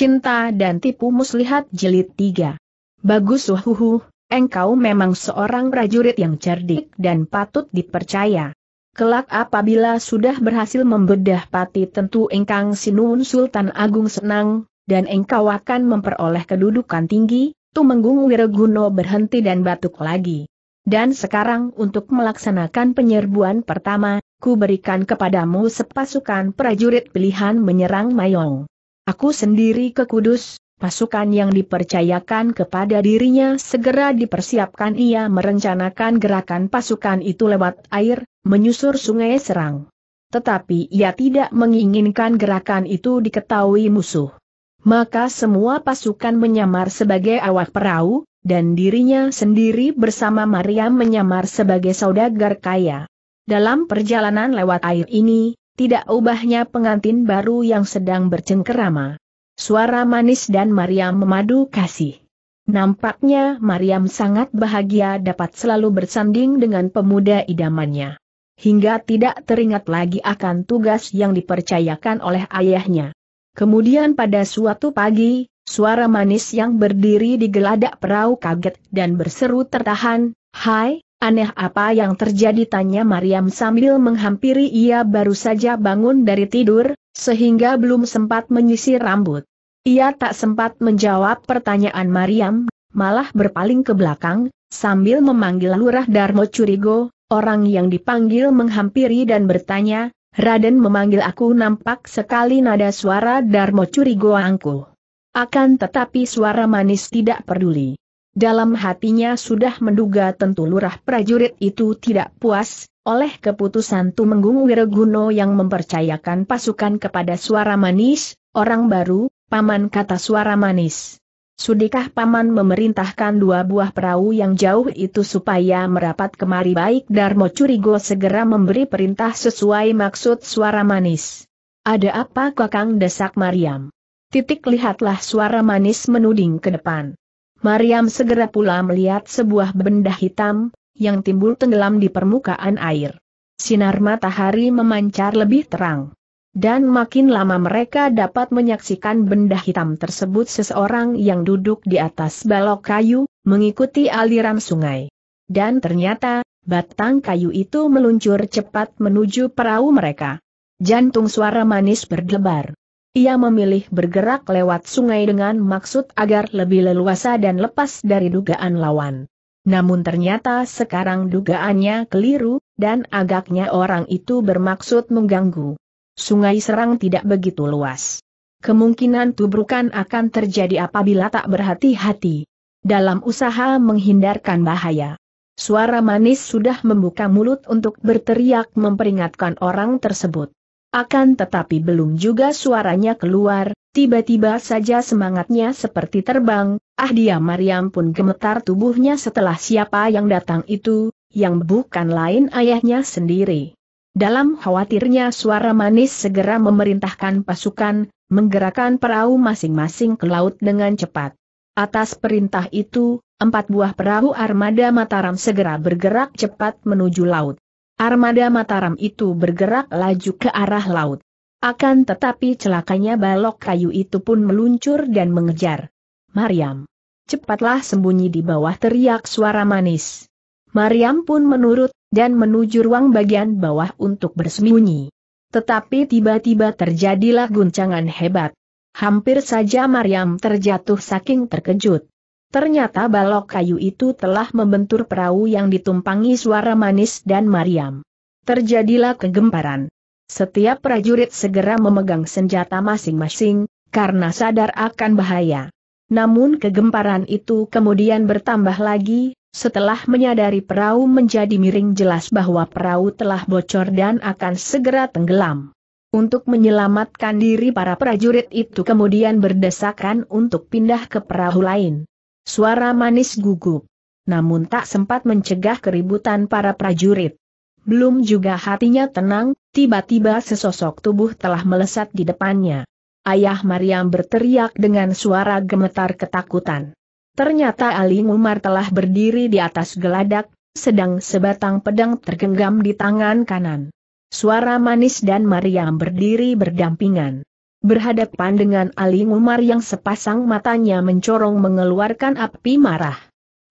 Cinta dan Tipu Muslihat jelit 3. Bagus suhuhu, engkau memang seorang prajurit yang cerdik dan patut dipercaya. Kelak apabila sudah berhasil membedah pati tentu engkang Sinun Sultan Agung senang, dan engkau akan memperoleh kedudukan tinggi, Tumenggung Wireguno berhenti dan batuk lagi. Dan sekarang untuk melaksanakan penyerbuan pertama, ku berikan kepadamu sepasukan prajurit pilihan menyerang Mayong. Aku sendiri ke Kudus, pasukan yang dipercayakan kepada dirinya segera dipersiapkan ia merencanakan gerakan pasukan itu lewat air, menyusur sungai Serang. Tetapi ia tidak menginginkan gerakan itu diketahui musuh. Maka semua pasukan menyamar sebagai awak perahu, dan dirinya sendiri bersama Maria menyamar sebagai saudagar kaya. Dalam perjalanan lewat air ini, tidak ubahnya pengantin baru yang sedang bercengkerama. Suara manis dan Mariam memadu kasih. Nampaknya Mariam sangat bahagia dapat selalu bersanding dengan pemuda idamannya. Hingga tidak teringat lagi akan tugas yang dipercayakan oleh ayahnya. Kemudian pada suatu pagi, suara manis yang berdiri di geladak perahu kaget dan berseru tertahan, Hai, Aneh apa yang terjadi tanya Mariam sambil menghampiri ia baru saja bangun dari tidur, sehingga belum sempat menyisir rambut. Ia tak sempat menjawab pertanyaan Mariam, malah berpaling ke belakang, sambil memanggil Lurah Darmo Curigo, orang yang dipanggil menghampiri dan bertanya, Raden memanggil aku nampak sekali nada suara Darmo Curigo angkuh. Akan tetapi suara manis tidak peduli. Dalam hatinya sudah menduga tentu lurah prajurit itu tidak puas, oleh keputusan Tumenggung Wiraguno yang mempercayakan pasukan kepada suara manis, orang baru, paman kata suara manis. Sudikah Paman memerintahkan dua buah perahu yang jauh itu supaya merapat kemari baik Darmo Curigo segera memberi perintah sesuai maksud suara manis. Ada apa kakang desak Mariam? Titik lihatlah suara manis menuding ke depan. Mariam segera pula melihat sebuah benda hitam, yang timbul tenggelam di permukaan air. Sinar matahari memancar lebih terang. Dan makin lama mereka dapat menyaksikan benda hitam tersebut seseorang yang duduk di atas balok kayu, mengikuti aliran sungai. Dan ternyata, batang kayu itu meluncur cepat menuju perahu mereka. Jantung suara manis berdebar. Ia memilih bergerak lewat sungai dengan maksud agar lebih leluasa dan lepas dari dugaan lawan. Namun ternyata sekarang dugaannya keliru, dan agaknya orang itu bermaksud mengganggu. Sungai Serang tidak begitu luas. Kemungkinan tubrukan akan terjadi apabila tak berhati-hati. Dalam usaha menghindarkan bahaya. Suara manis sudah membuka mulut untuk berteriak memperingatkan orang tersebut. Akan tetapi belum juga suaranya keluar, tiba-tiba saja semangatnya seperti terbang, ah dia Mariam pun gemetar tubuhnya setelah siapa yang datang itu, yang bukan lain ayahnya sendiri. Dalam khawatirnya suara manis segera memerintahkan pasukan, menggerakkan perahu masing-masing ke laut dengan cepat. Atas perintah itu, empat buah perahu armada Mataram segera bergerak cepat menuju laut. Armada Mataram itu bergerak laju ke arah laut. Akan tetapi celakanya balok kayu itu pun meluncur dan mengejar. Mariam. Cepatlah sembunyi di bawah teriak suara manis. Mariam pun menurut, dan menuju ruang bagian bawah untuk bersembunyi. Tetapi tiba-tiba terjadilah guncangan hebat. Hampir saja Mariam terjatuh saking terkejut. Ternyata balok kayu itu telah membentur perahu yang ditumpangi suara manis dan Mariam. Terjadilah kegemparan. Setiap prajurit segera memegang senjata masing-masing, karena sadar akan bahaya. Namun kegemparan itu kemudian bertambah lagi, setelah menyadari perahu menjadi miring jelas bahwa perahu telah bocor dan akan segera tenggelam. Untuk menyelamatkan diri para prajurit itu kemudian berdesakan untuk pindah ke perahu lain. Suara manis gugup. Namun tak sempat mencegah keributan para prajurit. Belum juga hatinya tenang, tiba-tiba sesosok tubuh telah melesat di depannya. Ayah Mariam berteriak dengan suara gemetar ketakutan. Ternyata Ali Umar telah berdiri di atas geladak, sedang sebatang pedang tergenggam di tangan kanan. Suara manis dan Mariam berdiri berdampingan. Berhadapan dengan Ali Umar yang sepasang matanya mencorong mengeluarkan api marah.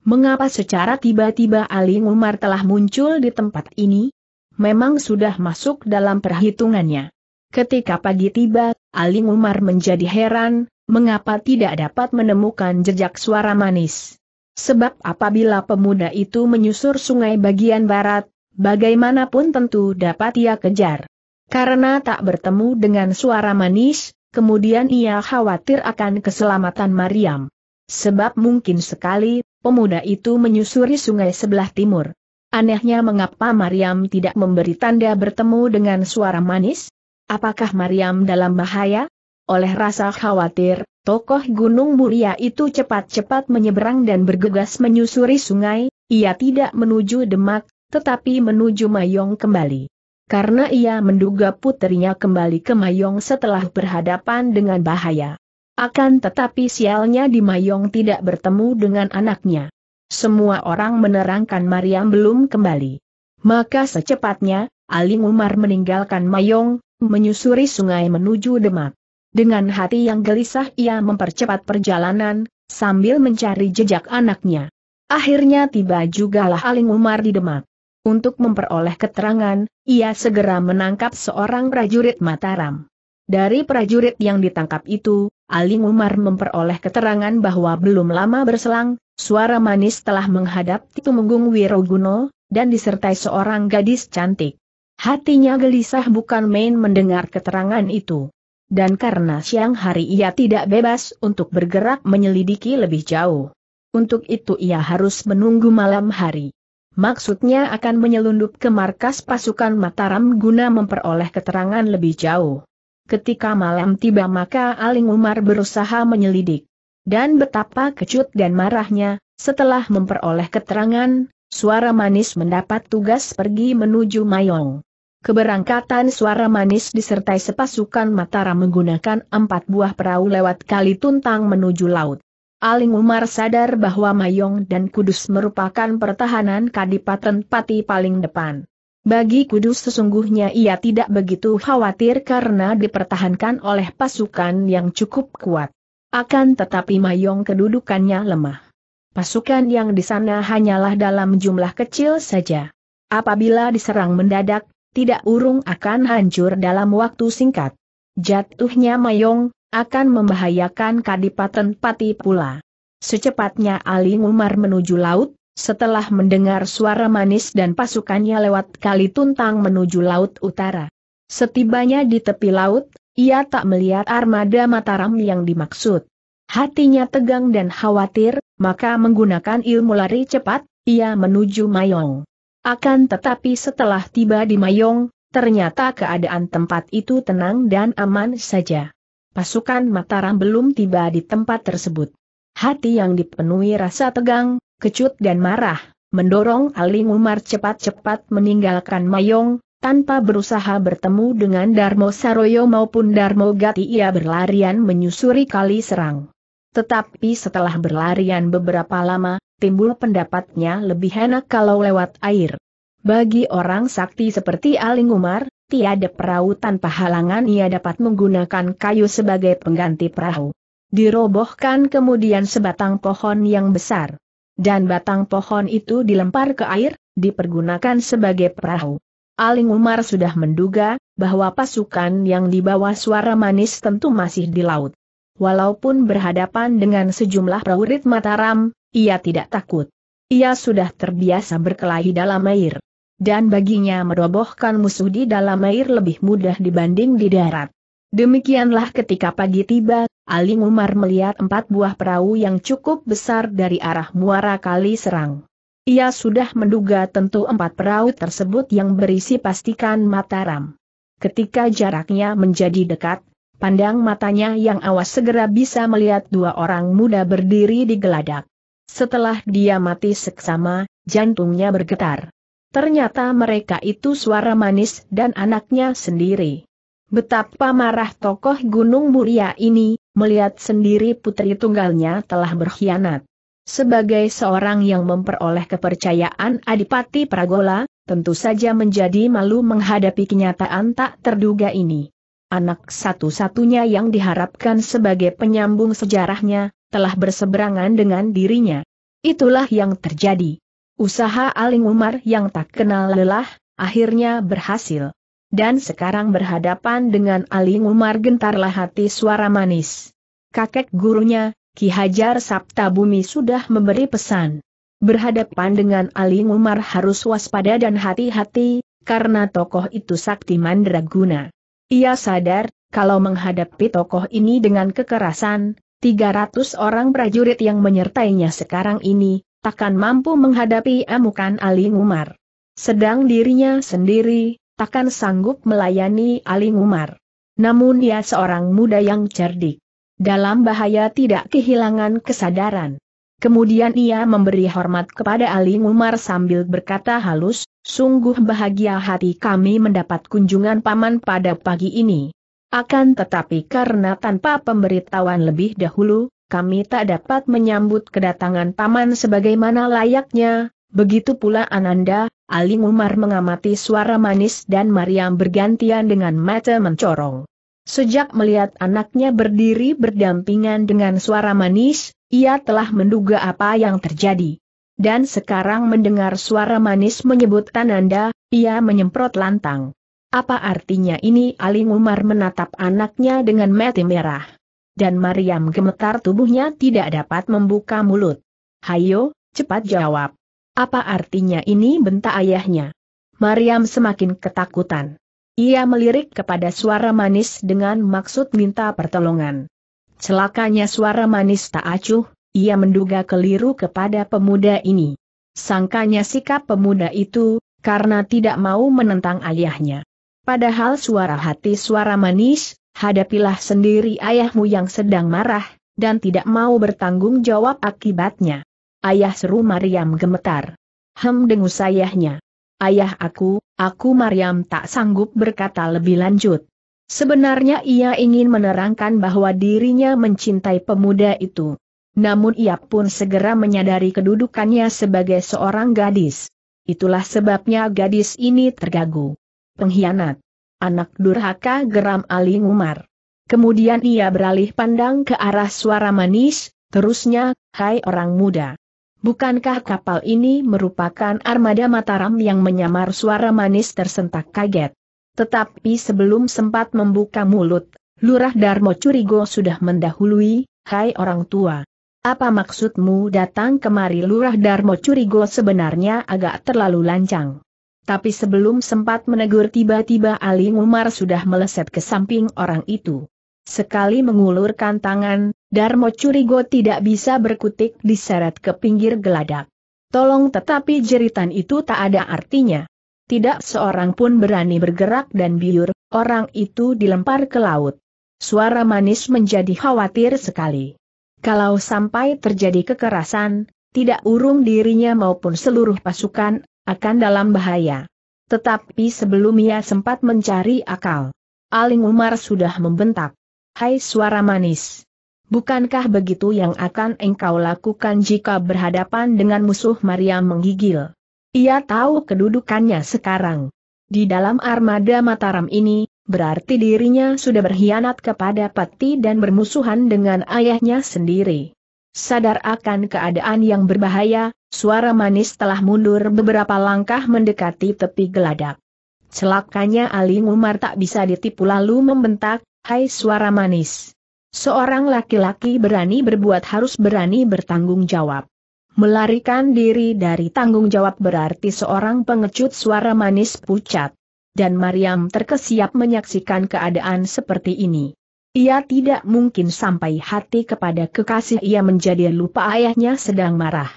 Mengapa secara tiba-tiba Ali Umar telah muncul di tempat ini? Memang sudah masuk dalam perhitungannya. Ketika pagi tiba, Ali Umar menjadi heran, mengapa tidak dapat menemukan jejak suara manis. Sebab apabila pemuda itu menyusur sungai bagian barat, bagaimanapun tentu dapat ia kejar. Karena tak bertemu dengan suara manis, kemudian ia khawatir akan keselamatan Mariam. Sebab mungkin sekali, pemuda itu menyusuri sungai sebelah timur. Anehnya mengapa Mariam tidak memberi tanda bertemu dengan suara manis? Apakah Mariam dalam bahaya? Oleh rasa khawatir, tokoh Gunung Muria itu cepat-cepat menyeberang dan bergegas menyusuri sungai, ia tidak menuju Demak, tetapi menuju Mayong kembali karena ia menduga putrinya kembali ke Mayong setelah berhadapan dengan bahaya. Akan tetapi sialnya di Mayong tidak bertemu dengan anaknya. Semua orang menerangkan Mariam belum kembali. Maka secepatnya, Aling Umar meninggalkan Mayong, menyusuri sungai menuju Demak. Dengan hati yang gelisah ia mempercepat perjalanan, sambil mencari jejak anaknya. Akhirnya tiba jugalah Aling Umar di Demak. Untuk memperoleh keterangan, ia segera menangkap seorang prajurit Mataram. Dari prajurit yang ditangkap itu, Ali Umar memperoleh keterangan bahwa belum lama berselang, suara manis telah menghadap Tumenggung Wiroguno, dan disertai seorang gadis cantik. Hatinya gelisah bukan main mendengar keterangan itu. Dan karena siang hari ia tidak bebas untuk bergerak menyelidiki lebih jauh. Untuk itu ia harus menunggu malam hari maksudnya akan menyelundup ke markas pasukan Mataram guna memperoleh keterangan lebih jauh. Ketika malam tiba maka Aling Umar berusaha menyelidik. Dan betapa kecut dan marahnya, setelah memperoleh keterangan, suara manis mendapat tugas pergi menuju Mayong. Keberangkatan suara manis disertai sepasukan Mataram menggunakan empat buah perahu lewat kali tuntang menuju laut. Aling Umar sadar bahwa Mayong dan Kudus merupakan pertahanan Kadipaten Pati paling depan. Bagi Kudus sesungguhnya ia tidak begitu khawatir karena dipertahankan oleh pasukan yang cukup kuat. Akan tetapi Mayong kedudukannya lemah. Pasukan yang di sana hanyalah dalam jumlah kecil saja. Apabila diserang mendadak, tidak urung akan hancur dalam waktu singkat. Jatuhnya Mayong, akan membahayakan Kadipaten Pati pula. Secepatnya Ali Umar menuju laut, setelah mendengar suara manis dan pasukannya lewat kali tuntang menuju laut utara. Setibanya di tepi laut, ia tak melihat armada Mataram yang dimaksud. Hatinya tegang dan khawatir, maka menggunakan ilmu lari cepat, ia menuju Mayong. Akan tetapi setelah tiba di Mayong, ternyata keadaan tempat itu tenang dan aman saja pasukan Mataram belum tiba di tempat tersebut. Hati yang dipenuhi rasa tegang, kecut dan marah, mendorong Aling Umar cepat-cepat meninggalkan Mayong, tanpa berusaha bertemu dengan Darmo Saroyo maupun Darmo Gati ia berlarian menyusuri kali serang. Tetapi setelah berlarian beberapa lama, timbul pendapatnya lebih enak kalau lewat air. Bagi orang sakti seperti Aling Umar, tiada perahu tanpa halangan ia dapat menggunakan kayu sebagai pengganti perahu. Dirobohkan kemudian sebatang pohon yang besar. Dan batang pohon itu dilempar ke air, dipergunakan sebagai perahu. Aling Umar sudah menduga, bahwa pasukan yang dibawa suara manis tentu masih di laut. Walaupun berhadapan dengan sejumlah prajurit Mataram, ia tidak takut. Ia sudah terbiasa berkelahi dalam air dan baginya merobohkan musuh di dalam air lebih mudah dibanding di darat. Demikianlah ketika pagi tiba, Ali Umar melihat empat buah perahu yang cukup besar dari arah muara kali serang. Ia sudah menduga tentu empat perahu tersebut yang berisi pastikan Mataram. Ketika jaraknya menjadi dekat, pandang matanya yang awas segera bisa melihat dua orang muda berdiri di geladak. Setelah dia mati seksama, jantungnya bergetar. Ternyata mereka itu suara manis dan anaknya sendiri. Betapa marah tokoh Gunung Muria ini, melihat sendiri putri tunggalnya telah berkhianat. Sebagai seorang yang memperoleh kepercayaan Adipati Pragola, tentu saja menjadi malu menghadapi kenyataan tak terduga ini. Anak satu-satunya yang diharapkan sebagai penyambung sejarahnya, telah berseberangan dengan dirinya. Itulah yang terjadi. Usaha Aling Umar yang tak kenal lelah, akhirnya berhasil. Dan sekarang berhadapan dengan Aling Umar gentarlah hati suara manis. Kakek gurunya, Ki Hajar Sabta Bumi sudah memberi pesan. Berhadapan dengan Aling Umar harus waspada dan hati-hati, karena tokoh itu sakti mandraguna. Ia sadar, kalau menghadapi tokoh ini dengan kekerasan, 300 orang prajurit yang menyertainya sekarang ini, takkan mampu menghadapi amukan Ali Umar. Sedang dirinya sendiri, takkan sanggup melayani Ali Umar. Namun ia seorang muda yang cerdik. Dalam bahaya tidak kehilangan kesadaran. Kemudian ia memberi hormat kepada Ali Umar sambil berkata halus, sungguh bahagia hati kami mendapat kunjungan paman pada pagi ini. Akan tetapi karena tanpa pemberitahuan lebih dahulu, kami tak dapat menyambut kedatangan paman sebagaimana layaknya, begitu pula Ananda, Ali Umar mengamati suara manis dan Mariam bergantian dengan mata mencorong. Sejak melihat anaknya berdiri berdampingan dengan suara manis, ia telah menduga apa yang terjadi. Dan sekarang mendengar suara manis menyebut Ananda, ia menyemprot lantang. Apa artinya ini Ali Umar menatap anaknya dengan mata merah? dan Mariam gemetar tubuhnya tidak dapat membuka mulut. Hayo, cepat jawab. Apa artinya ini bentak ayahnya? Mariam semakin ketakutan. Ia melirik kepada suara manis dengan maksud minta pertolongan. Celakanya suara manis tak acuh, ia menduga keliru kepada pemuda ini. Sangkanya sikap pemuda itu, karena tidak mau menentang ayahnya. Padahal suara hati suara manis, hadapilah sendiri ayahmu yang sedang marah, dan tidak mau bertanggung jawab akibatnya. Ayah seru Mariam gemetar. Hem dengus ayahnya. Ayah aku, aku Mariam tak sanggup berkata lebih lanjut. Sebenarnya ia ingin menerangkan bahwa dirinya mencintai pemuda itu. Namun ia pun segera menyadari kedudukannya sebagai seorang gadis. Itulah sebabnya gadis ini tergagu. Pengkhianat anak durhaka geram Ali Umar. Kemudian ia beralih pandang ke arah suara manis, terusnya, hai orang muda. Bukankah kapal ini merupakan armada Mataram yang menyamar suara manis tersentak kaget? Tetapi sebelum sempat membuka mulut, Lurah Darmo Curigo sudah mendahului, hai orang tua. Apa maksudmu datang kemari Lurah Darmo Curigo sebenarnya agak terlalu lancang. Tapi sebelum sempat menegur tiba-tiba Ali Umar sudah meleset ke samping orang itu. Sekali mengulurkan tangan, Darmo Curigo tidak bisa berkutik diseret ke pinggir geladak. Tolong tetapi jeritan itu tak ada artinya. Tidak seorang pun berani bergerak dan biur, orang itu dilempar ke laut. Suara manis menjadi khawatir sekali. Kalau sampai terjadi kekerasan, tidak urung dirinya maupun seluruh pasukan akan dalam bahaya. Tetapi sebelum ia sempat mencari akal, Aling Umar sudah membentak. Hai suara manis! Bukankah begitu yang akan engkau lakukan jika berhadapan dengan musuh Maria menggigil? Ia tahu kedudukannya sekarang. Di dalam armada Mataram ini, berarti dirinya sudah berkhianat kepada Pati dan bermusuhan dengan ayahnya sendiri. Sadar akan keadaan yang berbahaya, suara manis telah mundur beberapa langkah mendekati tepi geladak. Celakanya Ali Umar tak bisa ditipu lalu membentak, Hai suara manis. Seorang laki-laki berani berbuat harus berani bertanggung jawab. Melarikan diri dari tanggung jawab berarti seorang pengecut suara manis pucat. Dan Mariam terkesiap menyaksikan keadaan seperti ini. Ia tidak mungkin sampai hati kepada kekasih ia menjadi lupa ayahnya sedang marah.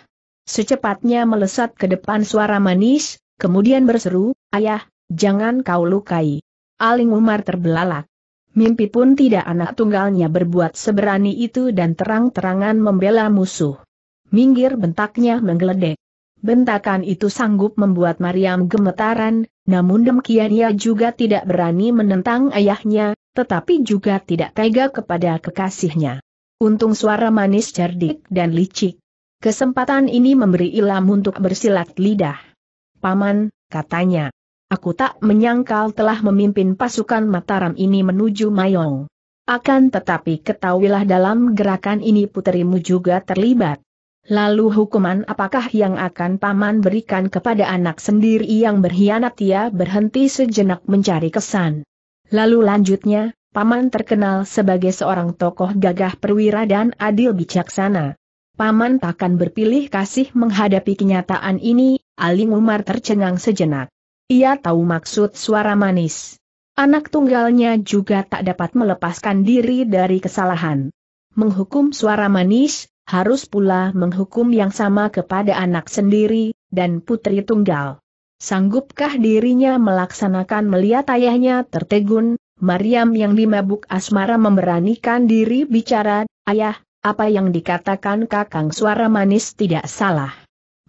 Secepatnya melesat ke depan suara manis, kemudian berseru, Ayah, jangan kau lukai. Aling Umar terbelalak. Mimpi pun tidak anak tunggalnya berbuat seberani itu dan terang-terangan membela musuh. Minggir bentaknya menggeledek. Bentakan itu sanggup membuat Mariam gemetaran, namun demikian ia juga tidak berani menentang ayahnya, tetapi juga tidak tega kepada kekasihnya. Untung suara manis cerdik dan licik. Kesempatan ini memberi Ilham untuk bersilat lidah. Paman, katanya. Aku tak menyangkal telah memimpin pasukan Mataram ini menuju Mayong. Akan tetapi ketahuilah dalam gerakan ini puterimu juga terlibat. Lalu hukuman apakah yang akan paman berikan kepada anak sendiri yang berkhianat ia berhenti sejenak mencari kesan. Lalu lanjutnya, Paman terkenal sebagai seorang tokoh gagah perwira dan adil bijaksana. Paman takkan berpilih kasih menghadapi kenyataan ini, Aling Umar tercengang sejenak. Ia tahu maksud suara manis. Anak tunggalnya juga tak dapat melepaskan diri dari kesalahan. Menghukum suara manis, harus pula menghukum yang sama kepada anak sendiri, dan putri tunggal. Sanggupkah dirinya melaksanakan melihat ayahnya tertegun? Mariam yang dimabuk asmara memberanikan diri bicara, Ayah, apa yang dikatakan kakang suara manis tidak salah.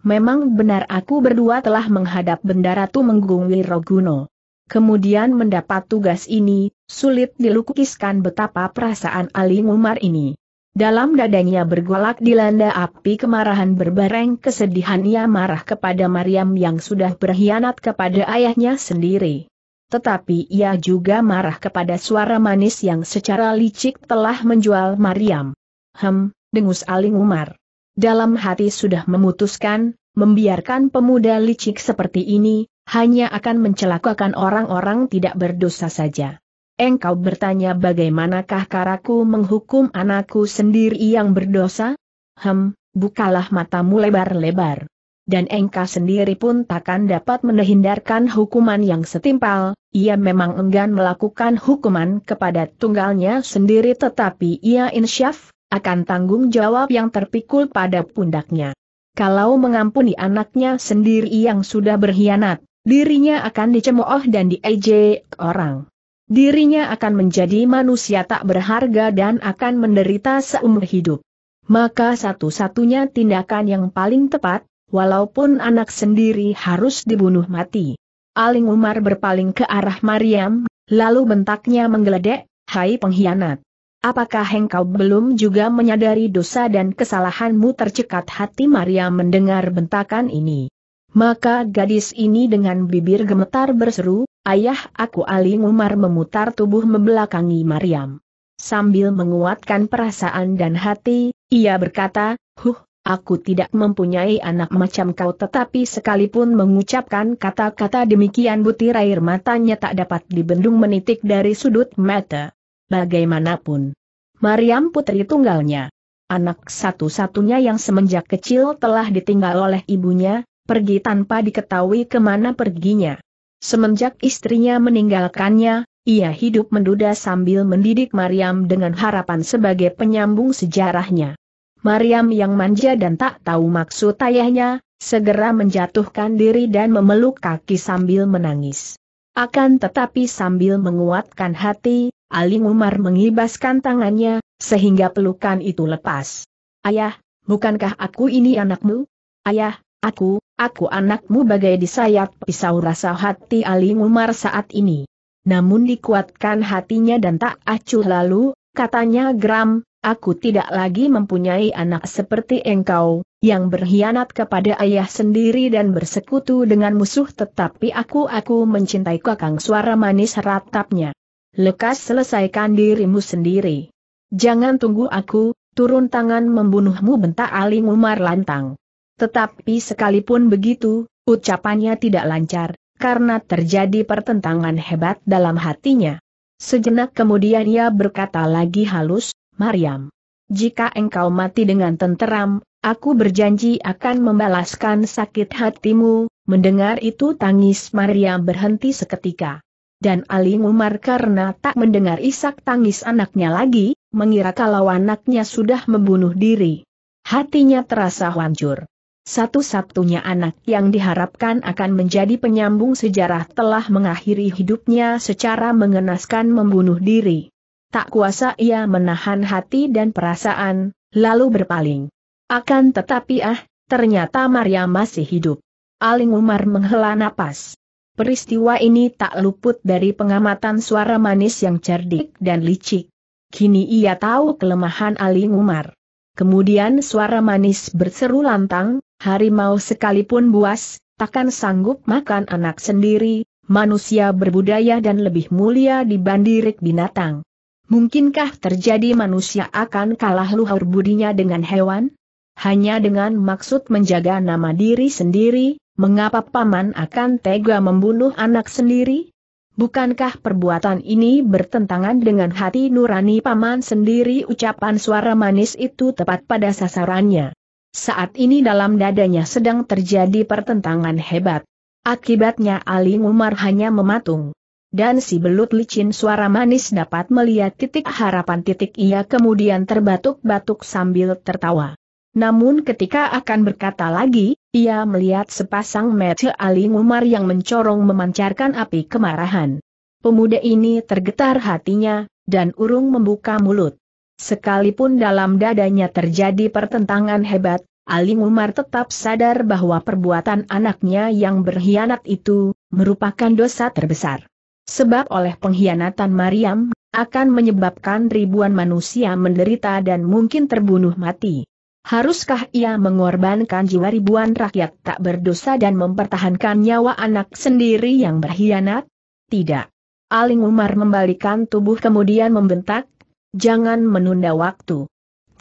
Memang benar aku berdua telah menghadap bendara menggungwi Wiroguno. Kemudian mendapat tugas ini, sulit dilukiskan betapa perasaan Ali Umar ini. Dalam dadanya bergolak dilanda api kemarahan berbareng kesedihan ia marah kepada Mariam yang sudah berkhianat kepada ayahnya sendiri. Tetapi ia juga marah kepada suara manis yang secara licik telah menjual Mariam. Hem, dengus Aling Umar. Dalam hati sudah memutuskan, membiarkan pemuda licik seperti ini, hanya akan mencelakakan orang-orang tidak berdosa saja engkau bertanya bagaimanakah karaku menghukum anakku sendiri yang berdosa? Hem, bukalah matamu lebar-lebar. Dan engkau sendiri pun takkan dapat menghindarkan hukuman yang setimpal, ia memang enggan melakukan hukuman kepada tunggalnya sendiri tetapi ia insyaf, akan tanggung jawab yang terpikul pada pundaknya. Kalau mengampuni anaknya sendiri yang sudah berkhianat, dirinya akan dicemooh dan diejek orang dirinya akan menjadi manusia tak berharga dan akan menderita seumur hidup. Maka satu-satunya tindakan yang paling tepat, walaupun anak sendiri harus dibunuh mati. Aling Umar berpaling ke arah Mariam, lalu bentaknya menggeledek, hai pengkhianat. Apakah engkau belum juga menyadari dosa dan kesalahanmu tercekat hati Maria mendengar bentakan ini? Maka gadis ini dengan bibir gemetar berseru, Ayah aku Ali Umar memutar tubuh membelakangi Mariam. Sambil menguatkan perasaan dan hati, ia berkata, Huh, aku tidak mempunyai anak macam kau tetapi sekalipun mengucapkan kata-kata demikian butir air matanya tak dapat dibendung menitik dari sudut mata. Bagaimanapun. Mariam putri tunggalnya anak satu-satunya yang semenjak kecil telah ditinggal oleh ibunya, pergi tanpa diketahui kemana perginya. Semenjak istrinya meninggalkannya, ia hidup menduda sambil mendidik Mariam dengan harapan sebagai penyambung sejarahnya. Mariam yang manja dan tak tahu maksud ayahnya, segera menjatuhkan diri dan memeluk kaki sambil menangis. Akan tetapi sambil menguatkan hati, Ali Umar mengibaskan tangannya, sehingga pelukan itu lepas. Ayah, bukankah aku ini anakmu? Ayah, Aku, aku anakmu bagai disayat pisau rasa hati Ali Umar saat ini. Namun dikuatkan hatinya dan tak acuh lalu, katanya geram, aku tidak lagi mempunyai anak seperti engkau, yang berkhianat kepada ayah sendiri dan bersekutu dengan musuh tetapi aku-aku mencintai kakang suara manis ratapnya. Lekas selesaikan dirimu sendiri. Jangan tunggu aku, turun tangan membunuhmu bentak Ali Umar lantang. Tetapi sekalipun begitu, ucapannya tidak lancar, karena terjadi pertentangan hebat dalam hatinya. Sejenak kemudian ia berkata lagi halus, Mariam. Jika engkau mati dengan tenteram, aku berjanji akan membalaskan sakit hatimu, mendengar itu tangis Mariam berhenti seketika. Dan Ali Umar karena tak mendengar isak tangis anaknya lagi, mengira kalau anaknya sudah membunuh diri. Hatinya terasa hancur. Satu-satunya anak yang diharapkan akan menjadi penyambung sejarah telah mengakhiri hidupnya secara mengenaskan membunuh diri. Tak kuasa ia menahan hati dan perasaan, lalu berpaling. Akan tetapi ah, ternyata Maria masih hidup. Aling Umar menghela napas. Peristiwa ini tak luput dari pengamatan suara manis yang cerdik dan licik. Kini ia tahu kelemahan Aling Umar. Kemudian suara manis berseru lantang, harimau sekalipun buas, takkan sanggup makan anak sendiri, manusia berbudaya dan lebih mulia dibandirik binatang. Mungkinkah terjadi manusia akan kalah luhur budinya dengan hewan? Hanya dengan maksud menjaga nama diri sendiri, mengapa paman akan tega membunuh anak sendiri? Bukankah perbuatan ini bertentangan dengan hati nurani paman sendiri ucapan suara manis itu tepat pada sasarannya. Saat ini dalam dadanya sedang terjadi pertentangan hebat. Akibatnya Ali Umar hanya mematung. Dan si belut licin suara manis dapat melihat titik harapan titik ia kemudian terbatuk-batuk sambil tertawa. Namun ketika akan berkata lagi, ia melihat sepasang mata Ali Umar yang mencorong memancarkan api kemarahan. Pemuda ini tergetar hatinya, dan urung membuka mulut. Sekalipun dalam dadanya terjadi pertentangan hebat, Aling Umar tetap sadar bahwa perbuatan anaknya yang berkhianat itu merupakan dosa terbesar. Sebab oleh pengkhianatan Maryam, akan menyebabkan ribuan manusia menderita dan mungkin terbunuh mati. Haruskah ia mengorbankan jiwa ribuan rakyat tak berdosa dan mempertahankan nyawa anak sendiri yang berkhianat? Tidak. Aling Umar membalikkan tubuh kemudian membentak, Jangan menunda waktu.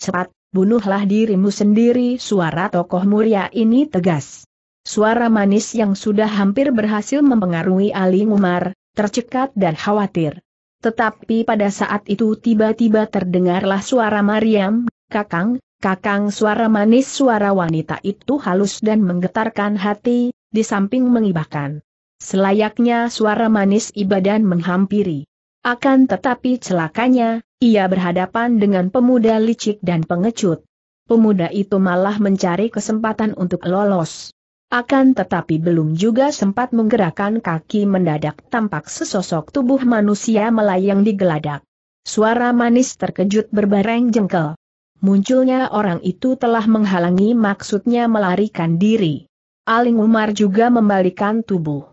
Cepat, bunuhlah dirimu sendiri suara tokoh muria ini tegas. Suara manis yang sudah hampir berhasil mempengaruhi Ali Umar, tercekat dan khawatir. Tetapi pada saat itu tiba-tiba terdengarlah suara Mariam, kakang, kakang suara manis suara wanita itu halus dan menggetarkan hati, di samping mengibahkan. Selayaknya suara manis ibadan menghampiri. Akan tetapi celakanya, ia berhadapan dengan pemuda licik dan pengecut. Pemuda itu malah mencari kesempatan untuk lolos. Akan tetapi belum juga sempat menggerakkan kaki mendadak tampak sesosok tubuh manusia melayang di geladak. Suara manis terkejut berbareng jengkel. Munculnya orang itu telah menghalangi maksudnya melarikan diri. Aling Umar juga membalikan tubuh.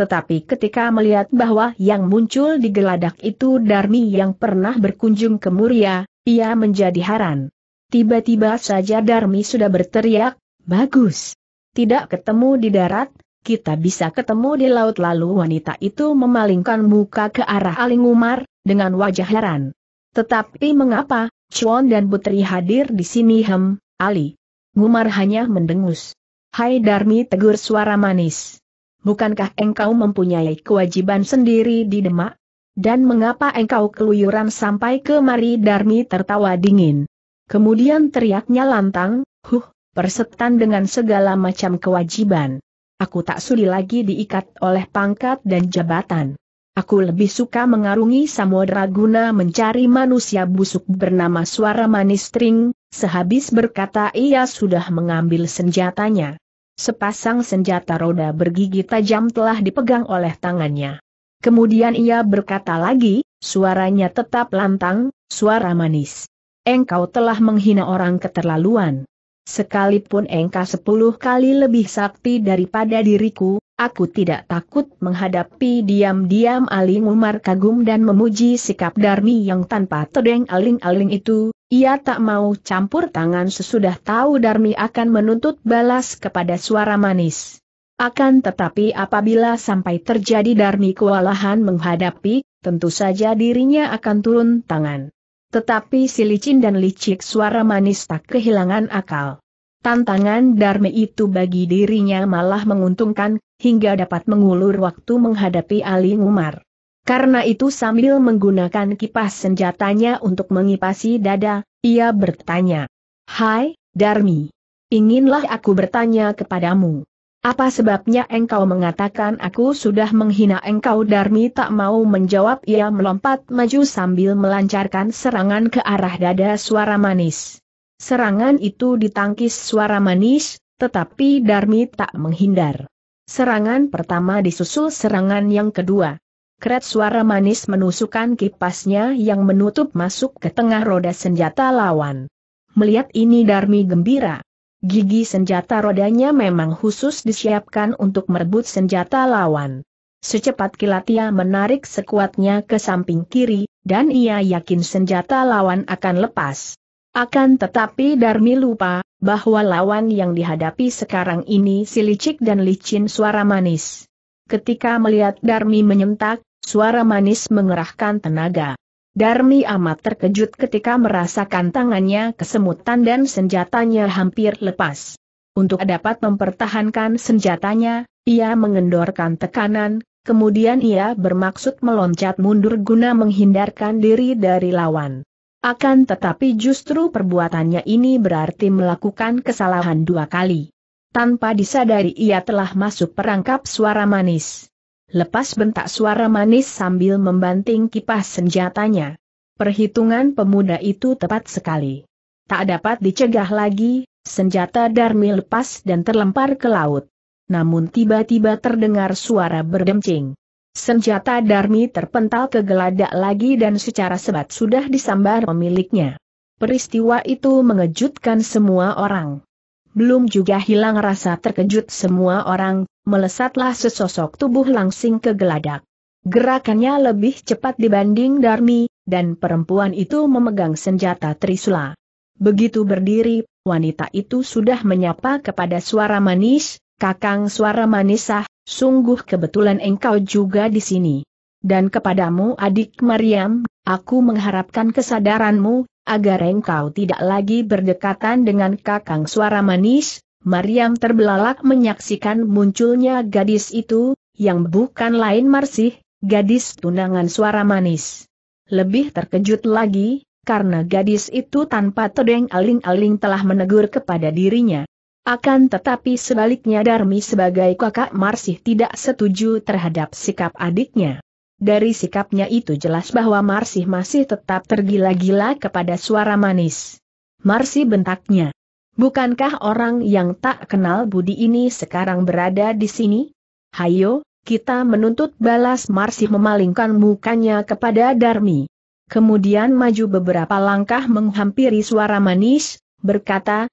Tetapi ketika melihat bahwa yang muncul di geladak itu Darmi yang pernah berkunjung ke Muria, ia menjadi heran. Tiba-tiba saja Darmi sudah berteriak, bagus. Tidak ketemu di darat, kita bisa ketemu di laut lalu wanita itu memalingkan muka ke arah Aling Umar, dengan wajah heran. Tetapi mengapa, Chuan dan Putri hadir di sini hem, Ali? Umar hanya mendengus. Hai Darmi tegur suara manis bukankah engkau mempunyai kewajiban sendiri di Demak? Dan mengapa engkau keluyuran sampai kemari Darmi tertawa dingin? Kemudian teriaknya lantang, huh, persetan dengan segala macam kewajiban. Aku tak sudi lagi diikat oleh pangkat dan jabatan. Aku lebih suka mengarungi samudera guna mencari manusia busuk bernama suara manis string, sehabis berkata ia sudah mengambil senjatanya. Sepasang senjata roda bergigi tajam telah dipegang oleh tangannya. Kemudian ia berkata lagi, suaranya tetap lantang, suara manis. Engkau telah menghina orang keterlaluan. Sekalipun engkau sepuluh kali lebih sakti daripada diriku, aku tidak takut menghadapi diam-diam Aling Umar kagum dan memuji sikap Darmi yang tanpa tedeng aling-aling itu, ia tak mau campur tangan sesudah tahu Darmi akan menuntut balas kepada suara manis. Akan tetapi apabila sampai terjadi Darmi kewalahan menghadapi, tentu saja dirinya akan turun tangan. Tetapi si licin dan licik suara manis tak kehilangan akal. Tantangan Darmi itu bagi dirinya malah menguntungkan, hingga dapat mengulur waktu menghadapi Ali Umar. Karena itu sambil menggunakan kipas senjatanya untuk mengipasi dada, ia bertanya. Hai, Darmi. Inginlah aku bertanya kepadamu. Apa sebabnya engkau mengatakan aku sudah menghina engkau Darmi tak mau menjawab ia melompat maju sambil melancarkan serangan ke arah dada suara manis. Serangan itu ditangkis suara manis, tetapi Darmi tak menghindar. Serangan pertama disusul serangan yang kedua. Kret suara manis menusukkan kipasnya yang menutup masuk ke tengah roda senjata lawan. Melihat ini Darmi gembira. Gigi senjata rodanya memang khusus disiapkan untuk merebut senjata lawan. Secepat kilat ia menarik sekuatnya ke samping kiri, dan ia yakin senjata lawan akan lepas. Akan tetapi Darmi lupa, bahwa lawan yang dihadapi sekarang ini si licik dan licin suara manis. Ketika melihat Darmi menyentak, Suara manis mengerahkan tenaga. Darmi amat terkejut ketika merasakan tangannya kesemutan dan senjatanya hampir lepas. Untuk dapat mempertahankan senjatanya, ia mengendorkan tekanan, kemudian ia bermaksud meloncat mundur guna menghindarkan diri dari lawan. Akan tetapi justru perbuatannya ini berarti melakukan kesalahan dua kali. Tanpa disadari ia telah masuk perangkap suara manis. Lepas bentak suara manis sambil membanting kipas senjatanya. Perhitungan pemuda itu tepat sekali. Tak dapat dicegah lagi, senjata Darmi lepas dan terlempar ke laut. Namun tiba-tiba terdengar suara berdemcing. Senjata Darmi terpental ke geladak lagi dan secara sebat sudah disambar pemiliknya. Peristiwa itu mengejutkan semua orang. Belum juga hilang rasa terkejut semua orang, melesatlah sesosok tubuh langsing ke geladak. Gerakannya lebih cepat dibanding Darmi, dan perempuan itu memegang senjata Trisula. Begitu berdiri, wanita itu sudah menyapa kepada suara manis, Kakang suara manisah, sungguh kebetulan engkau juga di sini. Dan kepadamu adik Mariam, aku mengharapkan kesadaranmu, agar engkau tidak lagi berdekatan dengan kakang suara manis, Mariam terbelalak menyaksikan munculnya gadis itu, yang bukan lain Marsih, gadis tunangan suara manis. Lebih terkejut lagi, karena gadis itu tanpa tedeng aling-aling telah menegur kepada dirinya. Akan tetapi sebaliknya Darmi sebagai kakak Marsih tidak setuju terhadap sikap adiknya. Dari sikapnya itu jelas bahwa Marsih masih tetap tergila-gila kepada suara manis. Marsih bentaknya. Bukankah orang yang tak kenal budi ini sekarang berada di sini? Hayo, kita menuntut balas Marsi memalingkan mukanya kepada Darmi. Kemudian maju beberapa langkah menghampiri suara manis, berkata,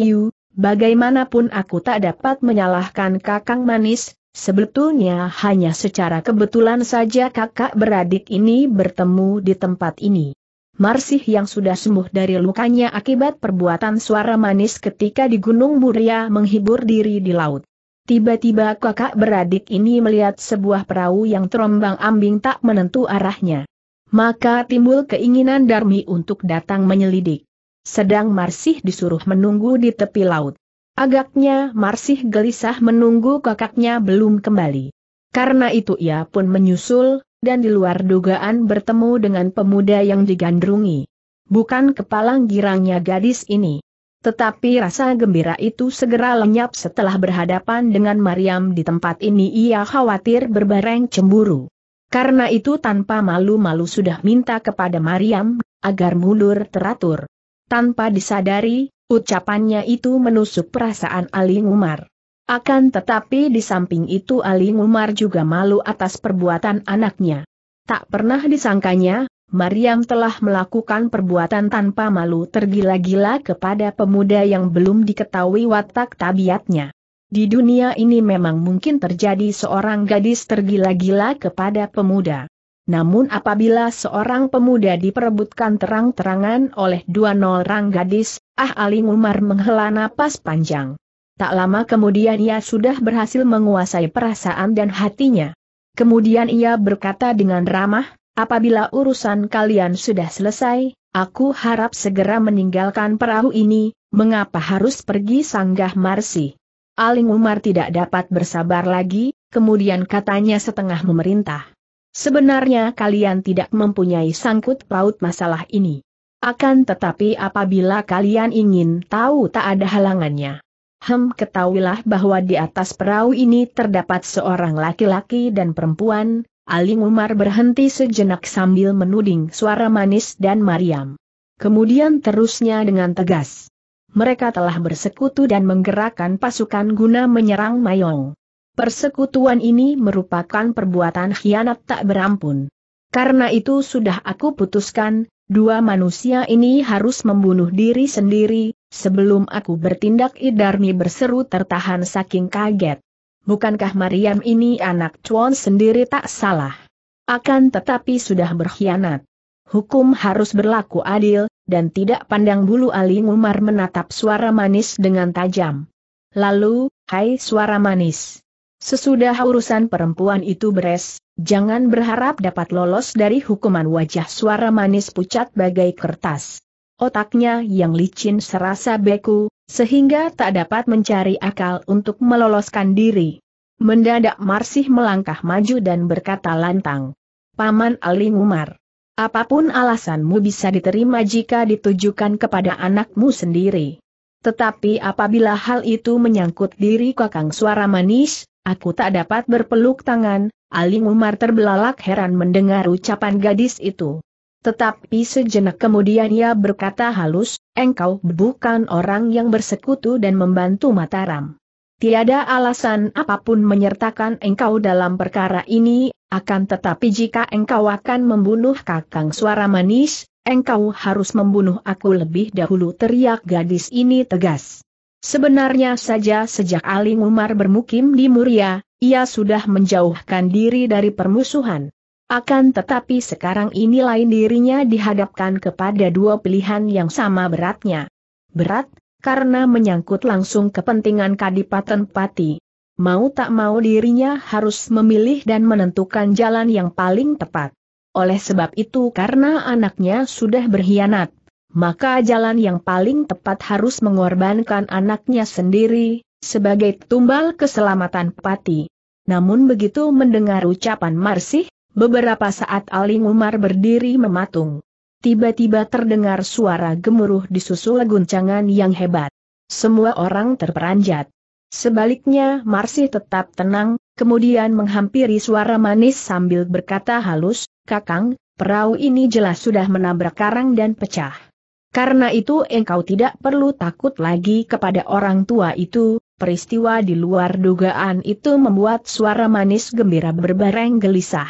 Yu, bagaimanapun aku tak dapat menyalahkan kakang manis, sebetulnya hanya secara kebetulan saja kakak beradik ini bertemu di tempat ini. Marsih yang sudah sembuh dari lukanya akibat perbuatan suara manis ketika di Gunung Muria menghibur diri di laut. Tiba-tiba kakak beradik ini melihat sebuah perahu yang terombang ambing tak menentu arahnya. Maka timbul keinginan Darmi untuk datang menyelidik. Sedang Marsih disuruh menunggu di tepi laut. Agaknya Marsih gelisah menunggu kakaknya belum kembali. Karena itu ia pun menyusul, dan di luar dugaan bertemu dengan pemuda yang digandrungi. Bukan kepalang girangnya gadis ini. Tetapi rasa gembira itu segera lenyap setelah berhadapan dengan Mariam di tempat ini ia khawatir berbareng cemburu. Karena itu tanpa malu-malu sudah minta kepada Mariam, agar mundur teratur. Tanpa disadari, ucapannya itu menusuk perasaan Ali Umar. Akan tetapi di samping itu Ali Umar juga malu atas perbuatan anaknya. Tak pernah disangkanya, Mariam telah melakukan perbuatan tanpa malu tergila-gila kepada pemuda yang belum diketahui watak tabiatnya. Di dunia ini memang mungkin terjadi seorang gadis tergila-gila kepada pemuda. Namun apabila seorang pemuda diperebutkan terang-terangan oleh dua nol orang gadis, Ah Ali Umar menghela napas panjang. Tak lama kemudian ia sudah berhasil menguasai perasaan dan hatinya. Kemudian ia berkata dengan ramah, apabila urusan kalian sudah selesai, aku harap segera meninggalkan perahu ini, mengapa harus pergi sanggah Marsi? Aling Umar tidak dapat bersabar lagi, kemudian katanya setengah memerintah. Sebenarnya kalian tidak mempunyai sangkut paut masalah ini. Akan tetapi apabila kalian ingin tahu tak ada halangannya. Hem ketahuilah bahwa di atas perahu ini terdapat seorang laki-laki dan perempuan, Ali Umar berhenti sejenak sambil menuding suara manis dan Mariam. Kemudian terusnya dengan tegas. Mereka telah bersekutu dan menggerakkan pasukan guna menyerang Mayong. Persekutuan ini merupakan perbuatan khianat tak berampun. Karena itu sudah aku putuskan, Dua manusia ini harus membunuh diri sendiri, sebelum aku bertindak Idarmi berseru tertahan saking kaget. Bukankah Mariam ini anak cuan sendiri tak salah? Akan tetapi sudah berkhianat. Hukum harus berlaku adil, dan tidak pandang bulu Aling Umar menatap suara manis dengan tajam. Lalu, hai suara manis. Sesudah urusan perempuan itu beres, jangan berharap dapat lolos dari hukuman wajah suara manis pucat bagai kertas. Otaknya yang licin serasa beku, sehingga tak dapat mencari akal untuk meloloskan diri. Mendadak Marsih melangkah maju dan berkata lantang. Paman Aling Umar. Apapun alasanmu bisa diterima jika ditujukan kepada anakmu sendiri. Tetapi apabila hal itu menyangkut diri Kakang Suara Manis, Aku tak dapat berpeluk tangan, Aling Umar terbelalak heran mendengar ucapan gadis itu. Tetapi sejenak kemudian ia berkata halus, engkau bukan orang yang bersekutu dan membantu Mataram. Tiada alasan apapun menyertakan engkau dalam perkara ini, akan tetapi jika engkau akan membunuh kakang suara manis, engkau harus membunuh aku lebih dahulu teriak gadis ini tegas. Sebenarnya saja sejak Ali Umar bermukim di Muria, ia sudah menjauhkan diri dari permusuhan. Akan tetapi sekarang ini lain dirinya dihadapkan kepada dua pilihan yang sama beratnya. Berat, karena menyangkut langsung kepentingan Kadipaten Pati. Mau tak mau dirinya harus memilih dan menentukan jalan yang paling tepat. Oleh sebab itu karena anaknya sudah berkhianat, maka jalan yang paling tepat harus mengorbankan anaknya sendiri, sebagai tumbal keselamatan Pati. Namun begitu mendengar ucapan Marsih, beberapa saat Aling Umar berdiri mematung. Tiba-tiba terdengar suara gemuruh disusul guncangan yang hebat. Semua orang terperanjat. Sebaliknya Marsih tetap tenang, kemudian menghampiri suara manis sambil berkata halus, Kakang, perahu ini jelas sudah menabrak karang dan pecah. Karena itu engkau tidak perlu takut lagi kepada orang tua itu, peristiwa di luar dugaan itu membuat suara manis gembira berbareng gelisah.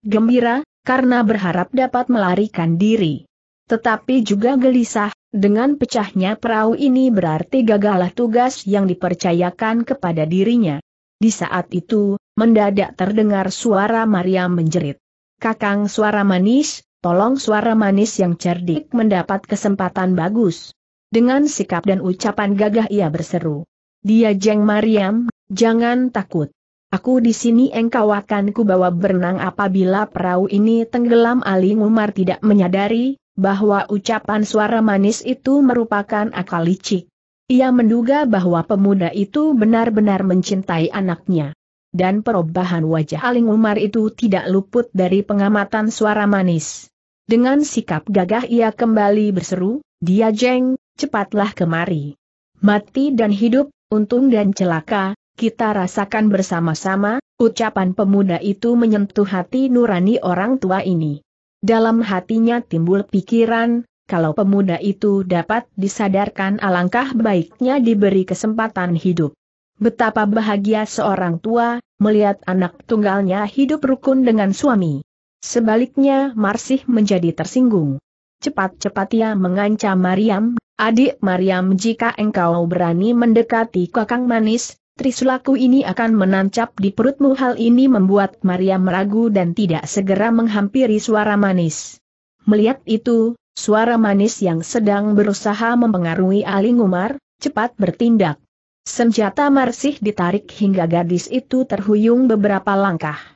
Gembira, karena berharap dapat melarikan diri. Tetapi juga gelisah, dengan pecahnya perahu ini berarti gagalah tugas yang dipercayakan kepada dirinya. Di saat itu, mendadak terdengar suara Maria menjerit. Kakang suara manis, Tolong suara manis yang cerdik mendapat kesempatan bagus. Dengan sikap dan ucapan gagah ia berseru. Dia Jeng Mariam, jangan takut. Aku di sini engkau akan ku bawa berenang apabila perahu ini tenggelam Ali Umar tidak menyadari, bahwa ucapan suara manis itu merupakan akal licik. Ia menduga bahwa pemuda itu benar-benar mencintai anaknya. Dan perubahan wajah Aling Umar itu tidak luput dari pengamatan suara manis. Dengan sikap gagah ia kembali berseru, dia jeng, cepatlah kemari. Mati dan hidup, untung dan celaka, kita rasakan bersama-sama, ucapan pemuda itu menyentuh hati nurani orang tua ini. Dalam hatinya timbul pikiran, kalau pemuda itu dapat disadarkan alangkah baiknya diberi kesempatan hidup. Betapa bahagia seorang tua, melihat anak tunggalnya hidup rukun dengan suami. Sebaliknya Marsih menjadi tersinggung. Cepat-cepat ia mengancam Mariam, adik Mariam jika engkau berani mendekati kakang manis, Trisulaku ini akan menancap di perutmu hal ini membuat Mariam meragu dan tidak segera menghampiri suara manis. Melihat itu, suara manis yang sedang berusaha mempengaruhi Ali Umar, cepat bertindak. Senjata Marsih ditarik hingga gadis itu terhuyung beberapa langkah.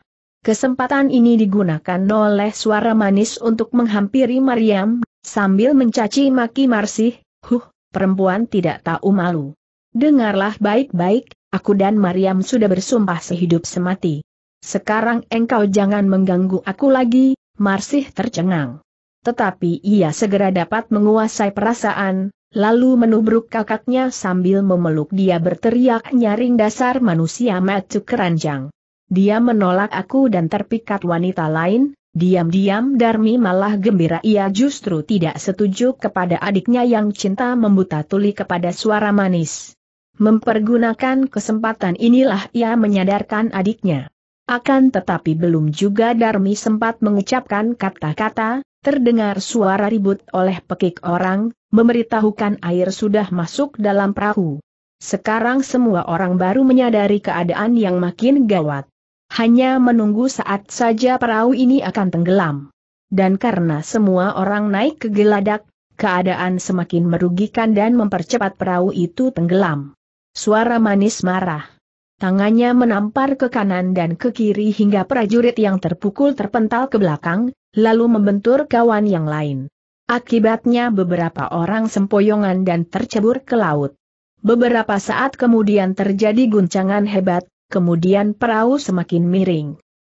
Kesempatan ini digunakan oleh suara manis untuk menghampiri Mariam, sambil mencaci maki Marsih, huh, perempuan tidak tahu malu. Dengarlah baik-baik, aku dan Mariam sudah bersumpah sehidup semati. Sekarang engkau jangan mengganggu aku lagi, Marsih tercengang. Tetapi ia segera dapat menguasai perasaan, lalu menubruk kakaknya sambil memeluk dia berteriak nyaring dasar manusia matu keranjang. Dia menolak aku dan terpikat wanita lain, diam-diam Darmi malah gembira ia justru tidak setuju kepada adiknya yang cinta membuta tuli kepada suara manis. Mempergunakan kesempatan inilah ia menyadarkan adiknya. Akan tetapi belum juga Darmi sempat mengucapkan kata-kata, terdengar suara ribut oleh pekik orang, memberitahukan air sudah masuk dalam perahu. Sekarang semua orang baru menyadari keadaan yang makin gawat. Hanya menunggu saat saja perahu ini akan tenggelam. Dan karena semua orang naik ke geladak, keadaan semakin merugikan dan mempercepat perahu itu tenggelam. Suara manis marah. Tangannya menampar ke kanan dan ke kiri hingga prajurit yang terpukul terpental ke belakang, lalu membentur kawan yang lain. Akibatnya beberapa orang sempoyongan dan tercebur ke laut. Beberapa saat kemudian terjadi guncangan hebat, kemudian perahu semakin miring.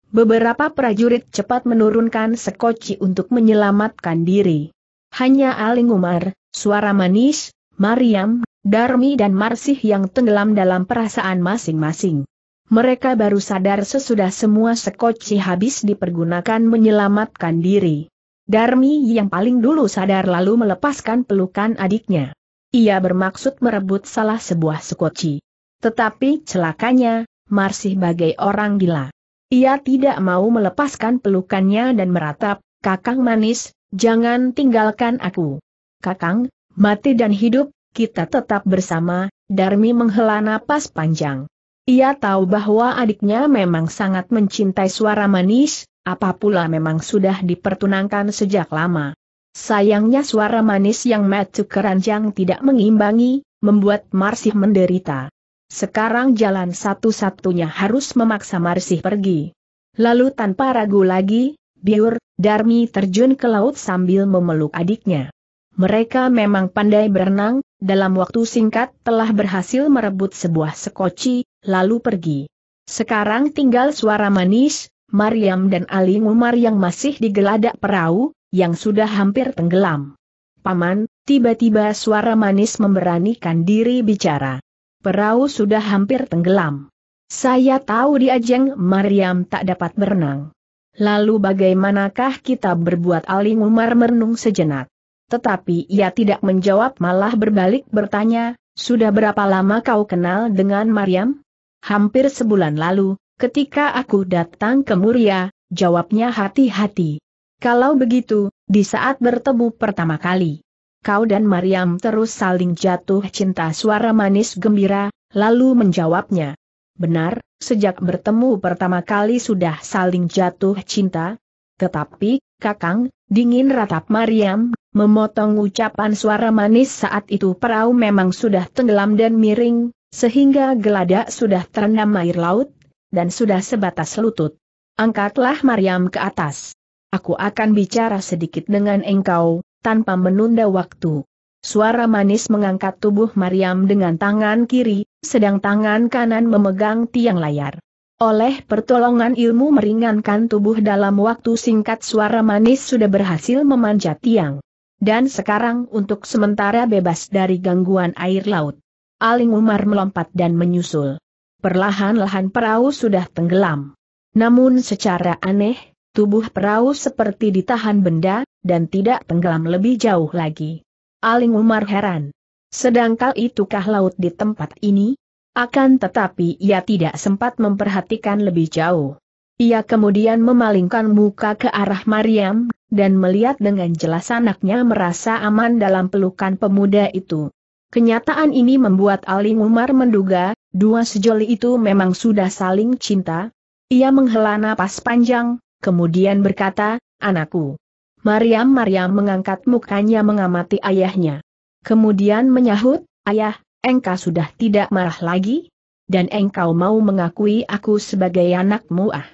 Beberapa prajurit cepat menurunkan sekoci untuk menyelamatkan diri. Hanya Aling Umar, suara manis, Mariam, Darmi dan Marsih yang tenggelam dalam perasaan masing-masing. Mereka baru sadar sesudah semua sekoci habis dipergunakan menyelamatkan diri. Darmi yang paling dulu sadar lalu melepaskan pelukan adiknya. Ia bermaksud merebut salah sebuah sekoci. Tetapi celakanya, Marsih bagai orang gila. Ia tidak mau melepaskan pelukannya dan meratap, Kakang manis, jangan tinggalkan aku. Kakang, mati dan hidup, kita tetap bersama, Darmi menghela napas panjang. Ia tahu bahwa adiknya memang sangat mencintai suara manis, apapula memang sudah dipertunangkan sejak lama. Sayangnya suara manis yang matu keranjang tidak mengimbangi, membuat Marsih menderita. Sekarang jalan satu-satunya harus memaksa Marsih pergi. Lalu tanpa ragu lagi, Biur, Darmi terjun ke laut sambil memeluk adiknya. Mereka memang pandai berenang, dalam waktu singkat telah berhasil merebut sebuah sekoci, lalu pergi. Sekarang tinggal suara manis, Mariam dan Ali Umar yang masih digeladak perahu, yang sudah hampir tenggelam. Paman, tiba-tiba suara manis memberanikan diri bicara. Perahu sudah hampir tenggelam. Saya tahu di Ajeng Mariam tak dapat berenang. Lalu bagaimanakah kita berbuat Aling Umar merenung sejenak? Tetapi ia tidak menjawab malah berbalik bertanya, sudah berapa lama kau kenal dengan Mariam? Hampir sebulan lalu, ketika aku datang ke Muria, jawabnya hati-hati. Kalau begitu, di saat bertemu pertama kali, kau dan Mariam terus saling jatuh cinta suara manis gembira, lalu menjawabnya. Benar, sejak bertemu pertama kali sudah saling jatuh cinta. Tetapi, Kakang, dingin ratap Mariam, memotong ucapan suara manis saat itu perahu memang sudah tenggelam dan miring, sehingga geladak sudah terendam air laut, dan sudah sebatas lutut. Angkatlah Mariam ke atas. Aku akan bicara sedikit dengan engkau, tanpa menunda waktu. Suara manis mengangkat tubuh Mariam dengan tangan kiri, sedang tangan kanan memegang tiang layar. Oleh pertolongan ilmu meringankan tubuh dalam waktu singkat suara manis sudah berhasil memanjat tiang. Dan sekarang untuk sementara bebas dari gangguan air laut. Aling Umar melompat dan menyusul. Perlahan-lahan perahu sudah tenggelam. Namun secara aneh, Tubuh perahu seperti ditahan benda, dan tidak tenggelam lebih jauh lagi. Aling Umar heran. Sedangkal itukah laut di tempat ini? Akan tetapi ia tidak sempat memperhatikan lebih jauh. Ia kemudian memalingkan muka ke arah Mariam, dan melihat dengan jelas anaknya merasa aman dalam pelukan pemuda itu. Kenyataan ini membuat Aling Umar menduga, dua sejoli itu memang sudah saling cinta. Ia menghela napas panjang, kemudian berkata, anakku. Mariam-Mariam mengangkat mukanya mengamati ayahnya. Kemudian menyahut, ayah, engkau sudah tidak marah lagi? Dan engkau mau mengakui aku sebagai anakmu ah?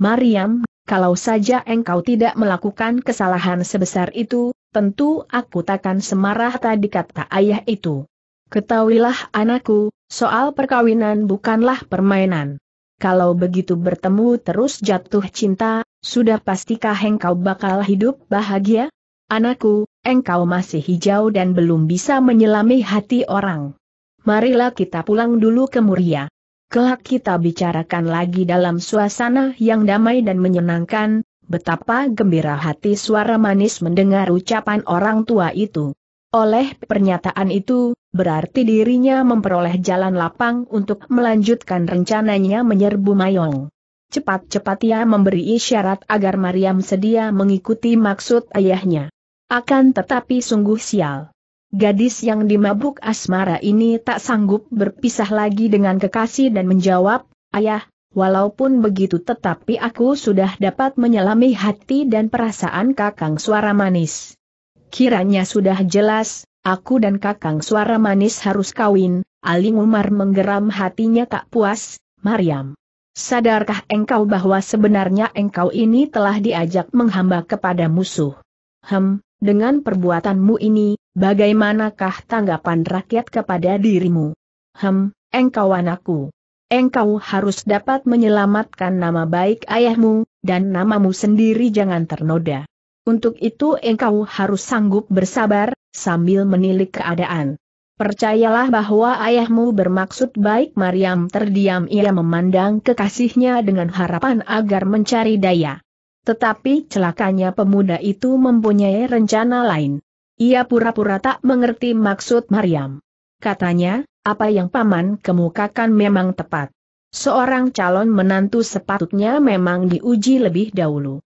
Mariam, kalau saja engkau tidak melakukan kesalahan sebesar itu, tentu aku takkan semarah tadi kata ayah itu. Ketahuilah anakku, soal perkawinan bukanlah permainan kalau begitu bertemu terus jatuh cinta, sudah pastikah engkau bakal hidup bahagia? Anakku, engkau masih hijau dan belum bisa menyelami hati orang. Marilah kita pulang dulu ke Muria. Kelak kita bicarakan lagi dalam suasana yang damai dan menyenangkan, betapa gembira hati suara manis mendengar ucapan orang tua itu. Oleh pernyataan itu, berarti dirinya memperoleh jalan lapang untuk melanjutkan rencananya menyerbu Mayong. Cepat-cepat ia memberi isyarat agar Mariam sedia mengikuti maksud ayahnya. Akan tetapi sungguh sial. Gadis yang dimabuk asmara ini tak sanggup berpisah lagi dengan kekasih dan menjawab, Ayah, walaupun begitu tetapi aku sudah dapat menyelami hati dan perasaan kakang suara manis. Kiranya sudah jelas, aku dan kakang suara manis harus kawin, Aling Umar menggeram hatinya tak puas, Mariam. Sadarkah engkau bahwa sebenarnya engkau ini telah diajak menghamba kepada musuh? Hem, dengan perbuatanmu ini, bagaimanakah tanggapan rakyat kepada dirimu? Hem, engkau anakku. Engkau harus dapat menyelamatkan nama baik ayahmu, dan namamu sendiri jangan ternoda. Untuk itu engkau harus sanggup bersabar, sambil menilik keadaan. Percayalah bahwa ayahmu bermaksud baik Mariam terdiam ia memandang kekasihnya dengan harapan agar mencari daya. Tetapi celakanya pemuda itu mempunyai rencana lain. Ia pura-pura tak mengerti maksud Mariam. Katanya, apa yang paman kemukakan memang tepat. Seorang calon menantu sepatutnya memang diuji lebih dahulu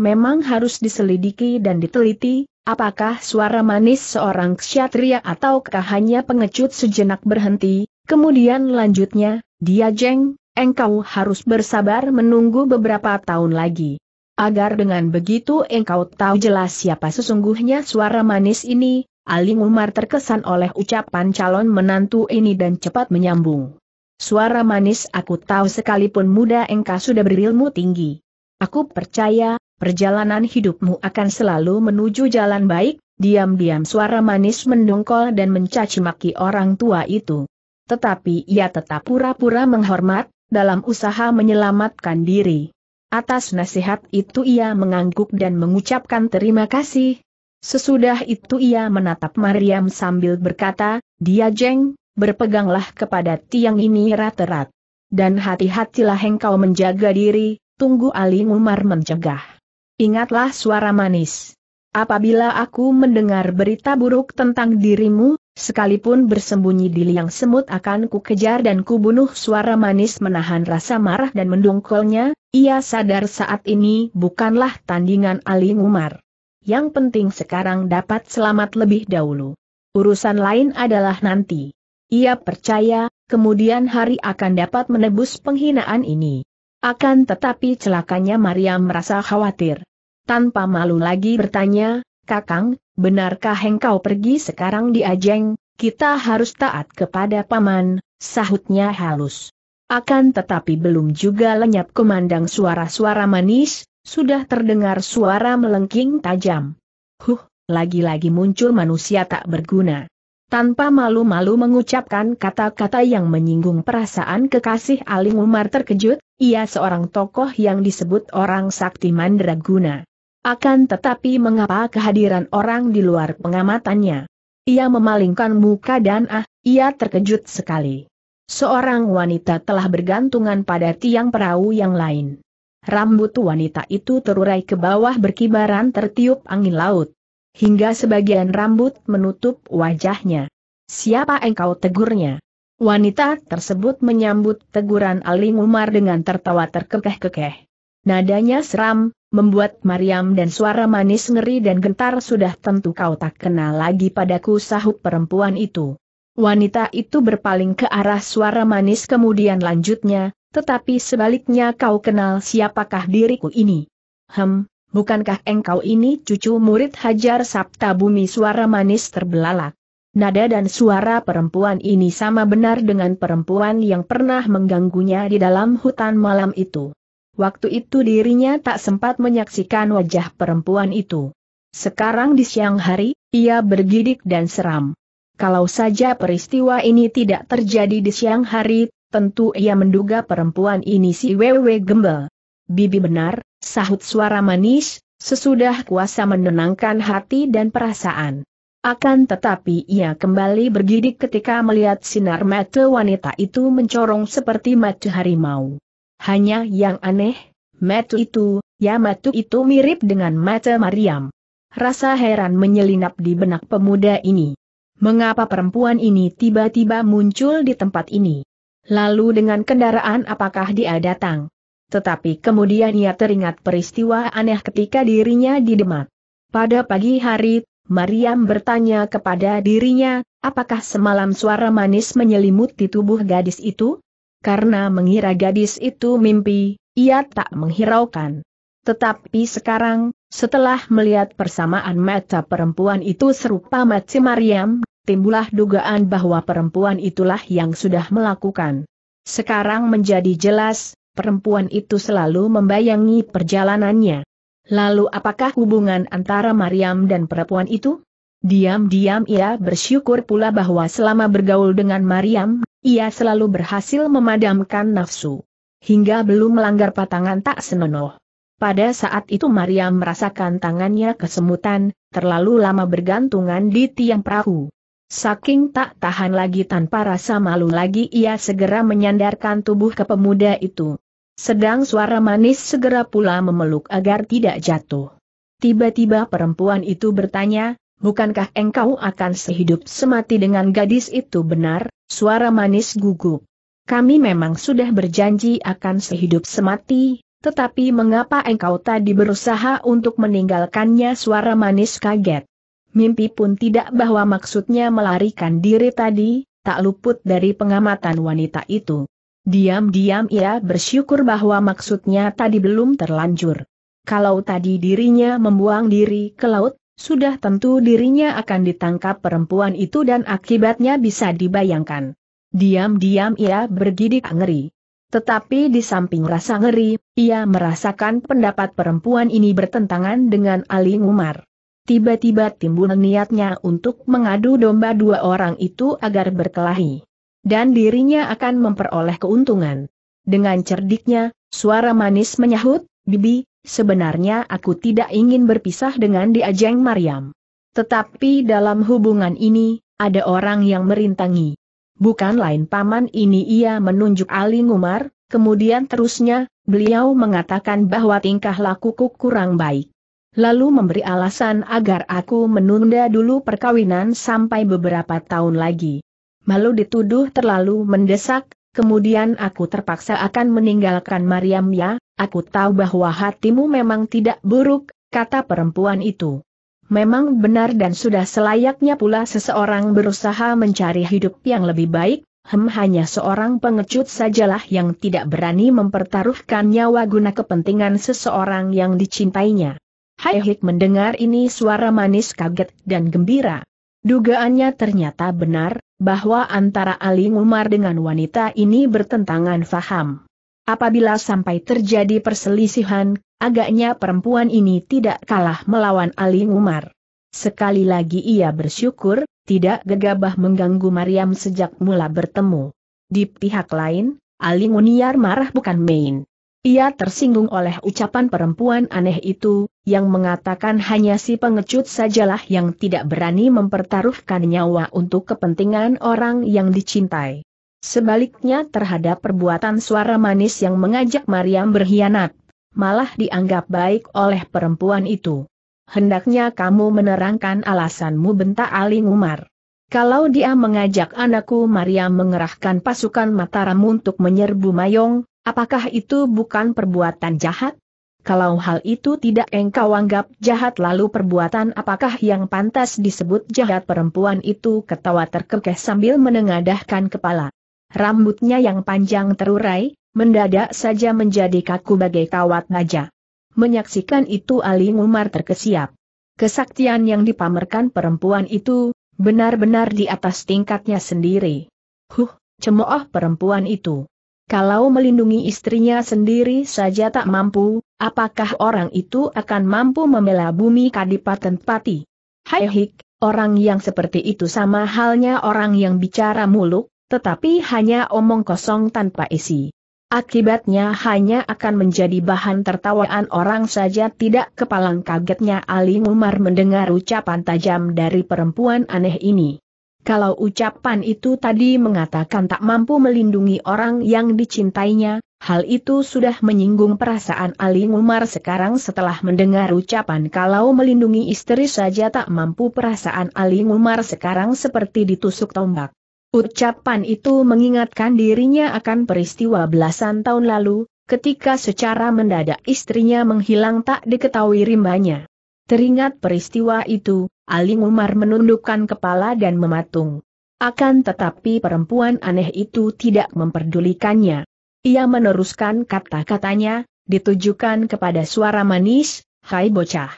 memang harus diselidiki dan diteliti, apakah suara manis seorang ksatria ataukah hanya pengecut sejenak berhenti, kemudian lanjutnya, dia jeng, engkau harus bersabar menunggu beberapa tahun lagi. Agar dengan begitu engkau tahu jelas siapa sesungguhnya suara manis ini, Ali Umar terkesan oleh ucapan calon menantu ini dan cepat menyambung. Suara manis aku tahu sekalipun muda engkau sudah berilmu tinggi. Aku percaya, perjalanan hidupmu akan selalu menuju jalan baik, diam-diam suara manis mendongkol dan mencaci maki orang tua itu. Tetapi ia tetap pura-pura menghormat, dalam usaha menyelamatkan diri. Atas nasihat itu ia mengangguk dan mengucapkan terima kasih. Sesudah itu ia menatap Mariam sambil berkata, dia jeng, berpeganglah kepada tiang ini rat-rat. Dan hati-hatilah engkau menjaga diri, tunggu Ali Umar mencegah. Ingatlah suara manis. Apabila aku mendengar berita buruk tentang dirimu, sekalipun bersembunyi di liang semut akan ku kejar dan kubunuh. suara manis menahan rasa marah dan mendongkolnya, ia sadar saat ini bukanlah tandingan Ali Umar. Yang penting sekarang dapat selamat lebih dahulu. Urusan lain adalah nanti. Ia percaya, kemudian hari akan dapat menebus penghinaan ini. Akan tetapi celakanya Maria merasa khawatir. Tanpa malu lagi bertanya, Kakang, benarkah engkau pergi sekarang di Ajeng? Kita harus taat kepada paman, sahutnya halus. Akan tetapi belum juga lenyap kemandang suara-suara manis, sudah terdengar suara melengking tajam. Huh, lagi-lagi muncul manusia tak berguna tanpa malu-malu mengucapkan kata-kata yang menyinggung perasaan kekasih Aling Umar terkejut, ia seorang tokoh yang disebut orang sakti mandraguna. Akan tetapi mengapa kehadiran orang di luar pengamatannya? Ia memalingkan muka dan ah, ia terkejut sekali. Seorang wanita telah bergantungan pada tiang perahu yang lain. Rambut wanita itu terurai ke bawah berkibaran tertiup angin laut hingga sebagian rambut menutup wajahnya. Siapa engkau tegurnya? Wanita tersebut menyambut teguran Aling Umar dengan tertawa terkekeh-kekeh. Nadanya seram, membuat Mariam dan suara manis ngeri dan gentar sudah tentu kau tak kenal lagi padaku sahut perempuan itu. Wanita itu berpaling ke arah suara manis kemudian lanjutnya, tetapi sebaliknya kau kenal siapakah diriku ini. Hem, Bukankah engkau ini cucu murid Hajar Sabta Bumi suara manis terbelalak? Nada dan suara perempuan ini sama benar dengan perempuan yang pernah mengganggunya di dalam hutan malam itu. Waktu itu dirinya tak sempat menyaksikan wajah perempuan itu. Sekarang di siang hari, ia bergidik dan seram. Kalau saja peristiwa ini tidak terjadi di siang hari, tentu ia menduga perempuan ini si Wewe Gembel. Bibi benar, Sahut suara manis, sesudah kuasa menenangkan hati dan perasaan. Akan tetapi ia kembali bergidik ketika melihat sinar mata wanita itu mencorong seperti mata harimau. Hanya yang aneh, mata itu, ya mata itu mirip dengan mata Maryam. Rasa heran menyelinap di benak pemuda ini. Mengapa perempuan ini tiba-tiba muncul di tempat ini? Lalu dengan kendaraan apakah dia datang? Tetapi kemudian ia teringat peristiwa aneh ketika dirinya di Demak. Pada pagi hari, Mariam bertanya kepada dirinya, apakah semalam suara manis menyelimuti tubuh gadis itu? Karena mengira gadis itu mimpi, ia tak menghiraukan. Tetapi sekarang, setelah melihat persamaan mata perempuan itu serupa mata Mariam, timbullah dugaan bahwa perempuan itulah yang sudah melakukan. Sekarang menjadi jelas, perempuan itu selalu membayangi perjalanannya. Lalu apakah hubungan antara Mariam dan perempuan itu? Diam-diam ia bersyukur pula bahwa selama bergaul dengan Mariam, ia selalu berhasil memadamkan nafsu. Hingga belum melanggar patangan tak senonoh. Pada saat itu Mariam merasakan tangannya kesemutan, terlalu lama bergantungan di tiang perahu. Saking tak tahan lagi tanpa rasa malu lagi ia segera menyandarkan tubuh ke pemuda itu. Sedang suara manis segera pula memeluk agar tidak jatuh. Tiba-tiba perempuan itu bertanya, bukankah engkau akan sehidup semati dengan gadis itu benar? Suara manis gugup. Kami memang sudah berjanji akan sehidup semati, tetapi mengapa engkau tadi berusaha untuk meninggalkannya suara manis kaget. Mimpi pun tidak bahwa maksudnya melarikan diri tadi, tak luput dari pengamatan wanita itu. Diam-diam ia bersyukur bahwa maksudnya tadi belum terlanjur. Kalau tadi dirinya membuang diri ke laut, sudah tentu dirinya akan ditangkap perempuan itu dan akibatnya bisa dibayangkan. Diam-diam ia bergidik ngeri. Tetapi di samping rasa ngeri, ia merasakan pendapat perempuan ini bertentangan dengan Ali Umar. Tiba-tiba timbul niatnya untuk mengadu domba dua orang itu agar berkelahi. Dan dirinya akan memperoleh keuntungan. Dengan cerdiknya, suara manis menyahut, Bibi, sebenarnya aku tidak ingin berpisah dengan Diajeng Mariam. Tetapi dalam hubungan ini, ada orang yang merintangi. Bukan lain paman ini ia menunjuk Ali Ngumar, kemudian terusnya, beliau mengatakan bahwa tingkah lakuku kurang baik lalu memberi alasan agar aku menunda dulu perkawinan sampai beberapa tahun lagi. Malu dituduh terlalu mendesak, kemudian aku terpaksa akan meninggalkan Mariam ya, aku tahu bahwa hatimu memang tidak buruk, kata perempuan itu. Memang benar dan sudah selayaknya pula seseorang berusaha mencari hidup yang lebih baik, hem hanya seorang pengecut sajalah yang tidak berani mempertaruhkan nyawa guna kepentingan seseorang yang dicintainya. Hai Hik mendengar ini suara manis kaget dan gembira. Dugaannya ternyata benar, bahwa antara Ali Umar dengan wanita ini bertentangan faham. Apabila sampai terjadi perselisihan, agaknya perempuan ini tidak kalah melawan Ali Umar. Sekali lagi ia bersyukur, tidak gegabah mengganggu Mariam sejak mula bertemu. Di pihak lain, Ali Muniar marah bukan main. Ia tersinggung oleh ucapan perempuan aneh itu, yang mengatakan hanya si pengecut sajalah yang tidak berani mempertaruhkan nyawa untuk kepentingan orang yang dicintai. Sebaliknya terhadap perbuatan suara manis yang mengajak Mariam berkhianat, malah dianggap baik oleh perempuan itu. Hendaknya kamu menerangkan alasanmu bentak Aling Umar. Kalau dia mengajak anakku Mariam mengerahkan pasukan Mataram untuk menyerbu Mayong, Apakah itu bukan perbuatan jahat? Kalau hal itu tidak engkau anggap jahat lalu perbuatan apakah yang pantas disebut jahat perempuan itu ketawa terkekeh sambil menengadahkan kepala. Rambutnya yang panjang terurai, mendadak saja menjadi kaku bagai kawat naja. Menyaksikan itu Ali Umar terkesiap. Kesaktian yang dipamerkan perempuan itu, benar-benar di atas tingkatnya sendiri. Huh, cemooh perempuan itu. Kalau melindungi istrinya sendiri saja tak mampu, apakah orang itu akan mampu membela bumi Kadipaten Pati? Hai hik, orang yang seperti itu sama halnya orang yang bicara muluk, tetapi hanya omong kosong tanpa isi. Akibatnya hanya akan menjadi bahan tertawaan orang saja tidak kepalang kagetnya Ali Umar mendengar ucapan tajam dari perempuan aneh ini. Kalau ucapan itu tadi mengatakan tak mampu melindungi orang yang dicintainya, hal itu sudah menyinggung perasaan Ali Umar sekarang setelah mendengar ucapan kalau melindungi istri saja tak mampu perasaan Ali Umar sekarang seperti ditusuk tombak. Ucapan itu mengingatkan dirinya akan peristiwa belasan tahun lalu, ketika secara mendadak istrinya menghilang tak diketahui rimbanya. Teringat peristiwa itu, Ali Umar menundukkan kepala dan mematung. Akan tetapi perempuan aneh itu tidak memperdulikannya. Ia meneruskan kata-katanya, ditujukan kepada suara manis, Hai bocah.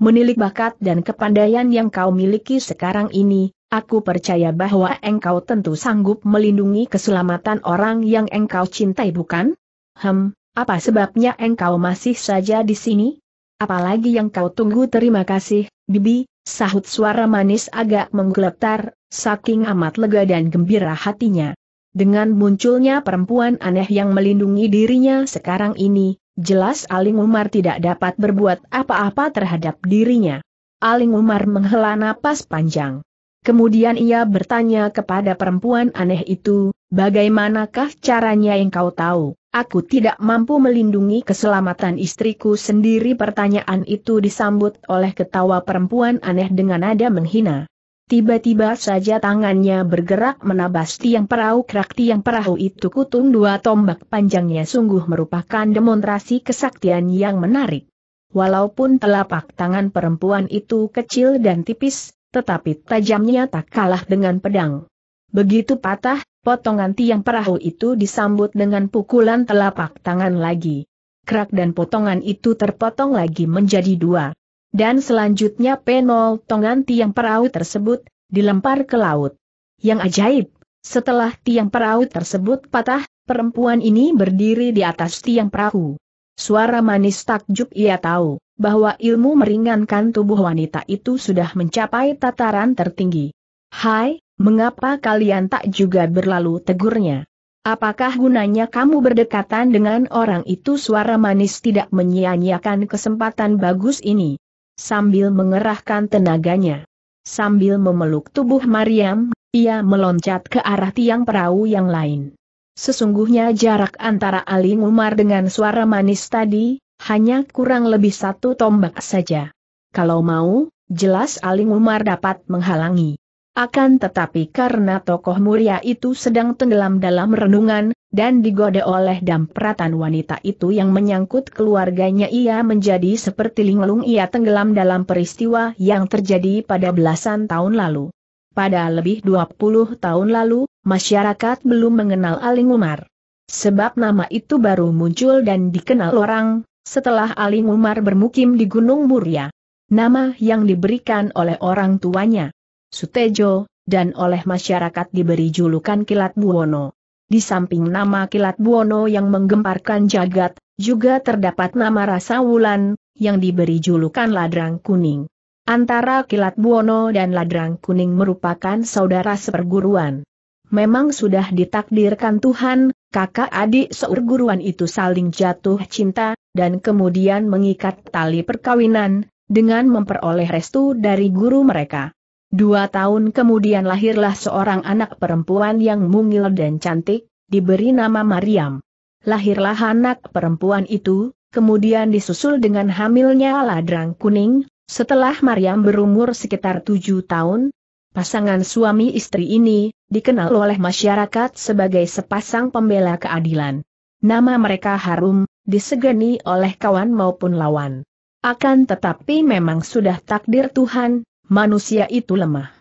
Menilik bakat dan kepandaian yang kau miliki sekarang ini, aku percaya bahwa engkau tentu sanggup melindungi keselamatan orang yang engkau cintai bukan? Hem, apa sebabnya engkau masih saja di sini? Apalagi yang kau tunggu terima kasih, Bibi, sahut suara manis agak menggeletar, saking amat lega dan gembira hatinya. Dengan munculnya perempuan aneh yang melindungi dirinya sekarang ini, jelas Aling Umar tidak dapat berbuat apa-apa terhadap dirinya. Aling Umar menghela napas panjang. Kemudian ia bertanya kepada perempuan aneh itu, Bagaimanakah caranya yang kau tahu? Aku tidak mampu melindungi keselamatan istriku sendiri. Pertanyaan itu disambut oleh ketawa perempuan aneh dengan nada menghina. Tiba-tiba saja tangannya bergerak menabas tiang perahu kerak tiang perahu itu kutung dua tombak panjangnya sungguh merupakan demonstrasi kesaktian yang menarik. Walaupun telapak tangan perempuan itu kecil dan tipis, tetapi tajamnya tak kalah dengan pedang. Begitu patah, potongan tiang perahu itu disambut dengan pukulan telapak tangan lagi. Kerak dan potongan itu terpotong lagi menjadi dua. Dan selanjutnya penol tongan tiang perahu tersebut, dilempar ke laut. Yang ajaib, setelah tiang perahu tersebut patah, perempuan ini berdiri di atas tiang perahu. Suara manis takjub ia tahu, bahwa ilmu meringankan tubuh wanita itu sudah mencapai tataran tertinggi. Hai, Mengapa kalian tak juga berlalu tegurnya? Apakah gunanya kamu berdekatan dengan orang itu suara manis tidak menyia-nyiakan kesempatan bagus ini? Sambil mengerahkan tenaganya. Sambil memeluk tubuh Mariam, ia meloncat ke arah tiang perahu yang lain. Sesungguhnya jarak antara Ali Umar dengan suara manis tadi, hanya kurang lebih satu tombak saja. Kalau mau, jelas Ali Umar dapat menghalangi. Akan tetapi karena tokoh muria itu sedang tenggelam dalam renungan, dan digoda oleh dampratan wanita itu yang menyangkut keluarganya ia menjadi seperti linglung ia tenggelam dalam peristiwa yang terjadi pada belasan tahun lalu. Pada lebih 20 tahun lalu, masyarakat belum mengenal Aling Umar. Sebab nama itu baru muncul dan dikenal orang, setelah Aling Umar bermukim di Gunung Muria. Nama yang diberikan oleh orang tuanya. Sutejo, dan oleh masyarakat diberi julukan Kilat Buwono. Di samping nama Kilat Buwono yang menggemparkan jagat, juga terdapat nama Rasa Wulan, yang diberi julukan Ladrang Kuning. Antara Kilat Buwono dan Ladrang Kuning merupakan saudara seperguruan. Memang sudah ditakdirkan Tuhan, kakak adik seperguruan itu saling jatuh cinta, dan kemudian mengikat tali perkawinan, dengan memperoleh restu dari guru mereka. Dua tahun kemudian lahirlah seorang anak perempuan yang mungil dan cantik, diberi nama Mariam. Lahirlah anak perempuan itu, kemudian disusul dengan hamilnya ladrang kuning, setelah Mariam berumur sekitar tujuh tahun, pasangan suami istri ini, dikenal oleh masyarakat sebagai sepasang pembela keadilan. Nama mereka harum, disegani oleh kawan maupun lawan. Akan tetapi memang sudah takdir Tuhan, manusia itu lemah.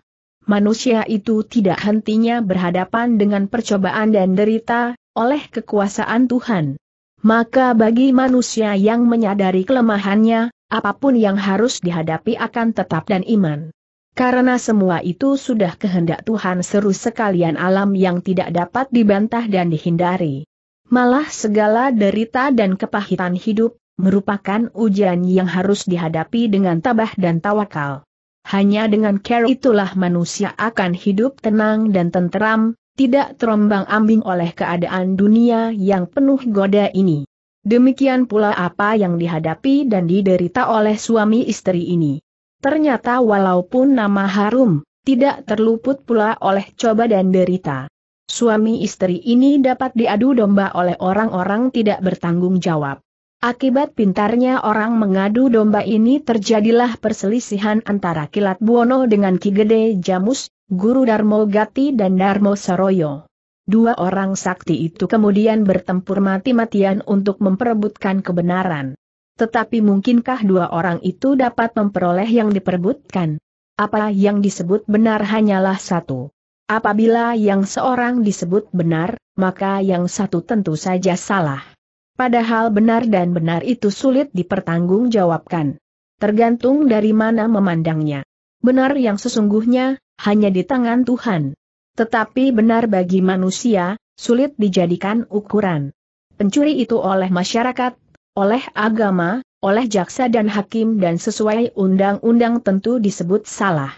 Manusia itu tidak hentinya berhadapan dengan percobaan dan derita, oleh kekuasaan Tuhan. Maka bagi manusia yang menyadari kelemahannya, apapun yang harus dihadapi akan tetap dan iman. Karena semua itu sudah kehendak Tuhan seru sekalian alam yang tidak dapat dibantah dan dihindari. Malah segala derita dan kepahitan hidup, merupakan ujian yang harus dihadapi dengan tabah dan tawakal. Hanya dengan care itulah manusia akan hidup tenang dan tenteram, tidak terombang-ambing oleh keadaan dunia yang penuh goda ini. Demikian pula apa yang dihadapi dan diderita oleh suami istri ini. Ternyata walaupun nama harum, tidak terluput pula oleh coba dan derita. Suami istri ini dapat diadu domba oleh orang-orang tidak bertanggung jawab. Akibat pintarnya orang mengadu domba ini terjadilah perselisihan antara Kilat Buono dengan Ki Gede Jamus, Guru Darmo Gati dan Darmo Saroyo. Dua orang sakti itu kemudian bertempur mati-matian untuk memperebutkan kebenaran. Tetapi mungkinkah dua orang itu dapat memperoleh yang diperebutkan? Apa yang disebut benar hanyalah satu. Apabila yang seorang disebut benar, maka yang satu tentu saja salah. Padahal benar dan benar itu sulit dipertanggungjawabkan. Tergantung dari mana memandangnya. Benar yang sesungguhnya, hanya di tangan Tuhan. Tetapi benar bagi manusia, sulit dijadikan ukuran. Pencuri itu oleh masyarakat, oleh agama, oleh jaksa dan hakim dan sesuai undang-undang tentu disebut salah.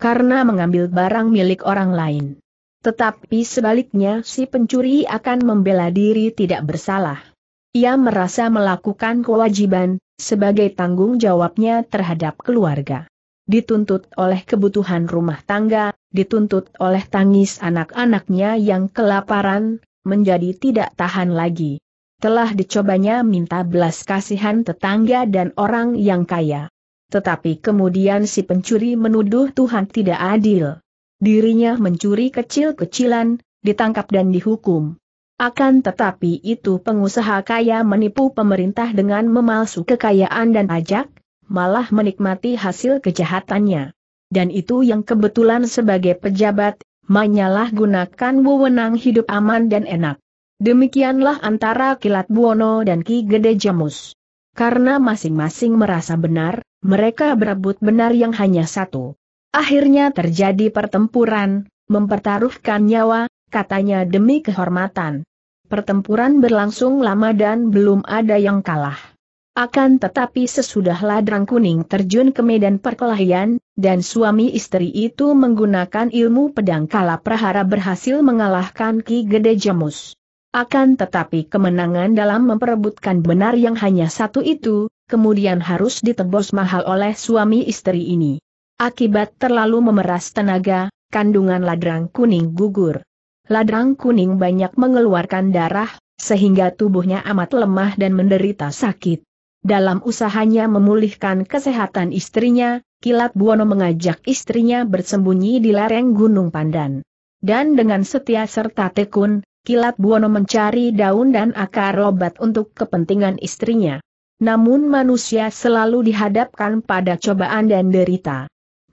Karena mengambil barang milik orang lain. Tetapi sebaliknya si pencuri akan membela diri tidak bersalah. Ia merasa melakukan kewajiban, sebagai tanggung jawabnya terhadap keluarga. Dituntut oleh kebutuhan rumah tangga, dituntut oleh tangis anak-anaknya yang kelaparan, menjadi tidak tahan lagi. Telah dicobanya minta belas kasihan tetangga dan orang yang kaya. Tetapi kemudian si pencuri menuduh Tuhan tidak adil. Dirinya mencuri kecil-kecilan, ditangkap dan dihukum. Akan tetapi itu pengusaha kaya menipu pemerintah dengan memalsu kekayaan dan ajak, malah menikmati hasil kejahatannya. Dan itu yang kebetulan sebagai pejabat, manyalah gunakan wewenang hidup aman dan enak. Demikianlah antara kilat Buono dan Ki Gede Jamus. Karena masing-masing merasa benar, mereka berebut benar yang hanya satu. Akhirnya terjadi pertempuran, mempertaruhkan nyawa, katanya demi kehormatan. Pertempuran berlangsung lama dan belum ada yang kalah. Akan tetapi sesudah Ladrang Kuning terjun ke medan perkelahian, dan suami istri itu menggunakan ilmu pedang kala prahara berhasil mengalahkan Ki Gede Jemus. Akan tetapi kemenangan dalam memperebutkan benar yang hanya satu itu, kemudian harus ditebus mahal oleh suami istri ini. Akibat terlalu memeras tenaga, kandungan Ladrang Kuning gugur ladrang kuning banyak mengeluarkan darah, sehingga tubuhnya amat lemah dan menderita sakit. Dalam usahanya memulihkan kesehatan istrinya, Kilat Buono mengajak istrinya bersembunyi di lereng Gunung Pandan. Dan dengan setia serta tekun, Kilat Buono mencari daun dan akar obat untuk kepentingan istrinya. Namun manusia selalu dihadapkan pada cobaan dan derita.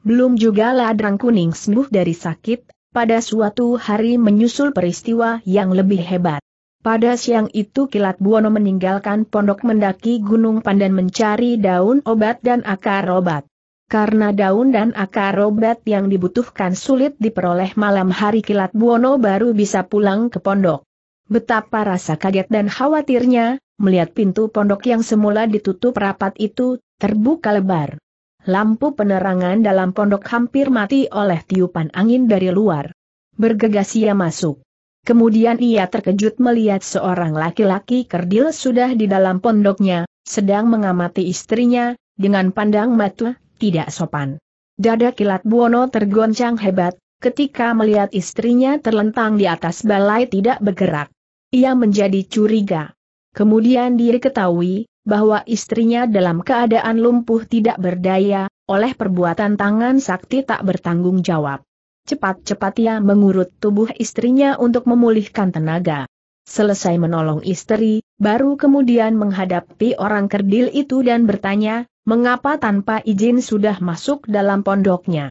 Belum juga ladrang kuning sembuh dari sakit, pada suatu hari menyusul peristiwa yang lebih hebat. Pada siang itu Kilat Buono meninggalkan pondok mendaki Gunung Pandan mencari daun obat dan akar obat. Karena daun dan akar obat yang dibutuhkan sulit diperoleh malam hari Kilat Buono baru bisa pulang ke pondok. Betapa rasa kaget dan khawatirnya, melihat pintu pondok yang semula ditutup rapat itu, terbuka lebar. Lampu penerangan dalam pondok hampir mati oleh tiupan angin dari luar. Bergegas ia masuk. Kemudian ia terkejut melihat seorang laki-laki kerdil sudah di dalam pondoknya, sedang mengamati istrinya, dengan pandang mata, tidak sopan. Dada kilat Buono tergoncang hebat, ketika melihat istrinya terlentang di atas balai tidak bergerak. Ia menjadi curiga. Kemudian dia ketahui, bahwa istrinya dalam keadaan lumpuh tidak berdaya, oleh perbuatan tangan sakti tak bertanggung jawab. Cepat-cepat ia mengurut tubuh istrinya untuk memulihkan tenaga. Selesai menolong istri, baru kemudian menghadapi orang kerdil itu dan bertanya, mengapa tanpa izin sudah masuk dalam pondoknya.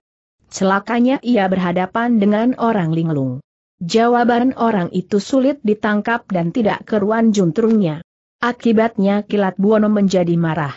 Celakanya ia berhadapan dengan orang linglung. Jawaban orang itu sulit ditangkap dan tidak keruan juntrungnya. Akibatnya kilat Buono menjadi marah.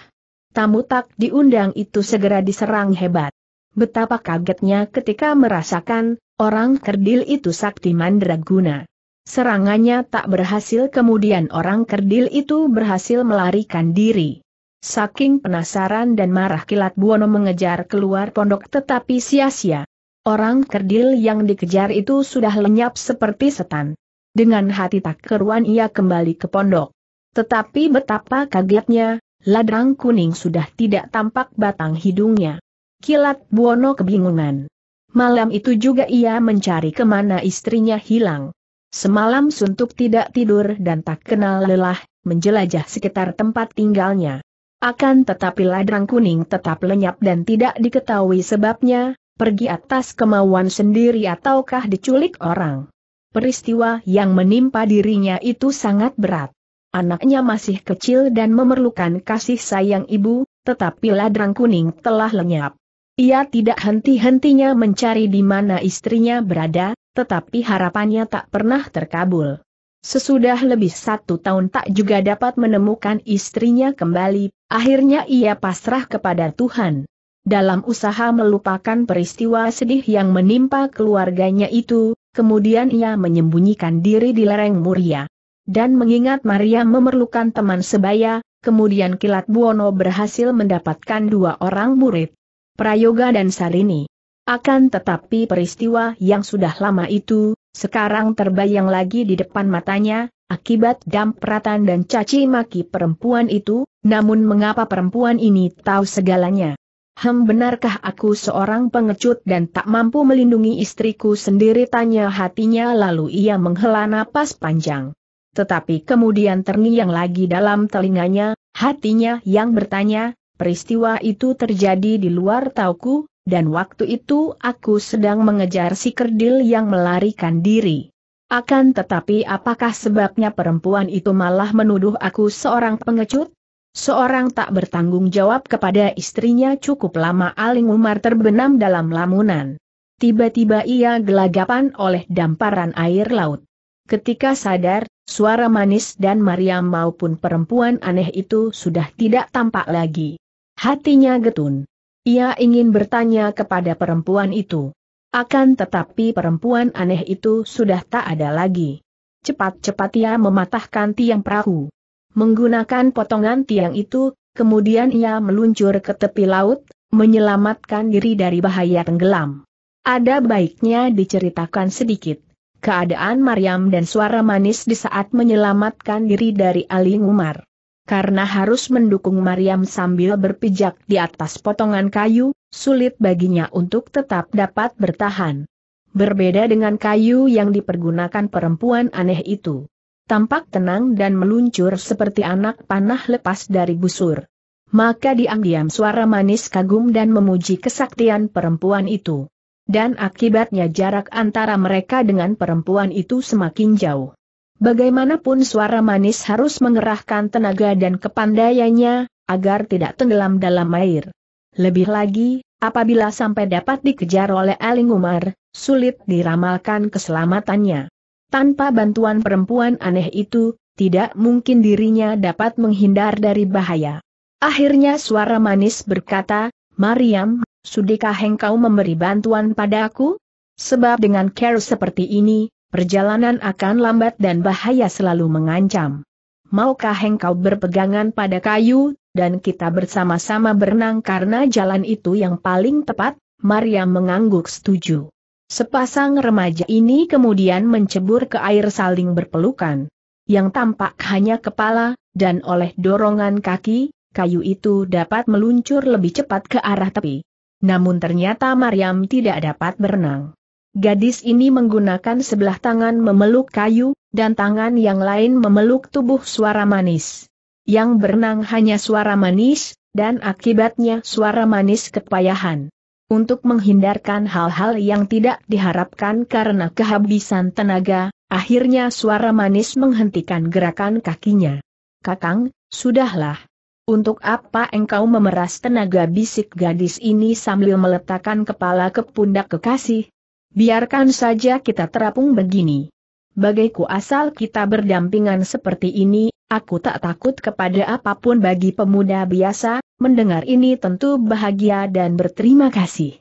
Tamu tak diundang itu segera diserang hebat. Betapa kagetnya ketika merasakan, orang kerdil itu sakti mandraguna. Serangannya tak berhasil kemudian orang kerdil itu berhasil melarikan diri. Saking penasaran dan marah kilat Buono mengejar keluar pondok tetapi sia-sia. Orang kerdil yang dikejar itu sudah lenyap seperti setan. Dengan hati tak keruan ia kembali ke pondok. Tetapi betapa kagetnya, ladrang kuning sudah tidak tampak batang hidungnya. Kilat Buono kebingungan. Malam itu juga ia mencari kemana istrinya hilang. Semalam suntuk tidak tidur dan tak kenal lelah, menjelajah sekitar tempat tinggalnya. Akan tetapi ladrang kuning tetap lenyap dan tidak diketahui sebabnya, pergi atas kemauan sendiri ataukah diculik orang. Peristiwa yang menimpa dirinya itu sangat berat. Anaknya masih kecil dan memerlukan kasih sayang ibu, tetapi ladrang kuning telah lenyap. Ia tidak henti-hentinya mencari di mana istrinya berada, tetapi harapannya tak pernah terkabul. Sesudah lebih satu tahun tak juga dapat menemukan istrinya kembali, akhirnya ia pasrah kepada Tuhan. Dalam usaha melupakan peristiwa sedih yang menimpa keluarganya itu, kemudian ia menyembunyikan diri di lereng Muria. Dan mengingat Maria memerlukan teman sebaya, kemudian Kilat Buono berhasil mendapatkan dua orang murid. Prayoga dan Sarini. Akan tetapi peristiwa yang sudah lama itu, sekarang terbayang lagi di depan matanya, akibat dampratan dan caci maki perempuan itu, namun mengapa perempuan ini tahu segalanya? Hem benarkah aku seorang pengecut dan tak mampu melindungi istriku sendiri tanya hatinya lalu ia menghela napas panjang. Tetapi kemudian terngiang lagi dalam telinganya, hatinya yang bertanya, peristiwa itu terjadi di luar tauku, dan waktu itu aku sedang mengejar si kerdil yang melarikan diri. Akan tetapi apakah sebabnya perempuan itu malah menuduh aku seorang pengecut? Seorang tak bertanggung jawab kepada istrinya cukup lama Aling Umar terbenam dalam lamunan. Tiba-tiba ia gelagapan oleh damparan air laut. Ketika sadar, Suara manis dan Mariam maupun perempuan aneh itu sudah tidak tampak lagi. Hatinya getun. Ia ingin bertanya kepada perempuan itu. Akan tetapi perempuan aneh itu sudah tak ada lagi. Cepat-cepat ia mematahkan tiang perahu. Menggunakan potongan tiang itu, kemudian ia meluncur ke tepi laut, menyelamatkan diri dari bahaya tenggelam. Ada baiknya diceritakan sedikit keadaan Mariam dan suara manis di saat menyelamatkan diri dari Ali Umar. Karena harus mendukung Mariam sambil berpijak di atas potongan kayu, sulit baginya untuk tetap dapat bertahan. Berbeda dengan kayu yang dipergunakan perempuan aneh itu. Tampak tenang dan meluncur seperti anak panah lepas dari busur. Maka diam-diam suara manis kagum dan memuji kesaktian perempuan itu dan akibatnya jarak antara mereka dengan perempuan itu semakin jauh. Bagaimanapun suara manis harus mengerahkan tenaga dan kepandaiannya, agar tidak tenggelam dalam air. Lebih lagi, apabila sampai dapat dikejar oleh Aling Umar, sulit diramalkan keselamatannya. Tanpa bantuan perempuan aneh itu, tidak mungkin dirinya dapat menghindar dari bahaya. Akhirnya suara manis berkata, Mariam, Sudikah engkau memberi bantuan padaku? Sebab dengan care seperti ini, perjalanan akan lambat dan bahaya selalu mengancam. Maukah engkau berpegangan pada kayu, dan kita bersama-sama berenang karena jalan itu yang paling tepat? Maria mengangguk setuju. Sepasang remaja ini kemudian mencebur ke air saling berpelukan. Yang tampak hanya kepala, dan oleh dorongan kaki, kayu itu dapat meluncur lebih cepat ke arah tepi. Namun ternyata Mariam tidak dapat berenang. Gadis ini menggunakan sebelah tangan memeluk kayu, dan tangan yang lain memeluk tubuh suara manis. Yang berenang hanya suara manis, dan akibatnya suara manis kepayahan. Untuk menghindarkan hal-hal yang tidak diharapkan karena kehabisan tenaga, akhirnya suara manis menghentikan gerakan kakinya. Kakang, sudahlah, untuk apa engkau memeras tenaga bisik gadis ini sambil meletakkan kepala ke pundak kekasih? Biarkan saja kita terapung begini. Bagaiku asal kita berdampingan seperti ini, aku tak takut kepada apapun bagi pemuda biasa, mendengar ini tentu bahagia dan berterima kasih.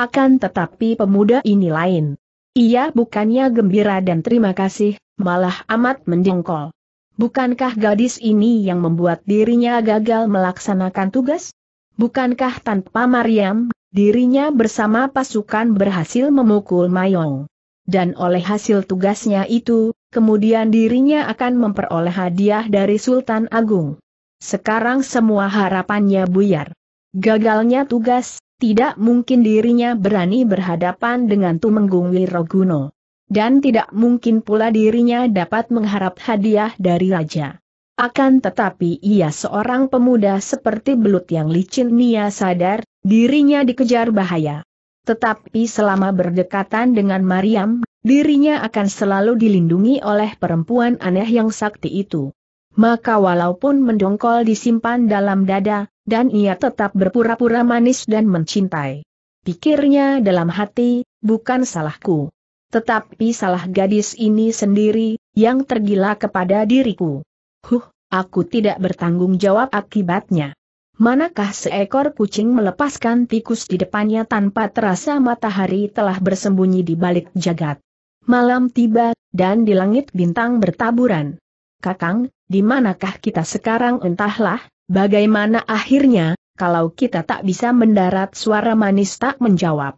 Akan tetapi pemuda ini lain. Ia bukannya gembira dan terima kasih, malah amat mendengkol. Bukankah gadis ini yang membuat dirinya gagal melaksanakan tugas? Bukankah tanpa Mariam, dirinya bersama pasukan berhasil memukul Mayong? Dan oleh hasil tugasnya itu, kemudian dirinya akan memperoleh hadiah dari Sultan Agung. Sekarang semua harapannya buyar. Gagalnya tugas, tidak mungkin dirinya berani berhadapan dengan Tumenggung Wiroguno dan tidak mungkin pula dirinya dapat mengharap hadiah dari raja. Akan tetapi ia seorang pemuda seperti belut yang licin Nia sadar, dirinya dikejar bahaya. Tetapi selama berdekatan dengan Mariam, dirinya akan selalu dilindungi oleh perempuan aneh yang sakti itu. Maka walaupun mendongkol disimpan dalam dada, dan ia tetap berpura-pura manis dan mencintai. Pikirnya dalam hati, bukan salahku. Tetapi salah gadis ini sendiri, yang tergila kepada diriku. Huh, aku tidak bertanggung jawab akibatnya. Manakah seekor kucing melepaskan tikus di depannya tanpa terasa matahari telah bersembunyi di balik jagat. Malam tiba, dan di langit bintang bertaburan. Kakang, di manakah kita sekarang entahlah, bagaimana akhirnya, kalau kita tak bisa mendarat suara manis tak menjawab.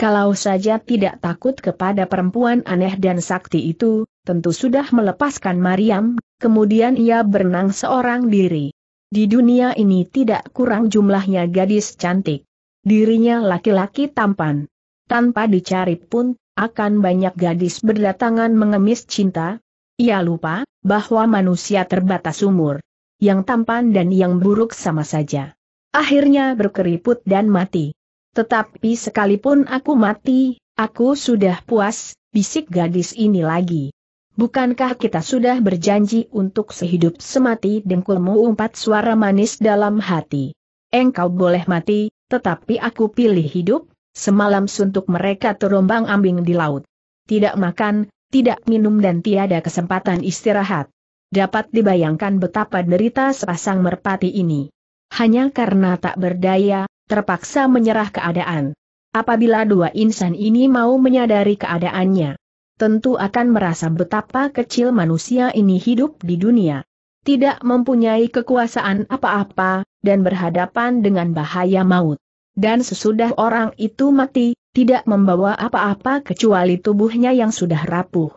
Kalau saja tidak takut kepada perempuan aneh dan sakti itu, tentu sudah melepaskan Mariam, kemudian ia berenang seorang diri. Di dunia ini tidak kurang jumlahnya gadis cantik. Dirinya laki-laki tampan. Tanpa dicari pun, akan banyak gadis berdatangan mengemis cinta. Ia lupa, bahwa manusia terbatas umur. Yang tampan dan yang buruk sama saja. Akhirnya berkeriput dan mati. Tetapi sekalipun aku mati, aku sudah puas, bisik gadis ini lagi. Bukankah kita sudah berjanji untuk sehidup semati dengkulmu empat suara manis dalam hati? Engkau boleh mati, tetapi aku pilih hidup, semalam suntuk mereka terombang ambing di laut. Tidak makan, tidak minum dan tiada kesempatan istirahat. Dapat dibayangkan betapa derita sepasang merpati ini. Hanya karena tak berdaya, terpaksa menyerah keadaan. Apabila dua insan ini mau menyadari keadaannya, tentu akan merasa betapa kecil manusia ini hidup di dunia. Tidak mempunyai kekuasaan apa-apa, dan berhadapan dengan bahaya maut. Dan sesudah orang itu mati, tidak membawa apa-apa kecuali tubuhnya yang sudah rapuh.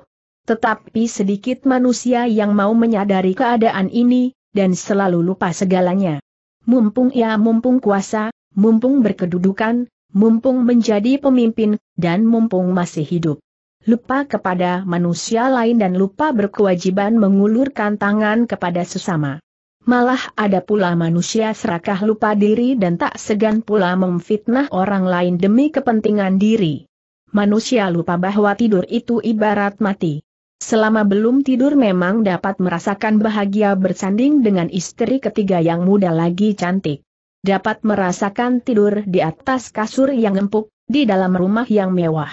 Tetapi sedikit manusia yang mau menyadari keadaan ini, dan selalu lupa segalanya. Mumpung ya mumpung kuasa, mumpung berkedudukan, mumpung menjadi pemimpin, dan mumpung masih hidup. Lupa kepada manusia lain dan lupa berkewajiban mengulurkan tangan kepada sesama. Malah ada pula manusia serakah lupa diri dan tak segan pula memfitnah orang lain demi kepentingan diri. Manusia lupa bahwa tidur itu ibarat mati. Selama belum tidur memang dapat merasakan bahagia bersanding dengan istri ketiga yang muda lagi cantik dapat merasakan tidur di atas kasur yang empuk, di dalam rumah yang mewah.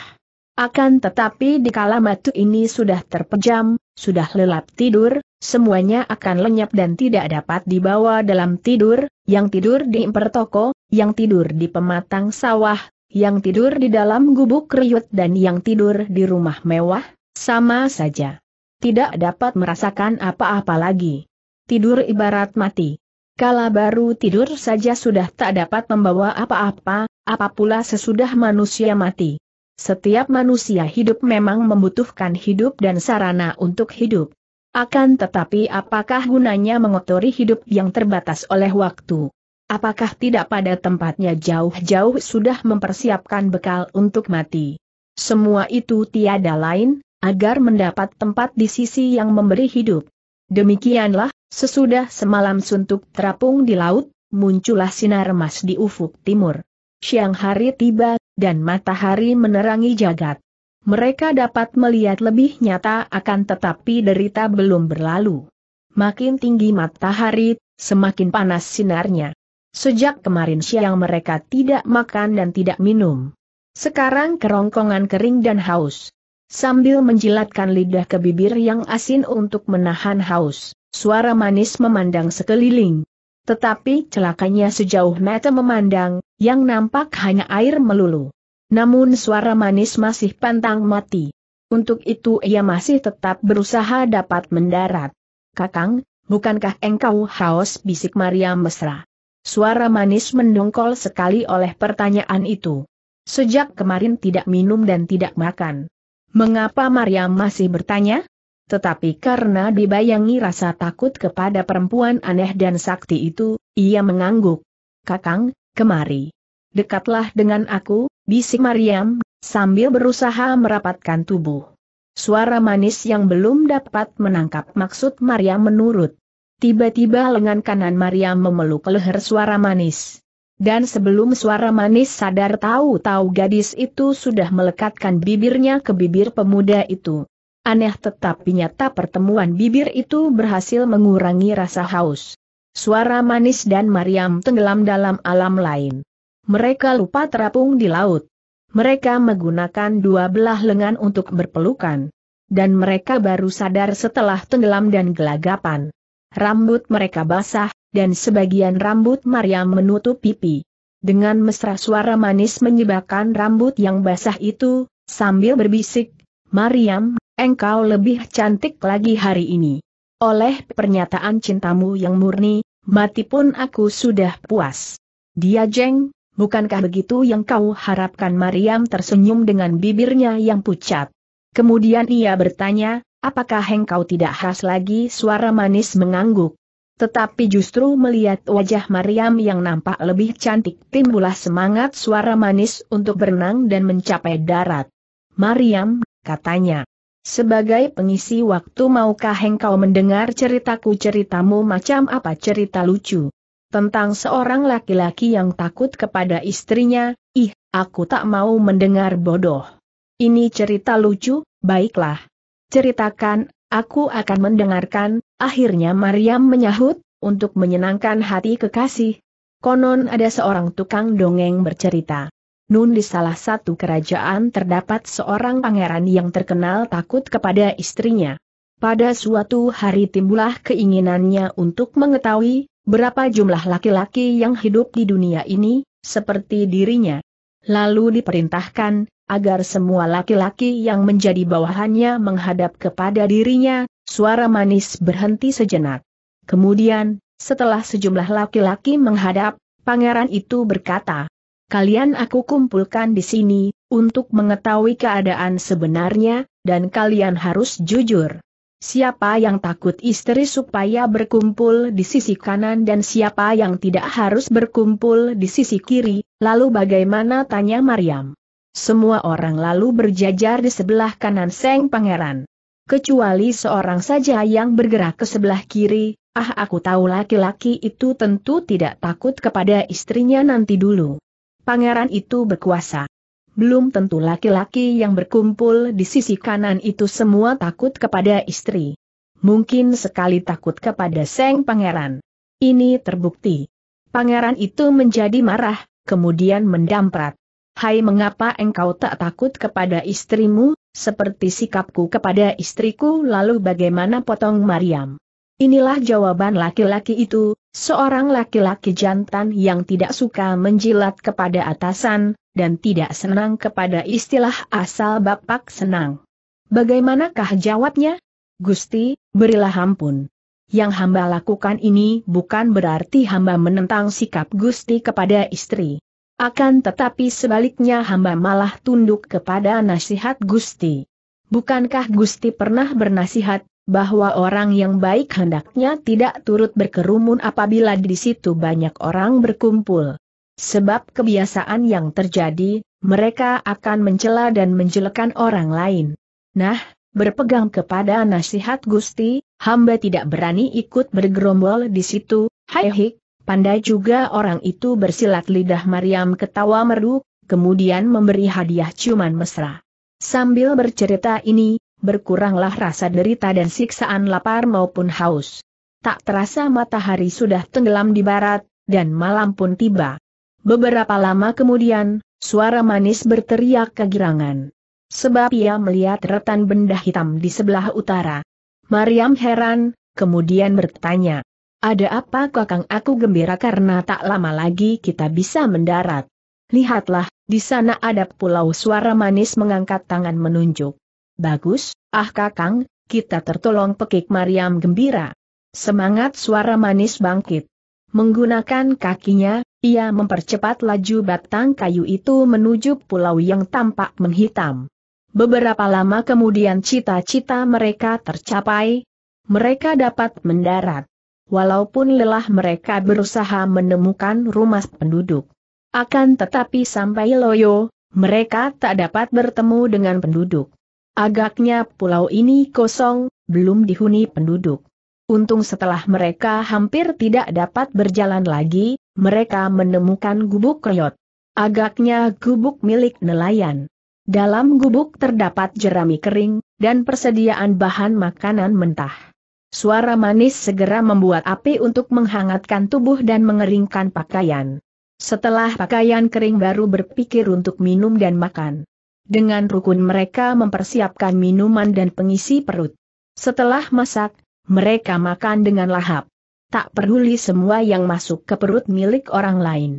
Akan tetapi di kala matu ini sudah terpejam, sudah lelap tidur, semuanya akan lenyap dan tidak dapat dibawa dalam tidur, yang tidur di impertoko, yang tidur di pematang sawah, yang tidur di dalam gubuk riut dan yang tidur di rumah mewah, sama saja. Tidak dapat merasakan apa-apa lagi. Tidur ibarat mati kala baru tidur saja sudah tak dapat membawa apa-apa, apa pula sesudah manusia mati. Setiap manusia hidup memang membutuhkan hidup dan sarana untuk hidup. Akan tetapi apakah gunanya mengotori hidup yang terbatas oleh waktu? Apakah tidak pada tempatnya jauh-jauh sudah mempersiapkan bekal untuk mati? Semua itu tiada lain, agar mendapat tempat di sisi yang memberi hidup. Demikianlah, Sesudah semalam suntuk terapung di laut, muncullah sinar emas di ufuk timur. Siang hari tiba, dan matahari menerangi jagat. Mereka dapat melihat lebih nyata akan tetapi derita belum berlalu. Makin tinggi matahari, semakin panas sinarnya. Sejak kemarin siang mereka tidak makan dan tidak minum. Sekarang kerongkongan kering dan haus. Sambil menjilatkan lidah ke bibir yang asin untuk menahan haus. Suara manis memandang sekeliling. Tetapi celakanya sejauh mata memandang, yang nampak hanya air melulu. Namun suara manis masih pantang mati. Untuk itu ia masih tetap berusaha dapat mendarat. Kakang, bukankah engkau haus bisik Maria mesra? Suara manis mendongkol sekali oleh pertanyaan itu. Sejak kemarin tidak minum dan tidak makan. Mengapa Maria masih bertanya? Tetapi karena dibayangi rasa takut kepada perempuan aneh dan sakti itu, ia mengangguk. Kakang, kemari. Dekatlah dengan aku, bisik Mariam, sambil berusaha merapatkan tubuh. Suara manis yang belum dapat menangkap maksud Mariam menurut. Tiba-tiba lengan kanan Mariam memeluk leher suara manis. Dan sebelum suara manis sadar tahu-tahu gadis itu sudah melekatkan bibirnya ke bibir pemuda itu. Aneh tetapi nyata pertemuan bibir itu berhasil mengurangi rasa haus. Suara manis dan Mariam tenggelam dalam alam lain. Mereka lupa terapung di laut. Mereka menggunakan dua belah lengan untuk berpelukan. Dan mereka baru sadar setelah tenggelam dan gelagapan. Rambut mereka basah, dan sebagian rambut Mariam menutup pipi. Dengan mesra suara manis menyebabkan rambut yang basah itu, sambil berbisik, Mariam, engkau lebih cantik lagi hari ini. Oleh pernyataan cintamu yang murni, mati pun aku sudah puas. Dia jeng, bukankah begitu yang kau harapkan Mariam tersenyum dengan bibirnya yang pucat. Kemudian ia bertanya, apakah engkau tidak khas lagi suara manis mengangguk. Tetapi justru melihat wajah Mariam yang nampak lebih cantik timbulah semangat suara manis untuk berenang dan mencapai darat. Mariam, katanya. Sebagai pengisi waktu maukah engkau mendengar ceritaku ceritamu macam apa cerita lucu? Tentang seorang laki-laki yang takut kepada istrinya, ih, aku tak mau mendengar bodoh. Ini cerita lucu, baiklah. Ceritakan, aku akan mendengarkan, akhirnya Maryam menyahut, untuk menyenangkan hati kekasih. Konon ada seorang tukang dongeng bercerita. Nun di salah satu kerajaan terdapat seorang pangeran yang terkenal takut kepada istrinya. Pada suatu hari timbullah keinginannya untuk mengetahui, berapa jumlah laki-laki yang hidup di dunia ini, seperti dirinya. Lalu diperintahkan, agar semua laki-laki yang menjadi bawahannya menghadap kepada dirinya, suara manis berhenti sejenak. Kemudian, setelah sejumlah laki-laki menghadap, pangeran itu berkata, Kalian aku kumpulkan di sini, untuk mengetahui keadaan sebenarnya, dan kalian harus jujur. Siapa yang takut istri supaya berkumpul di sisi kanan dan siapa yang tidak harus berkumpul di sisi kiri, lalu bagaimana tanya Mariam. Semua orang lalu berjajar di sebelah kanan Seng Pangeran. Kecuali seorang saja yang bergerak ke sebelah kiri, ah aku tahu laki-laki itu tentu tidak takut kepada istrinya nanti dulu pangeran itu berkuasa. Belum tentu laki-laki yang berkumpul di sisi kanan itu semua takut kepada istri. Mungkin sekali takut kepada Seng Pangeran. Ini terbukti. Pangeran itu menjadi marah, kemudian mendamprat. Hai mengapa engkau tak takut kepada istrimu, seperti sikapku kepada istriku lalu bagaimana potong Mariam? Inilah jawaban laki-laki itu, Seorang laki-laki jantan yang tidak suka menjilat kepada atasan, dan tidak senang kepada istilah asal bapak senang. Bagaimanakah jawabnya? Gusti, berilah ampun. Yang hamba lakukan ini bukan berarti hamba menentang sikap Gusti kepada istri. Akan tetapi sebaliknya hamba malah tunduk kepada nasihat Gusti. Bukankah Gusti pernah bernasihat, bahwa orang yang baik hendaknya tidak turut berkerumun apabila di situ banyak orang berkumpul. Sebab kebiasaan yang terjadi, mereka akan mencela dan menjelekan orang lain. Nah, berpegang kepada nasihat Gusti, hamba tidak berani ikut bergerombol di situ, hai hik, pandai juga orang itu bersilat lidah Maryam ketawa merdu, kemudian memberi hadiah ciuman mesra. Sambil bercerita ini, berkuranglah rasa derita dan siksaan lapar maupun haus. Tak terasa matahari sudah tenggelam di barat, dan malam pun tiba. Beberapa lama kemudian, suara manis berteriak kegirangan. Sebab ia melihat retan benda hitam di sebelah utara. Mariam heran, kemudian bertanya. Ada apa kakang aku gembira karena tak lama lagi kita bisa mendarat. Lihatlah, di sana ada pulau suara manis mengangkat tangan menunjuk. Bagus, ah kakang, kita tertolong pekik Mariam gembira. Semangat suara manis bangkit. Menggunakan kakinya, ia mempercepat laju batang kayu itu menuju pulau yang tampak menghitam. Beberapa lama kemudian cita-cita mereka tercapai. Mereka dapat mendarat. Walaupun lelah mereka berusaha menemukan rumah penduduk. Akan tetapi sampai loyo, mereka tak dapat bertemu dengan penduduk. Agaknya pulau ini kosong, belum dihuni penduduk. Untung setelah mereka hampir tidak dapat berjalan lagi, mereka menemukan gubuk koyot. Agaknya gubuk milik nelayan. Dalam gubuk terdapat jerami kering, dan persediaan bahan makanan mentah. Suara manis segera membuat api untuk menghangatkan tubuh dan mengeringkan pakaian. Setelah pakaian kering baru berpikir untuk minum dan makan. Dengan rukun mereka mempersiapkan minuman dan pengisi perut. Setelah masak, mereka makan dengan lahap. Tak peduli semua yang masuk ke perut milik orang lain.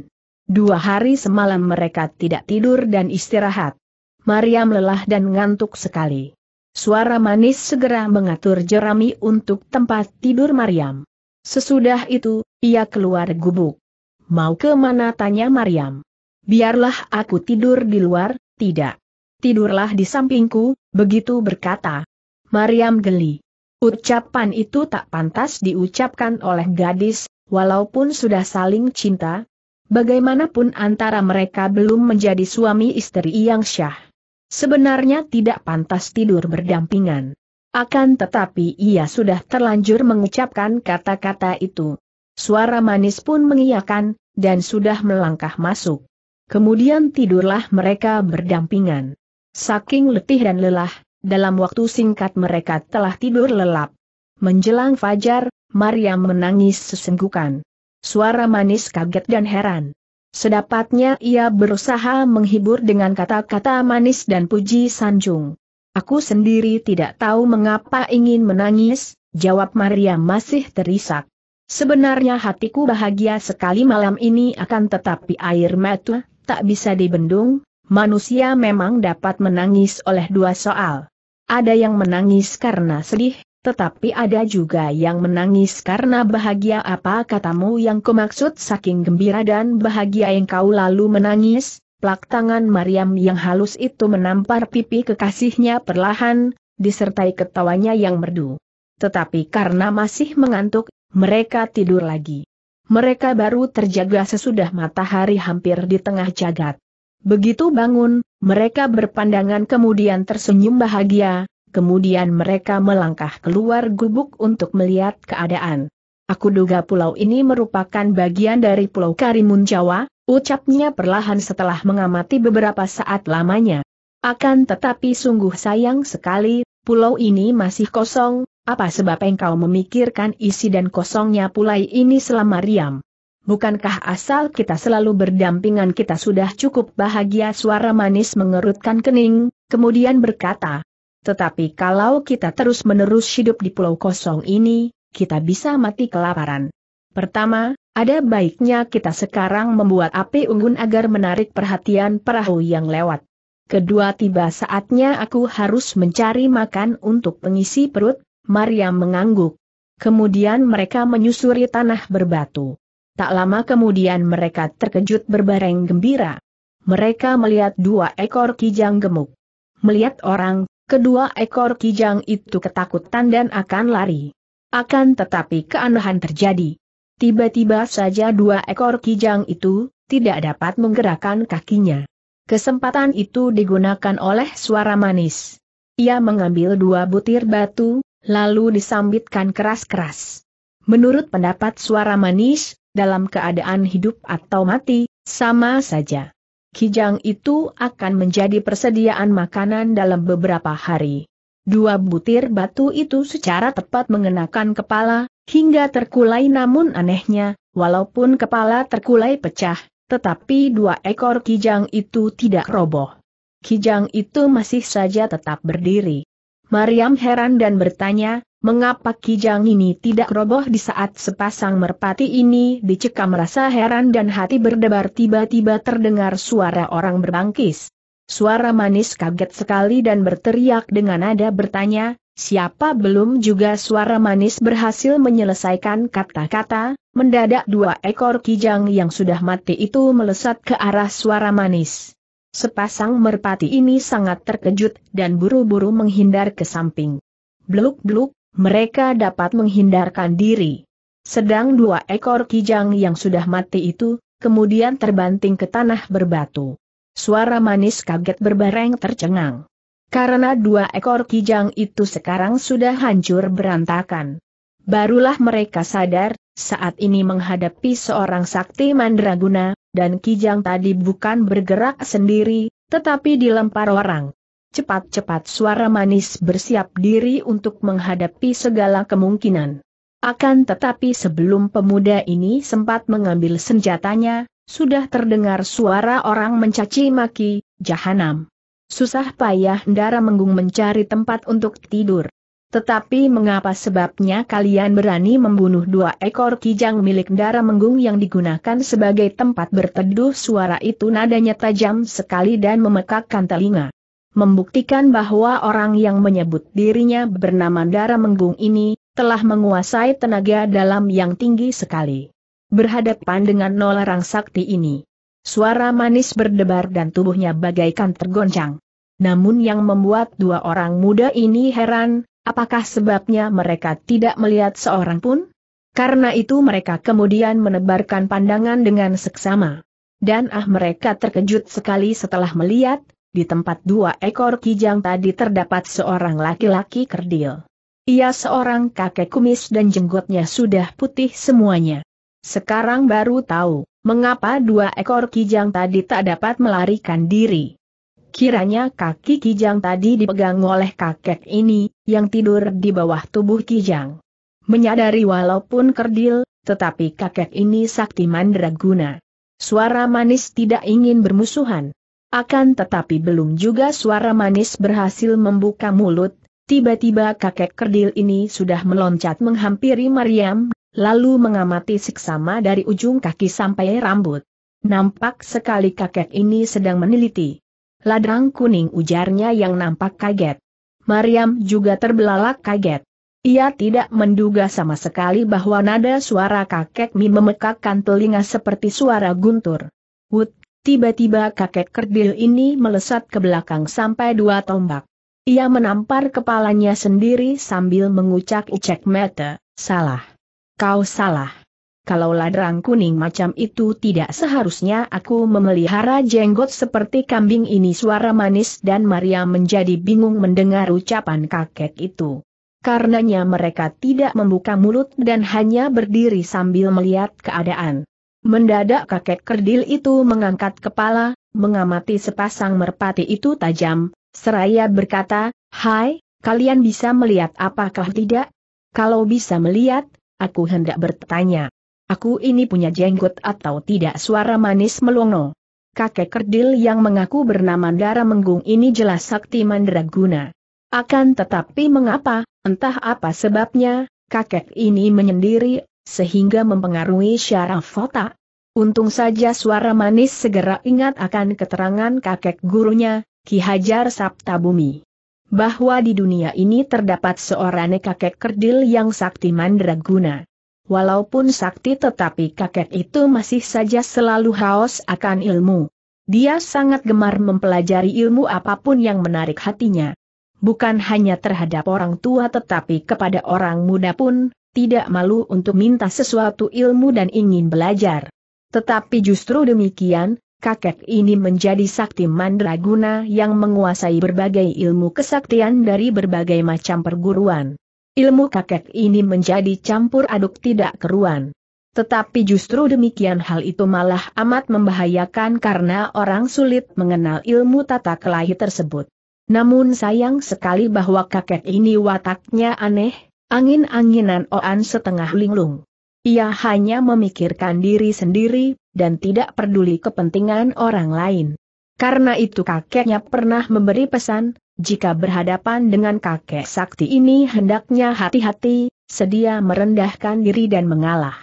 Dua hari semalam mereka tidak tidur dan istirahat. Mariam lelah dan ngantuk sekali. Suara manis segera mengatur jerami untuk tempat tidur Mariam. Sesudah itu, ia keluar gubuk. Mau ke mana tanya Mariam. Biarlah aku tidur di luar, tidak tidurlah di sampingku, begitu berkata. Mariam geli. Ucapan itu tak pantas diucapkan oleh gadis, walaupun sudah saling cinta. Bagaimanapun antara mereka belum menjadi suami istri yang syah. Sebenarnya tidak pantas tidur berdampingan. Akan tetapi ia sudah terlanjur mengucapkan kata-kata itu. Suara manis pun mengiyakan, dan sudah melangkah masuk. Kemudian tidurlah mereka berdampingan. Saking letih dan lelah, dalam waktu singkat mereka telah tidur lelap. Menjelang fajar, Maria menangis sesenggukan. Suara manis kaget dan heran. Sedapatnya ia berusaha menghibur dengan kata-kata manis dan puji sanjung. Aku sendiri tidak tahu mengapa ingin menangis, jawab Maria masih terisak. Sebenarnya hatiku bahagia sekali malam ini akan tetapi air mata tak bisa dibendung, manusia memang dapat menangis oleh dua soal. Ada yang menangis karena sedih, tetapi ada juga yang menangis karena bahagia apa katamu yang kumaksud saking gembira dan bahagia yang kau lalu menangis, plak tangan Mariam yang halus itu menampar pipi kekasihnya perlahan, disertai ketawanya yang merdu. Tetapi karena masih mengantuk, mereka tidur lagi. Mereka baru terjaga sesudah matahari hampir di tengah jagat. Begitu bangun, mereka berpandangan kemudian tersenyum bahagia, kemudian mereka melangkah keluar gubuk untuk melihat keadaan. Aku duga pulau ini merupakan bagian dari Pulau Karimun Jawa, ucapnya perlahan setelah mengamati beberapa saat lamanya. Akan tetapi sungguh sayang sekali, pulau ini masih kosong, apa sebab engkau memikirkan isi dan kosongnya pulau ini selama riam? Bukankah asal kita selalu berdampingan kita sudah cukup bahagia suara manis mengerutkan kening, kemudian berkata. Tetapi kalau kita terus-menerus hidup di pulau kosong ini, kita bisa mati kelaparan. Pertama, ada baiknya kita sekarang membuat api unggun agar menarik perhatian perahu yang lewat. Kedua tiba saatnya aku harus mencari makan untuk pengisi perut, Maria mengangguk. Kemudian mereka menyusuri tanah berbatu. Tak lama kemudian mereka terkejut berbareng gembira. Mereka melihat dua ekor kijang gemuk. Melihat orang, kedua ekor kijang itu ketakutan dan akan lari. Akan tetapi keanehan terjadi. Tiba-tiba saja dua ekor kijang itu tidak dapat menggerakkan kakinya. Kesempatan itu digunakan oleh suara manis. Ia mengambil dua butir batu, lalu disambitkan keras-keras. Menurut pendapat suara manis, dalam keadaan hidup atau mati, sama saja. Kijang itu akan menjadi persediaan makanan dalam beberapa hari. Dua butir batu itu secara tepat mengenakan kepala, hingga terkulai namun anehnya, walaupun kepala terkulai pecah, tetapi dua ekor kijang itu tidak roboh. Kijang itu masih saja tetap berdiri. Mariam heran dan bertanya, Mengapa Kijang ini tidak roboh di saat sepasang merpati ini dicekam rasa heran dan hati berdebar tiba-tiba terdengar suara orang berbangkis. Suara manis kaget sekali dan berteriak dengan nada bertanya, siapa belum juga suara manis berhasil menyelesaikan kata-kata, mendadak dua ekor kijang yang sudah mati itu melesat ke arah suara manis. Sepasang merpati ini sangat terkejut dan buru-buru menghindar ke samping. Bluk-bluk, mereka dapat menghindarkan diri. Sedang dua ekor kijang yang sudah mati itu, kemudian terbanting ke tanah berbatu. Suara manis kaget berbareng tercengang. Karena dua ekor kijang itu sekarang sudah hancur berantakan. Barulah mereka sadar, saat ini menghadapi seorang sakti mandraguna, dan kijang tadi bukan bergerak sendiri, tetapi dilempar orang. Cepat-cepat suara manis bersiap diri untuk menghadapi segala kemungkinan. Akan tetapi sebelum pemuda ini sempat mengambil senjatanya, sudah terdengar suara orang mencaci maki, jahanam. Susah payah Ndara Menggung mencari tempat untuk tidur. Tetapi mengapa sebabnya kalian berani membunuh dua ekor kijang milik Ndara Menggung yang digunakan sebagai tempat berteduh suara itu nadanya tajam sekali dan memekakkan telinga membuktikan bahwa orang yang menyebut dirinya bernama Dara Menggung ini, telah menguasai tenaga dalam yang tinggi sekali. Berhadapan dengan nolarang sakti ini. Suara manis berdebar dan tubuhnya bagaikan tergoncang. Namun yang membuat dua orang muda ini heran, apakah sebabnya mereka tidak melihat seorang pun? Karena itu mereka kemudian menebarkan pandangan dengan seksama. Dan ah mereka terkejut sekali setelah melihat, di tempat dua ekor kijang tadi terdapat seorang laki-laki kerdil. Ia seorang kakek kumis dan jenggotnya sudah putih semuanya. Sekarang baru tahu, mengapa dua ekor kijang tadi tak dapat melarikan diri. Kiranya kaki kijang tadi dipegang oleh kakek ini, yang tidur di bawah tubuh kijang. Menyadari walaupun kerdil, tetapi kakek ini sakti mandraguna. Suara manis tidak ingin bermusuhan. Akan tetapi belum juga suara manis berhasil membuka mulut, tiba-tiba kakek kerdil ini sudah meloncat menghampiri Mariam, lalu mengamati seksama dari ujung kaki sampai rambut. Nampak sekali kakek ini sedang meneliti. Ladang kuning ujarnya yang nampak kaget. Mariam juga terbelalak kaget. Ia tidak menduga sama sekali bahwa nada suara kakek Mi memekakkan telinga seperti suara guntur. Wut Tiba-tiba kakek kerdil ini melesat ke belakang sampai dua tombak. Ia menampar kepalanya sendiri sambil mengucak-ucak mata, salah. Kau salah. Kalau ladrang kuning macam itu tidak seharusnya aku memelihara jenggot seperti kambing ini suara manis dan Maria menjadi bingung mendengar ucapan kakek itu. Karenanya mereka tidak membuka mulut dan hanya berdiri sambil melihat keadaan. Mendadak kakek kerdil itu mengangkat kepala, mengamati sepasang merpati itu tajam, seraya berkata, Hai, kalian bisa melihat apakah tidak? Kalau bisa melihat, aku hendak bertanya. Aku ini punya jenggot atau tidak suara manis melongo. Kakek kerdil yang mengaku bernama Dara Menggung ini jelas sakti mandraguna. Akan tetapi mengapa, entah apa sebabnya, kakek ini menyendiri sehingga mempengaruhi syaraf otak. Untung saja suara manis segera ingat akan keterangan kakek gurunya, Ki Hajar Sabtabumi. Bahwa di dunia ini terdapat seorang kakek kerdil yang sakti mandraguna. Walaupun sakti tetapi kakek itu masih saja selalu haus akan ilmu. Dia sangat gemar mempelajari ilmu apapun yang menarik hatinya. Bukan hanya terhadap orang tua tetapi kepada orang muda pun, tidak malu untuk minta sesuatu ilmu dan ingin belajar. Tetapi justru demikian, kakek ini menjadi sakti mandraguna yang menguasai berbagai ilmu kesaktian dari berbagai macam perguruan. Ilmu kakek ini menjadi campur aduk tidak keruan. Tetapi justru demikian hal itu malah amat membahayakan karena orang sulit mengenal ilmu tata kelahi tersebut. Namun sayang sekali bahwa kakek ini wataknya aneh, Angin-anginan Oan setengah linglung. Ia hanya memikirkan diri sendiri, dan tidak peduli kepentingan orang lain. Karena itu kakeknya pernah memberi pesan, jika berhadapan dengan kakek sakti ini hendaknya hati-hati, sedia merendahkan diri dan mengalah.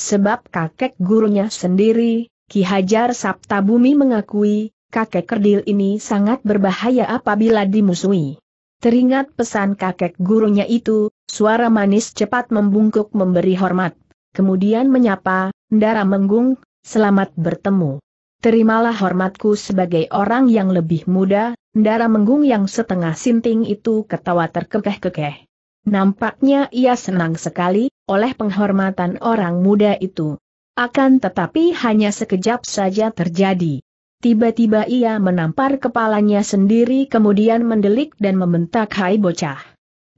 Sebab kakek gurunya sendiri, Ki Hajar Sabtabumi mengakui, kakek kerdil ini sangat berbahaya apabila dimusuhi. Teringat pesan kakek gurunya itu, Suara manis cepat membungkuk memberi hormat. Kemudian menyapa, Ndara Menggung, selamat bertemu. Terimalah hormatku sebagai orang yang lebih muda, Ndara Menggung yang setengah sinting itu ketawa terkekeh-kekeh. Nampaknya ia senang sekali, oleh penghormatan orang muda itu. Akan tetapi hanya sekejap saja terjadi. Tiba-tiba ia menampar kepalanya sendiri kemudian mendelik dan membentak hai bocah.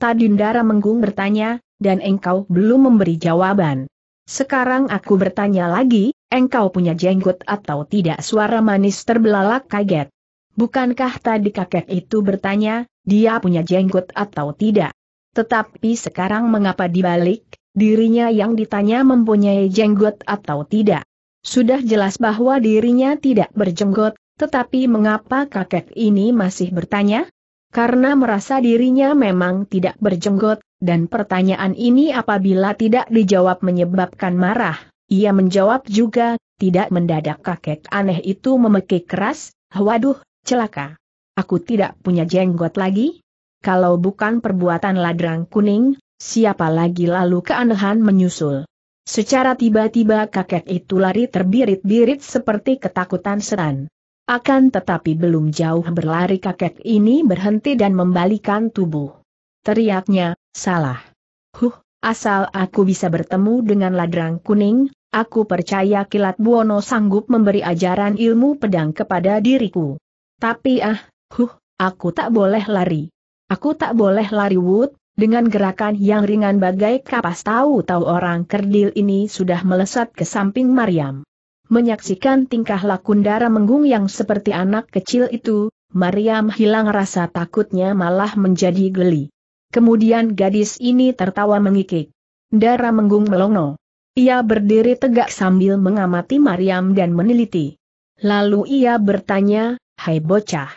Tadindara Menggung bertanya, dan engkau belum memberi jawaban. Sekarang aku bertanya lagi, engkau punya jenggot atau tidak suara manis terbelalak kaget. Bukankah tadi kakek itu bertanya, dia punya jenggot atau tidak? Tetapi sekarang mengapa dibalik, dirinya yang ditanya mempunyai jenggot atau tidak? Sudah jelas bahwa dirinya tidak berjenggot, tetapi mengapa kakek ini masih bertanya? karena merasa dirinya memang tidak berjenggot, dan pertanyaan ini apabila tidak dijawab menyebabkan marah. Ia menjawab juga, tidak mendadak kakek aneh itu memekik keras, waduh, celaka. Aku tidak punya jenggot lagi? Kalau bukan perbuatan ladrang kuning, siapa lagi lalu keanehan menyusul? Secara tiba-tiba kakek itu lari terbirit-birit seperti ketakutan seran. Akan tetapi belum jauh berlari kakek ini berhenti dan membalikan tubuh. Teriaknya, salah. Huh, asal aku bisa bertemu dengan ladrang kuning, aku percaya kilat buono sanggup memberi ajaran ilmu pedang kepada diriku. Tapi ah, huh, aku tak boleh lari. Aku tak boleh lari Wood, dengan gerakan yang ringan bagai kapas tahu-tahu orang kerdil ini sudah melesat ke samping Maryam. Menyaksikan tingkah Lakundara Menggung yang seperti anak kecil itu, Mariam hilang rasa takutnya malah menjadi geli. Kemudian gadis ini tertawa mengikik. Dara Menggung melongo. Ia berdiri tegak sambil mengamati Mariam dan meneliti. Lalu ia bertanya, Hai bocah,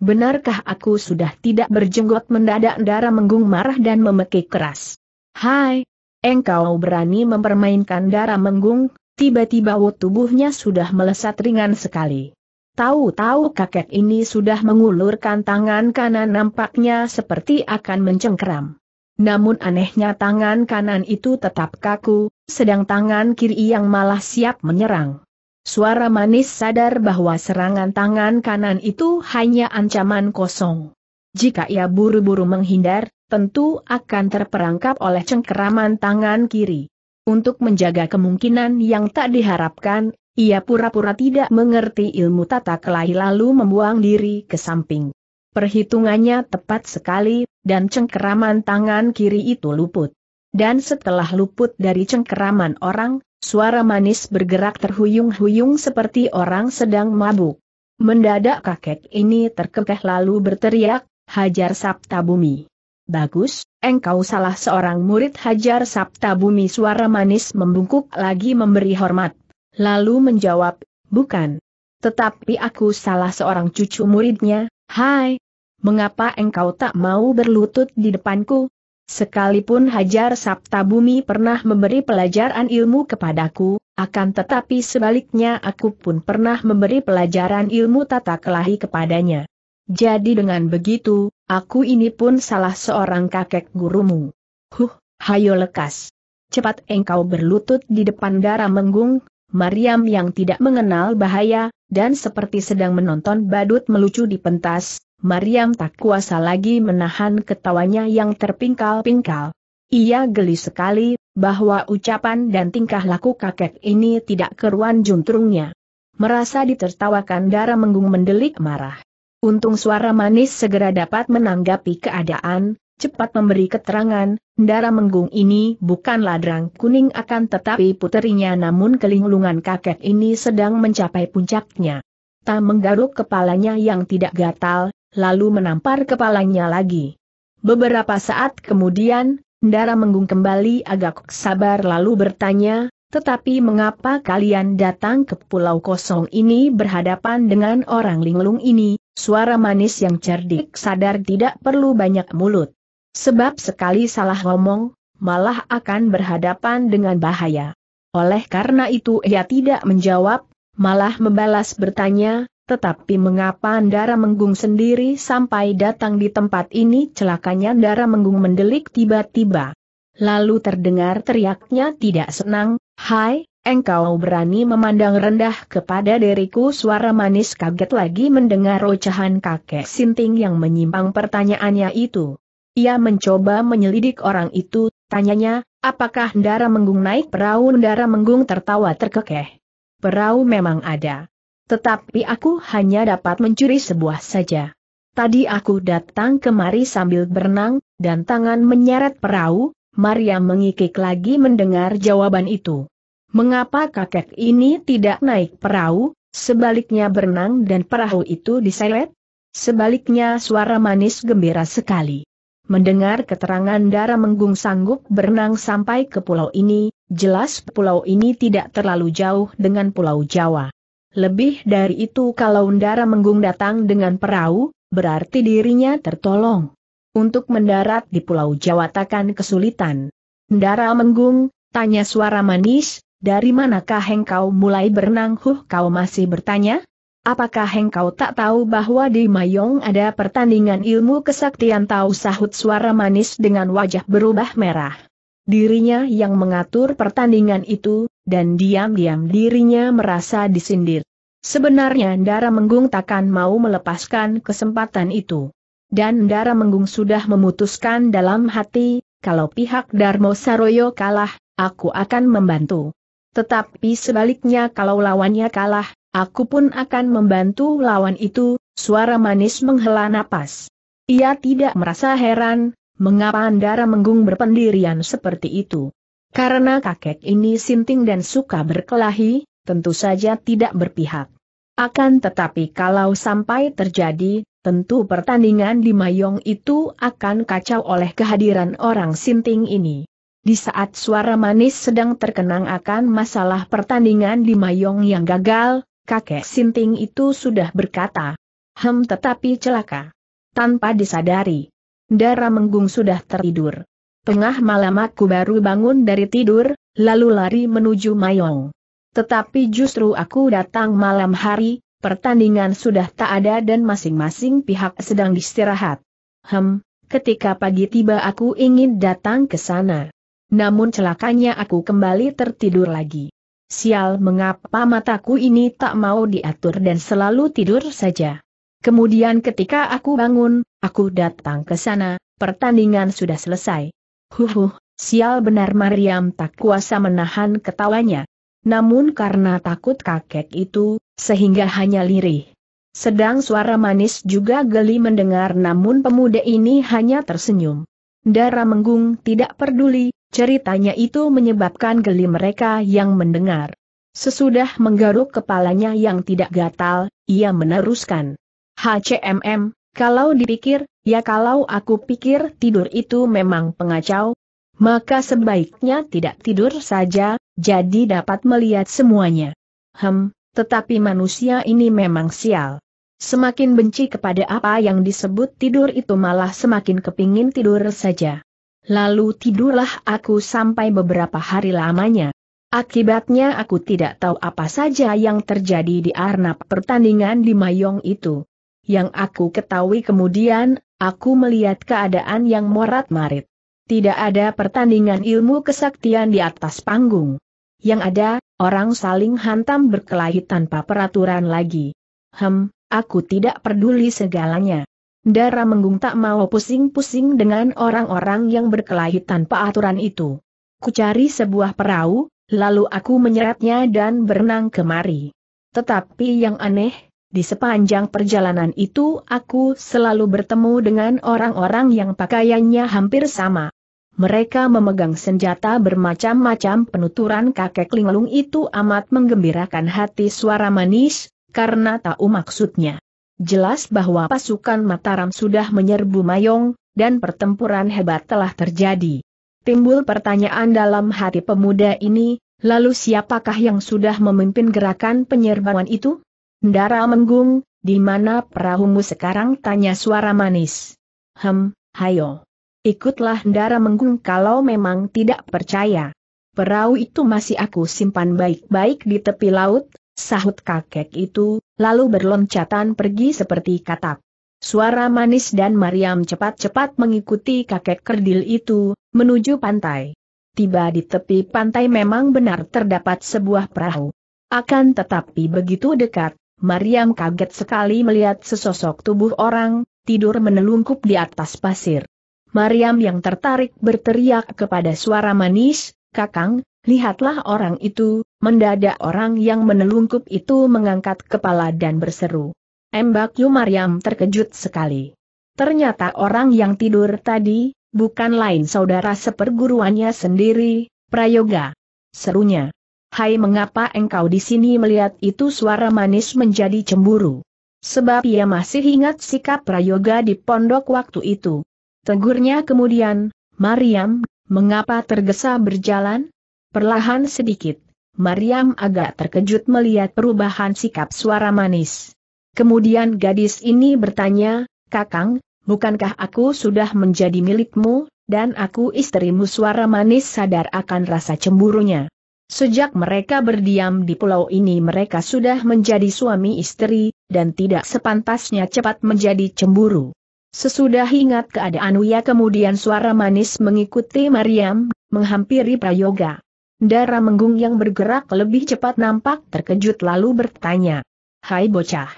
benarkah aku sudah tidak berjenggot mendadak darah menggung marah dan memekik keras? Hai, engkau berani mempermainkan darah menggung, Tiba-tiba tubuhnya sudah melesat ringan sekali. Tahu-tahu kakek ini sudah mengulurkan tangan kanan nampaknya seperti akan mencengkeram. Namun anehnya tangan kanan itu tetap kaku, sedang tangan kiri yang malah siap menyerang. Suara manis sadar bahwa serangan tangan kanan itu hanya ancaman kosong. Jika ia buru-buru menghindar, tentu akan terperangkap oleh cengkeraman tangan kiri. Untuk menjaga kemungkinan yang tak diharapkan, ia pura-pura tidak mengerti ilmu tata kelahi lalu membuang diri ke samping. Perhitungannya tepat sekali, dan cengkeraman tangan kiri itu luput. Dan setelah luput dari cengkeraman orang, suara manis bergerak terhuyung-huyung seperti orang sedang mabuk. Mendadak kakek ini terkekeh lalu berteriak, hajar sabta bumi. Bagus, engkau salah seorang murid hajar Sabta Bumi suara manis membungkuk lagi memberi hormat. Lalu menjawab, bukan. Tetapi aku salah seorang cucu muridnya, hai. Mengapa engkau tak mau berlutut di depanku? Sekalipun Hajar Sabta Bumi pernah memberi pelajaran ilmu kepadaku, akan tetapi sebaliknya aku pun pernah memberi pelajaran ilmu tata kelahi kepadanya. Jadi dengan begitu, aku ini pun salah seorang kakek gurumu. Huh, hayo lekas. Cepat engkau berlutut di depan darah menggung, Mariam yang tidak mengenal bahaya, dan seperti sedang menonton badut melucu di pentas, Mariam tak kuasa lagi menahan ketawanya yang terpingkal-pingkal. Ia geli sekali, bahwa ucapan dan tingkah laku kakek ini tidak keruan juntrungnya. Merasa ditertawakan darah menggung mendelik marah. Untung suara manis segera dapat menanggapi keadaan, cepat memberi keterangan, Ndara Menggung ini bukan derang kuning akan tetapi puterinya namun kelinglungan kakek ini sedang mencapai puncaknya. Ta menggaruk kepalanya yang tidak gatal, lalu menampar kepalanya lagi. Beberapa saat kemudian, Ndara Menggung kembali agak sabar lalu bertanya, tetapi mengapa kalian datang ke pulau kosong ini berhadapan dengan orang linglung ini, Suara manis yang cerdik sadar tidak perlu banyak mulut. Sebab sekali salah ngomong, malah akan berhadapan dengan bahaya. Oleh karena itu ia tidak menjawab, malah membalas bertanya, tetapi mengapa Ndara Menggung sendiri sampai datang di tempat ini celakanya Ndara Menggung mendelik tiba-tiba. Lalu terdengar teriaknya tidak senang, Hai, Engkau berani memandang rendah kepada diriku suara manis kaget lagi mendengar ocehan kakek Sinting yang menyimpang pertanyaannya itu. Ia mencoba menyelidik orang itu, tanyanya, apakah Ndara Menggung naik perahu Ndara Menggung tertawa terkekeh. Perahu memang ada. Tetapi aku hanya dapat mencuri sebuah saja. Tadi aku datang kemari sambil berenang, dan tangan menyeret perahu, Maria mengikik lagi mendengar jawaban itu. Mengapa kakek ini tidak naik perahu, sebaliknya berenang dan perahu itu diseret? Sebaliknya suara manis gembira sekali. Mendengar keterangan darah menggung sanggup berenang sampai ke pulau ini, jelas pulau ini tidak terlalu jauh dengan pulau Jawa. Lebih dari itu kalau Ndara Menggung datang dengan perahu, berarti dirinya tertolong. Untuk mendarat di Pulau Jawa takkan kesulitan. Ndara Menggung, tanya suara manis, dari manakah engkau mulai berenang huh kau masih bertanya? Apakah engkau tak tahu bahwa di Mayong ada pertandingan ilmu kesaktian tahu sahut suara manis dengan wajah berubah merah. Dirinya yang mengatur pertandingan itu, dan diam-diam dirinya merasa disindir. Sebenarnya Ndara Menggung takkan mau melepaskan kesempatan itu. Dan Ndara Menggung sudah memutuskan dalam hati, kalau pihak Darmo Saroyo kalah, aku akan membantu. Tetapi sebaliknya kalau lawannya kalah, aku pun akan membantu lawan itu, suara manis menghela napas. Ia tidak merasa heran, mengapa Andara Menggung berpendirian seperti itu. Karena kakek ini sinting dan suka berkelahi, tentu saja tidak berpihak. Akan tetapi kalau sampai terjadi, tentu pertandingan di Mayong itu akan kacau oleh kehadiran orang sinting ini. Di saat suara manis sedang terkenang akan masalah pertandingan di Mayong yang gagal, kakek Sinting itu sudah berkata, Hem tetapi celaka. Tanpa disadari. Dara Menggung sudah tertidur. Tengah malam aku baru bangun dari tidur, lalu lari menuju Mayong. Tetapi justru aku datang malam hari, pertandingan sudah tak ada dan masing-masing pihak sedang istirahat. Hem, ketika pagi tiba aku ingin datang ke sana. Namun celakanya aku kembali tertidur lagi. Sial mengapa mataku ini tak mau diatur dan selalu tidur saja. Kemudian ketika aku bangun, aku datang ke sana, pertandingan sudah selesai. Huhuh, sial benar Mariam tak kuasa menahan ketawanya. Namun karena takut kakek itu, sehingga hanya lirih. Sedang suara manis juga geli mendengar namun pemuda ini hanya tersenyum. Darah menggung tidak peduli, Ceritanya itu menyebabkan geli mereka yang mendengar. Sesudah menggaruk kepalanya yang tidak gatal, ia meneruskan. HCMM, kalau dipikir, ya kalau aku pikir tidur itu memang pengacau, maka sebaiknya tidak tidur saja, jadi dapat melihat semuanya. Hem, tetapi manusia ini memang sial. Semakin benci kepada apa yang disebut tidur itu malah semakin kepingin tidur saja. Lalu tidurlah aku sampai beberapa hari lamanya. Akibatnya aku tidak tahu apa saja yang terjadi di arnab pertandingan di Mayong itu. Yang aku ketahui kemudian, aku melihat keadaan yang morat-marit. Tidak ada pertandingan ilmu kesaktian di atas panggung. Yang ada, orang saling hantam berkelahi tanpa peraturan lagi. Hem, aku tidak peduli segalanya. Dara Menggung tak mau pusing-pusing dengan orang-orang yang berkelahi tanpa aturan itu. Kucari sebuah perahu, lalu aku menyeretnya dan berenang kemari. Tetapi yang aneh, di sepanjang perjalanan itu aku selalu bertemu dengan orang-orang yang pakaiannya hampir sama. Mereka memegang senjata bermacam-macam penuturan kakek linglung itu amat menggembirakan hati suara manis, karena tahu maksudnya. Jelas bahwa pasukan Mataram sudah menyerbu Mayong, dan pertempuran hebat telah terjadi. Timbul pertanyaan dalam hati pemuda ini, lalu siapakah yang sudah memimpin gerakan penyerbuan itu? Ndara menggung, di mana perahumu sekarang? Tanya suara manis. Hem, hayo. Ikutlah Ndara menggung kalau memang tidak percaya. Perahu itu masih aku simpan baik-baik di tepi laut, sahut kakek itu, lalu berloncatan pergi seperti katak. Suara manis dan Mariam cepat-cepat mengikuti kakek kerdil itu, menuju pantai. Tiba di tepi pantai memang benar terdapat sebuah perahu. Akan tetapi begitu dekat, Mariam kaget sekali melihat sesosok tubuh orang, tidur menelungkup di atas pasir. Mariam yang tertarik berteriak kepada suara manis, Kakang, Lihatlah orang itu, mendadak orang yang menelungkup itu mengangkat kepala dan berseru. Embak Yu Mariam terkejut sekali. Ternyata orang yang tidur tadi, bukan lain saudara seperguruannya sendiri, Prayoga. Serunya. Hai mengapa engkau di sini melihat itu suara manis menjadi cemburu. Sebab ia masih ingat sikap Prayoga di pondok waktu itu. Tegurnya kemudian, Mariam, mengapa tergesa berjalan? Perlahan sedikit, Mariam agak terkejut melihat perubahan sikap suara manis. Kemudian gadis ini bertanya, Kakang, bukankah aku sudah menjadi milikmu, dan aku istrimu suara manis sadar akan rasa cemburunya. Sejak mereka berdiam di pulau ini mereka sudah menjadi suami istri, dan tidak sepantasnya cepat menjadi cemburu. Sesudah ingat keadaan Uya kemudian suara manis mengikuti Mariam, menghampiri Prayoga. Dara Menggung yang bergerak lebih cepat nampak terkejut lalu bertanya. Hai bocah.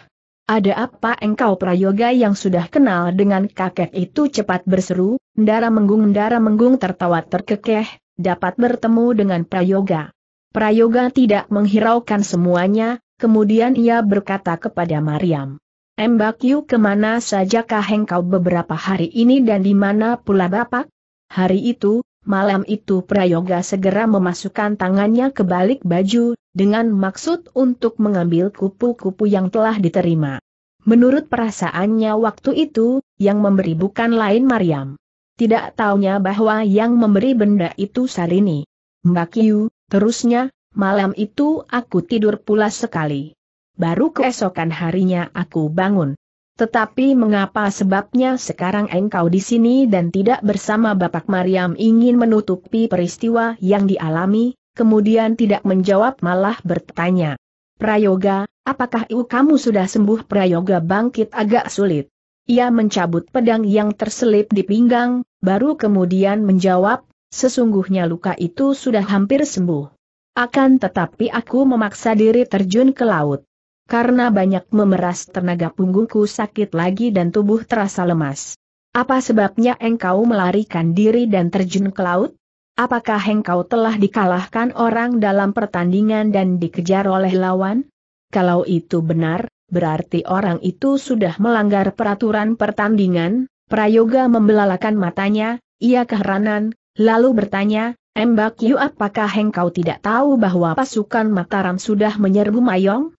Ada apa engkau prayoga yang sudah kenal dengan kakek itu cepat berseru, Dara Menggung Dara Menggung tertawa terkekeh, dapat bertemu dengan prayoga. Prayoga tidak menghiraukan semuanya, kemudian ia berkata kepada Mariam. Embak kemana sajakah engkau beberapa hari ini dan di mana pula bapak? Hari itu, Malam itu Prayoga segera memasukkan tangannya ke balik baju, dengan maksud untuk mengambil kupu-kupu yang telah diterima. Menurut perasaannya waktu itu, yang memberi bukan lain Mariam. Tidak taunya bahwa yang memberi benda itu Sarini. Mbak Kiu, terusnya, malam itu aku tidur pula sekali. Baru keesokan harinya aku bangun. Tetapi mengapa sebabnya sekarang engkau di sini dan tidak bersama Bapak Mariam ingin menutupi peristiwa yang dialami, kemudian tidak menjawab malah bertanya. Prayoga, apakah iu kamu sudah sembuh? Prayoga bangkit agak sulit. Ia mencabut pedang yang terselip di pinggang, baru kemudian menjawab, sesungguhnya luka itu sudah hampir sembuh. Akan tetapi aku memaksa diri terjun ke laut karena banyak memeras tenaga punggungku sakit lagi dan tubuh terasa lemas. Apa sebabnya engkau melarikan diri dan terjun ke laut? Apakah engkau telah dikalahkan orang dalam pertandingan dan dikejar oleh lawan? Kalau itu benar, berarti orang itu sudah melanggar peraturan pertandingan, Prayoga membelalakan matanya, ia keheranan, lalu bertanya, Embak Yu apakah engkau tidak tahu bahwa pasukan Mataram sudah menyerbu Mayong?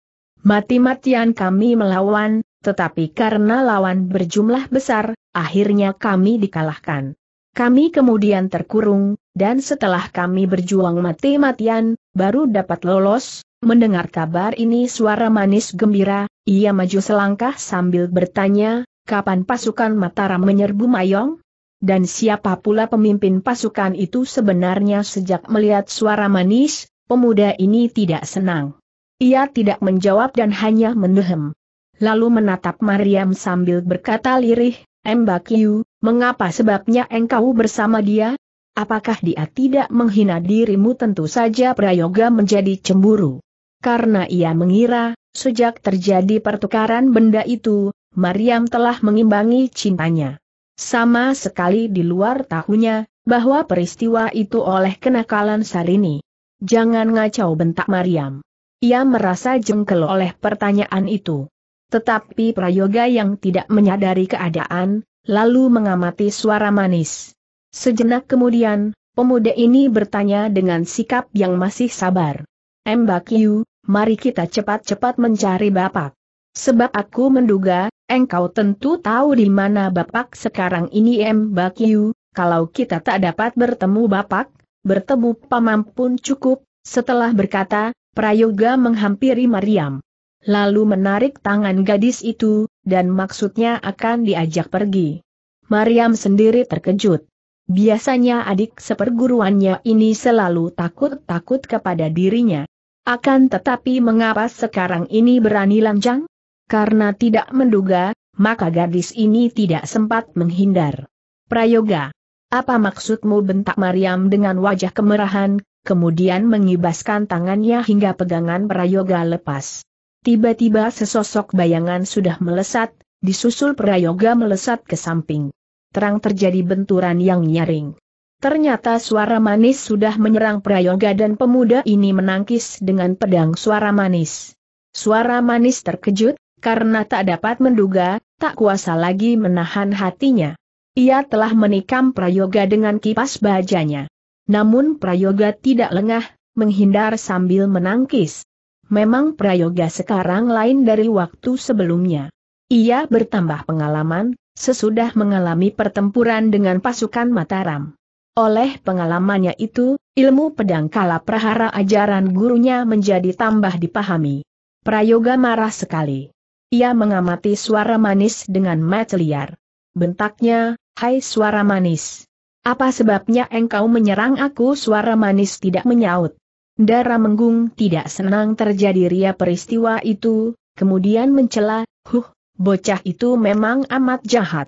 Mati-matian kami melawan, tetapi karena lawan berjumlah besar, akhirnya kami dikalahkan. Kami kemudian terkurung, dan setelah kami berjuang mati-matian, baru dapat lolos, mendengar kabar ini suara manis gembira, ia maju selangkah sambil bertanya, kapan pasukan Mataram menyerbu Mayong? Dan siapa pula pemimpin pasukan itu sebenarnya sejak melihat suara manis, pemuda ini tidak senang. Ia tidak menjawab dan hanya menuhem. Lalu menatap Mariam sambil berkata lirih, Mbak Yu, mengapa sebabnya engkau bersama dia? Apakah dia tidak menghina dirimu tentu saja Prayoga menjadi cemburu? Karena ia mengira, sejak terjadi pertukaran benda itu, Mariam telah mengimbangi cintanya. Sama sekali di luar tahunya, bahwa peristiwa itu oleh kenakalan Sarini. Jangan ngacau bentak Mariam. Ia merasa jengkel oleh pertanyaan itu. Tetapi Prayoga yang tidak menyadari keadaan, lalu mengamati suara manis. Sejenak kemudian, pemuda ini bertanya dengan sikap yang masih sabar. Mbak Yu, mari kita cepat-cepat mencari Bapak. Sebab aku menduga, engkau tentu tahu di mana Bapak sekarang ini Mbak Yu, kalau kita tak dapat bertemu Bapak, bertemu Paman pun cukup, setelah berkata, Prayoga menghampiri Mariam. Lalu menarik tangan gadis itu, dan maksudnya akan diajak pergi. Mariam sendiri terkejut. Biasanya adik seperguruannya ini selalu takut-takut kepada dirinya. Akan tetapi mengapa sekarang ini berani lancang? Karena tidak menduga, maka gadis ini tidak sempat menghindar. Prayoga. Apa maksudmu bentak Mariam dengan wajah kemerahan, kemudian mengibaskan tangannya hingga pegangan Prayoga lepas. Tiba-tiba sesosok bayangan sudah melesat, disusul Prayoga melesat ke samping. Terang terjadi benturan yang nyaring. Ternyata suara manis sudah menyerang Prayoga dan pemuda ini menangkis dengan pedang suara manis. Suara manis terkejut, karena tak dapat menduga, tak kuasa lagi menahan hatinya. Ia telah menikam Prayoga dengan kipas bajanya. Namun Prayoga tidak lengah, menghindar sambil menangkis. Memang Prayoga sekarang lain dari waktu sebelumnya. Ia bertambah pengalaman, sesudah mengalami pertempuran dengan pasukan Mataram. Oleh pengalamannya itu, ilmu pedang kala prahara ajaran gurunya menjadi tambah dipahami. Prayoga marah sekali. Ia mengamati suara manis dengan mata liar. Bentaknya, hai suara manis. Apa sebabnya engkau menyerang aku? Suara manis tidak menyaut. Dara menggung tidak senang terjadi ria peristiwa itu, kemudian mencela, huh, bocah itu memang amat jahat.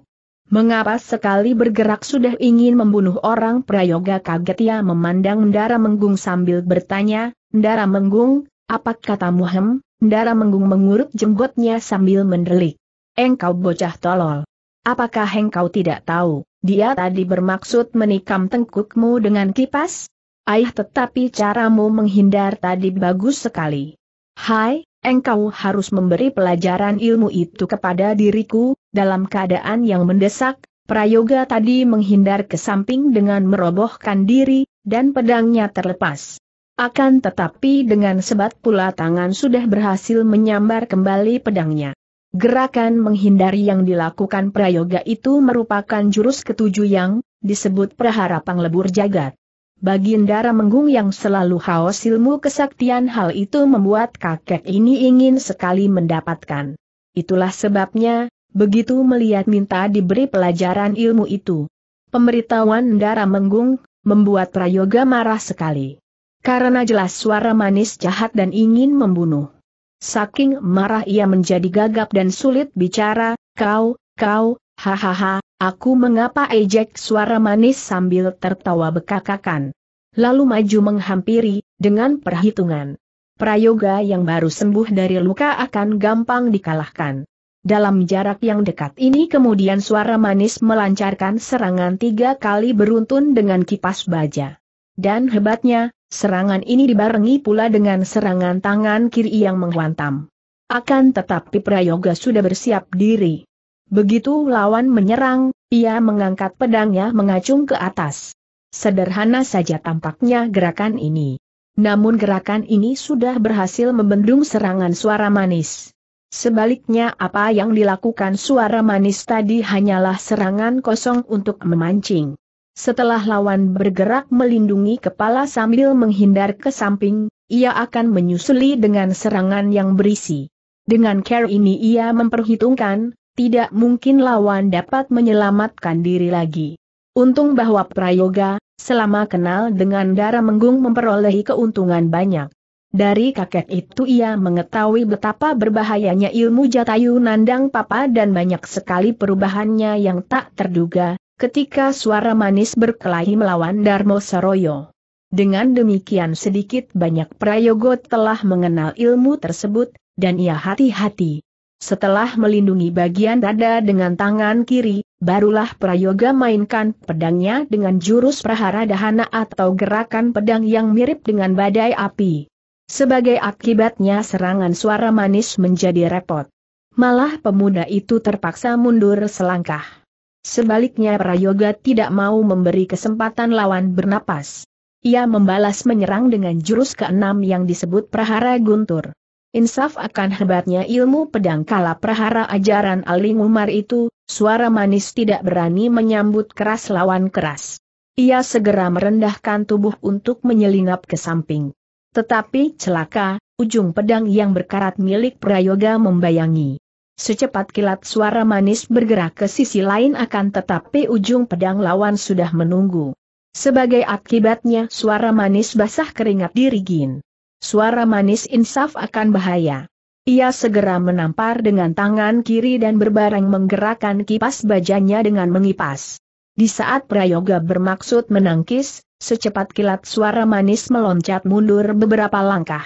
Mengapa sekali bergerak sudah ingin membunuh orang prayoga kaget ya, memandang Dara menggung sambil bertanya, Dara menggung, apa kata hem? Dara menggung mengurut jenggotnya sambil mendelik. Engkau bocah tolol. Apakah engkau tidak tahu? Dia tadi bermaksud menikam tengkukmu dengan kipas? ayah. tetapi caramu menghindar tadi bagus sekali. Hai, engkau harus memberi pelajaran ilmu itu kepada diriku, dalam keadaan yang mendesak, prayoga tadi menghindar ke samping dengan merobohkan diri, dan pedangnya terlepas. Akan tetapi dengan sebat pula tangan sudah berhasil menyambar kembali pedangnya. Gerakan menghindari yang dilakukan Prayoga itu merupakan jurus ketujuh yang disebut prahara panglebur jagat. Bagindara Menggung yang selalu haus ilmu kesaktian hal itu membuat kakek ini ingin sekali mendapatkan. Itulah sebabnya, begitu melihat minta diberi pelajaran ilmu itu. Pemberitahuan Dara Menggung, membuat Prayoga marah sekali. Karena jelas suara manis jahat dan ingin membunuh. Saking marah ia menjadi gagap dan sulit bicara, kau, kau, hahaha, aku mengapa ejek suara manis sambil tertawa bekakakan. Lalu maju menghampiri, dengan perhitungan. Prayoga yang baru sembuh dari luka akan gampang dikalahkan. Dalam jarak yang dekat ini kemudian suara manis melancarkan serangan tiga kali beruntun dengan kipas baja. Dan hebatnya, Serangan ini dibarengi pula dengan serangan tangan kiri yang menghantam. Akan tetapi Prayoga sudah bersiap diri. Begitu lawan menyerang, ia mengangkat pedangnya mengacung ke atas. Sederhana saja tampaknya gerakan ini. Namun gerakan ini sudah berhasil membendung serangan suara manis. Sebaliknya apa yang dilakukan suara manis tadi hanyalah serangan kosong untuk memancing. Setelah lawan bergerak melindungi kepala sambil menghindar ke samping, ia akan menyusuli dengan serangan yang berisi. Dengan care ini ia memperhitungkan, tidak mungkin lawan dapat menyelamatkan diri lagi. Untung bahwa Prayoga, selama kenal dengan darah menggung memperoleh keuntungan banyak. Dari kakek itu ia mengetahui betapa berbahayanya ilmu Jatayu Nandang Papa dan banyak sekali perubahannya yang tak terduga, ketika suara manis berkelahi melawan Darmo Saroyo. Dengan demikian sedikit banyak Prayogo telah mengenal ilmu tersebut, dan ia hati-hati. Setelah melindungi bagian dada dengan tangan kiri, barulah Prayoga mainkan pedangnya dengan jurus prahara dahana atau gerakan pedang yang mirip dengan badai api. Sebagai akibatnya serangan suara manis menjadi repot. Malah pemuda itu terpaksa mundur selangkah. Sebaliknya Prayoga tidak mau memberi kesempatan lawan bernapas. Ia membalas menyerang dengan jurus keenam yang disebut Prahara Guntur. Insaf akan hebatnya ilmu pedang kala prahara ajaran Aling Umar itu, suara manis tidak berani menyambut keras lawan keras. Ia segera merendahkan tubuh untuk menyelinap ke samping. Tetapi celaka, ujung pedang yang berkarat milik Prayoga membayangi. Secepat kilat suara manis bergerak ke sisi lain akan tetapi ujung pedang lawan sudah menunggu. Sebagai akibatnya suara manis basah keringat dirigin. Suara manis insaf akan bahaya. Ia segera menampar dengan tangan kiri dan berbareng menggerakkan kipas bajanya dengan mengipas. Di saat Prayoga bermaksud menangkis, secepat kilat suara manis meloncat mundur beberapa langkah.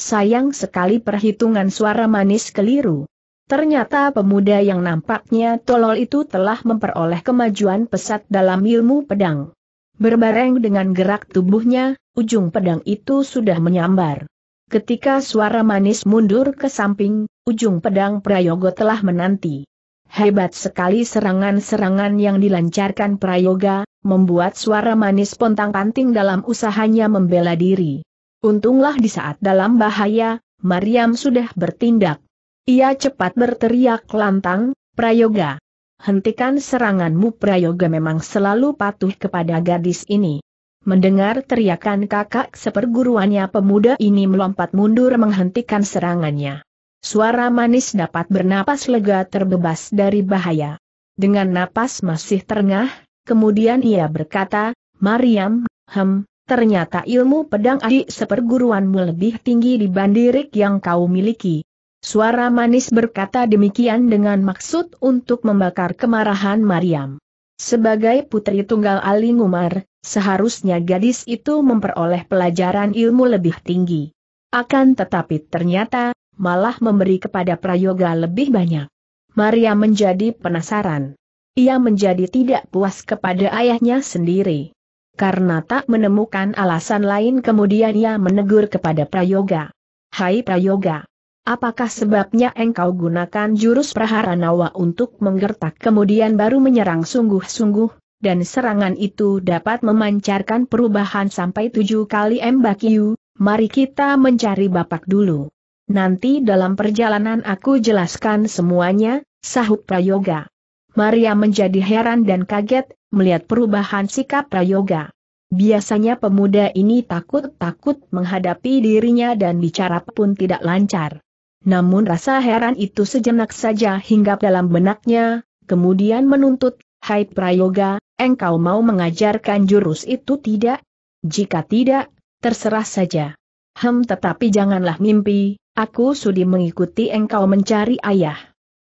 Sayang sekali perhitungan suara manis keliru. Ternyata pemuda yang nampaknya tolol itu telah memperoleh kemajuan pesat dalam ilmu pedang. Berbareng dengan gerak tubuhnya, ujung pedang itu sudah menyambar. Ketika suara manis mundur ke samping, ujung pedang Prayogo telah menanti. Hebat sekali serangan-serangan yang dilancarkan Prayoga, membuat suara manis pontang-panting dalam usahanya membela diri. Untunglah di saat dalam bahaya, Mariam sudah bertindak. Ia cepat berteriak lantang, Prayoga. Hentikan seranganmu Prayoga memang selalu patuh kepada gadis ini. Mendengar teriakan kakak seperguruannya pemuda ini melompat mundur menghentikan serangannya. Suara manis dapat bernapas lega terbebas dari bahaya. Dengan napas masih terengah, kemudian ia berkata, Mariam, hem, ternyata ilmu pedang adik seperguruanmu lebih tinggi dibanding yang kau miliki. Suara manis berkata demikian dengan maksud untuk membakar kemarahan Mariam. Sebagai putri tunggal Ali Umar, seharusnya gadis itu memperoleh pelajaran ilmu lebih tinggi. Akan tetapi ternyata, malah memberi kepada Prayoga lebih banyak. Maria menjadi penasaran. Ia menjadi tidak puas kepada ayahnya sendiri. Karena tak menemukan alasan lain kemudian ia menegur kepada Prayoga. Hai Prayoga, Apakah sebabnya engkau gunakan jurus Praharanawa untuk menggertak kemudian baru menyerang sungguh-sungguh, dan serangan itu dapat memancarkan perubahan sampai tujuh kali embakyu, mari kita mencari bapak dulu. Nanti dalam perjalanan aku jelaskan semuanya, sahut Prayoga. Maria menjadi heran dan kaget, melihat perubahan sikap Prayoga. Biasanya pemuda ini takut-takut menghadapi dirinya dan bicara pun tidak lancar. Namun rasa heran itu sejenak saja hinggap dalam benaknya, kemudian menuntut, Hai Prayoga, engkau mau mengajarkan jurus itu tidak? Jika tidak, terserah saja. Hem tetapi janganlah mimpi, aku sudi mengikuti engkau mencari ayah.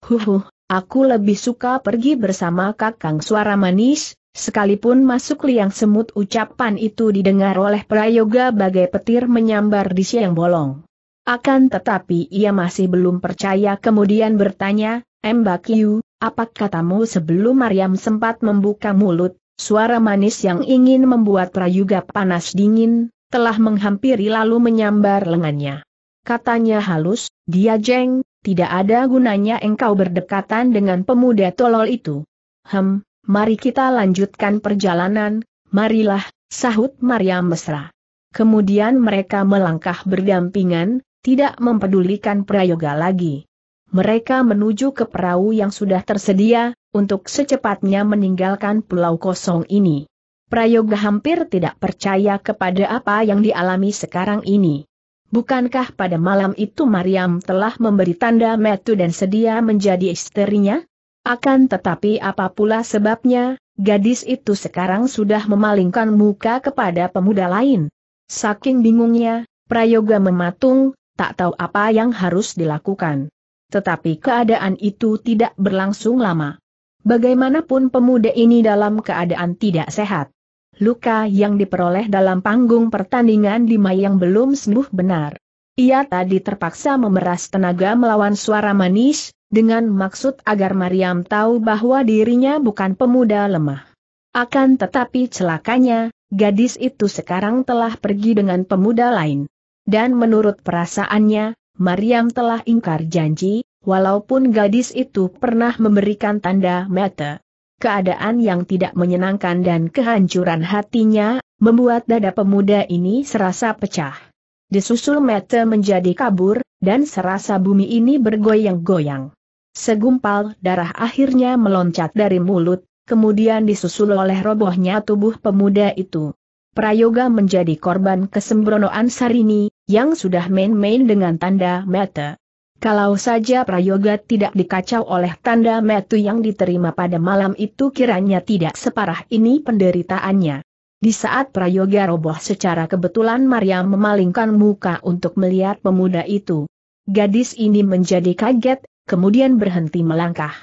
Huhuh, aku lebih suka pergi bersama kakang suara manis, Sekalipun masuk liang semut ucapan itu didengar oleh Prayoga bagai petir menyambar di siang bolong. Akan tetapi ia masih belum percaya kemudian bertanya, Mbak Yu, apa katamu sebelum Mariam sempat membuka mulut, suara manis yang ingin membuat Prayuga panas dingin, telah menghampiri lalu menyambar lengannya. Katanya halus, dia jeng, tidak ada gunanya engkau berdekatan dengan pemuda tolol itu. Hem, mari kita lanjutkan perjalanan, marilah, sahut Mariam mesra. Kemudian mereka melangkah berdampingan, tidak mempedulikan prayoga lagi. Mereka menuju ke perahu yang sudah tersedia, untuk secepatnya meninggalkan pulau kosong ini. Prayoga hampir tidak percaya kepada apa yang dialami sekarang ini. Bukankah pada malam itu Mariam telah memberi tanda metu dan sedia menjadi istrinya? Akan tetapi apa pula sebabnya, gadis itu sekarang sudah memalingkan muka kepada pemuda lain. Saking bingungnya, Prayoga mematung, tak tahu apa yang harus dilakukan. Tetapi keadaan itu tidak berlangsung lama. Bagaimanapun pemuda ini dalam keadaan tidak sehat. Luka yang diperoleh dalam panggung pertandingan lima yang belum sembuh benar. Ia tadi terpaksa memeras tenaga melawan suara manis, dengan maksud agar Mariam tahu bahwa dirinya bukan pemuda lemah. Akan tetapi celakanya, gadis itu sekarang telah pergi dengan pemuda lain. Dan menurut perasaannya, Mariam telah ingkar janji, walaupun gadis itu pernah memberikan tanda mata. Keadaan yang tidak menyenangkan dan kehancuran hatinya, membuat dada pemuda ini serasa pecah. Disusul mata menjadi kabur, dan serasa bumi ini bergoyang-goyang. Segumpal darah akhirnya meloncat dari mulut, kemudian disusul oleh robohnya tubuh pemuda itu. Prayoga menjadi korban kesembronoan Sarini, yang sudah main-main dengan tanda mata. Kalau saja Prayoga tidak dikacau oleh tanda metu yang diterima pada malam itu kiranya tidak separah ini penderitaannya. Di saat Prayoga roboh secara kebetulan Maria memalingkan muka untuk melihat pemuda itu. Gadis ini menjadi kaget, kemudian berhenti melangkah.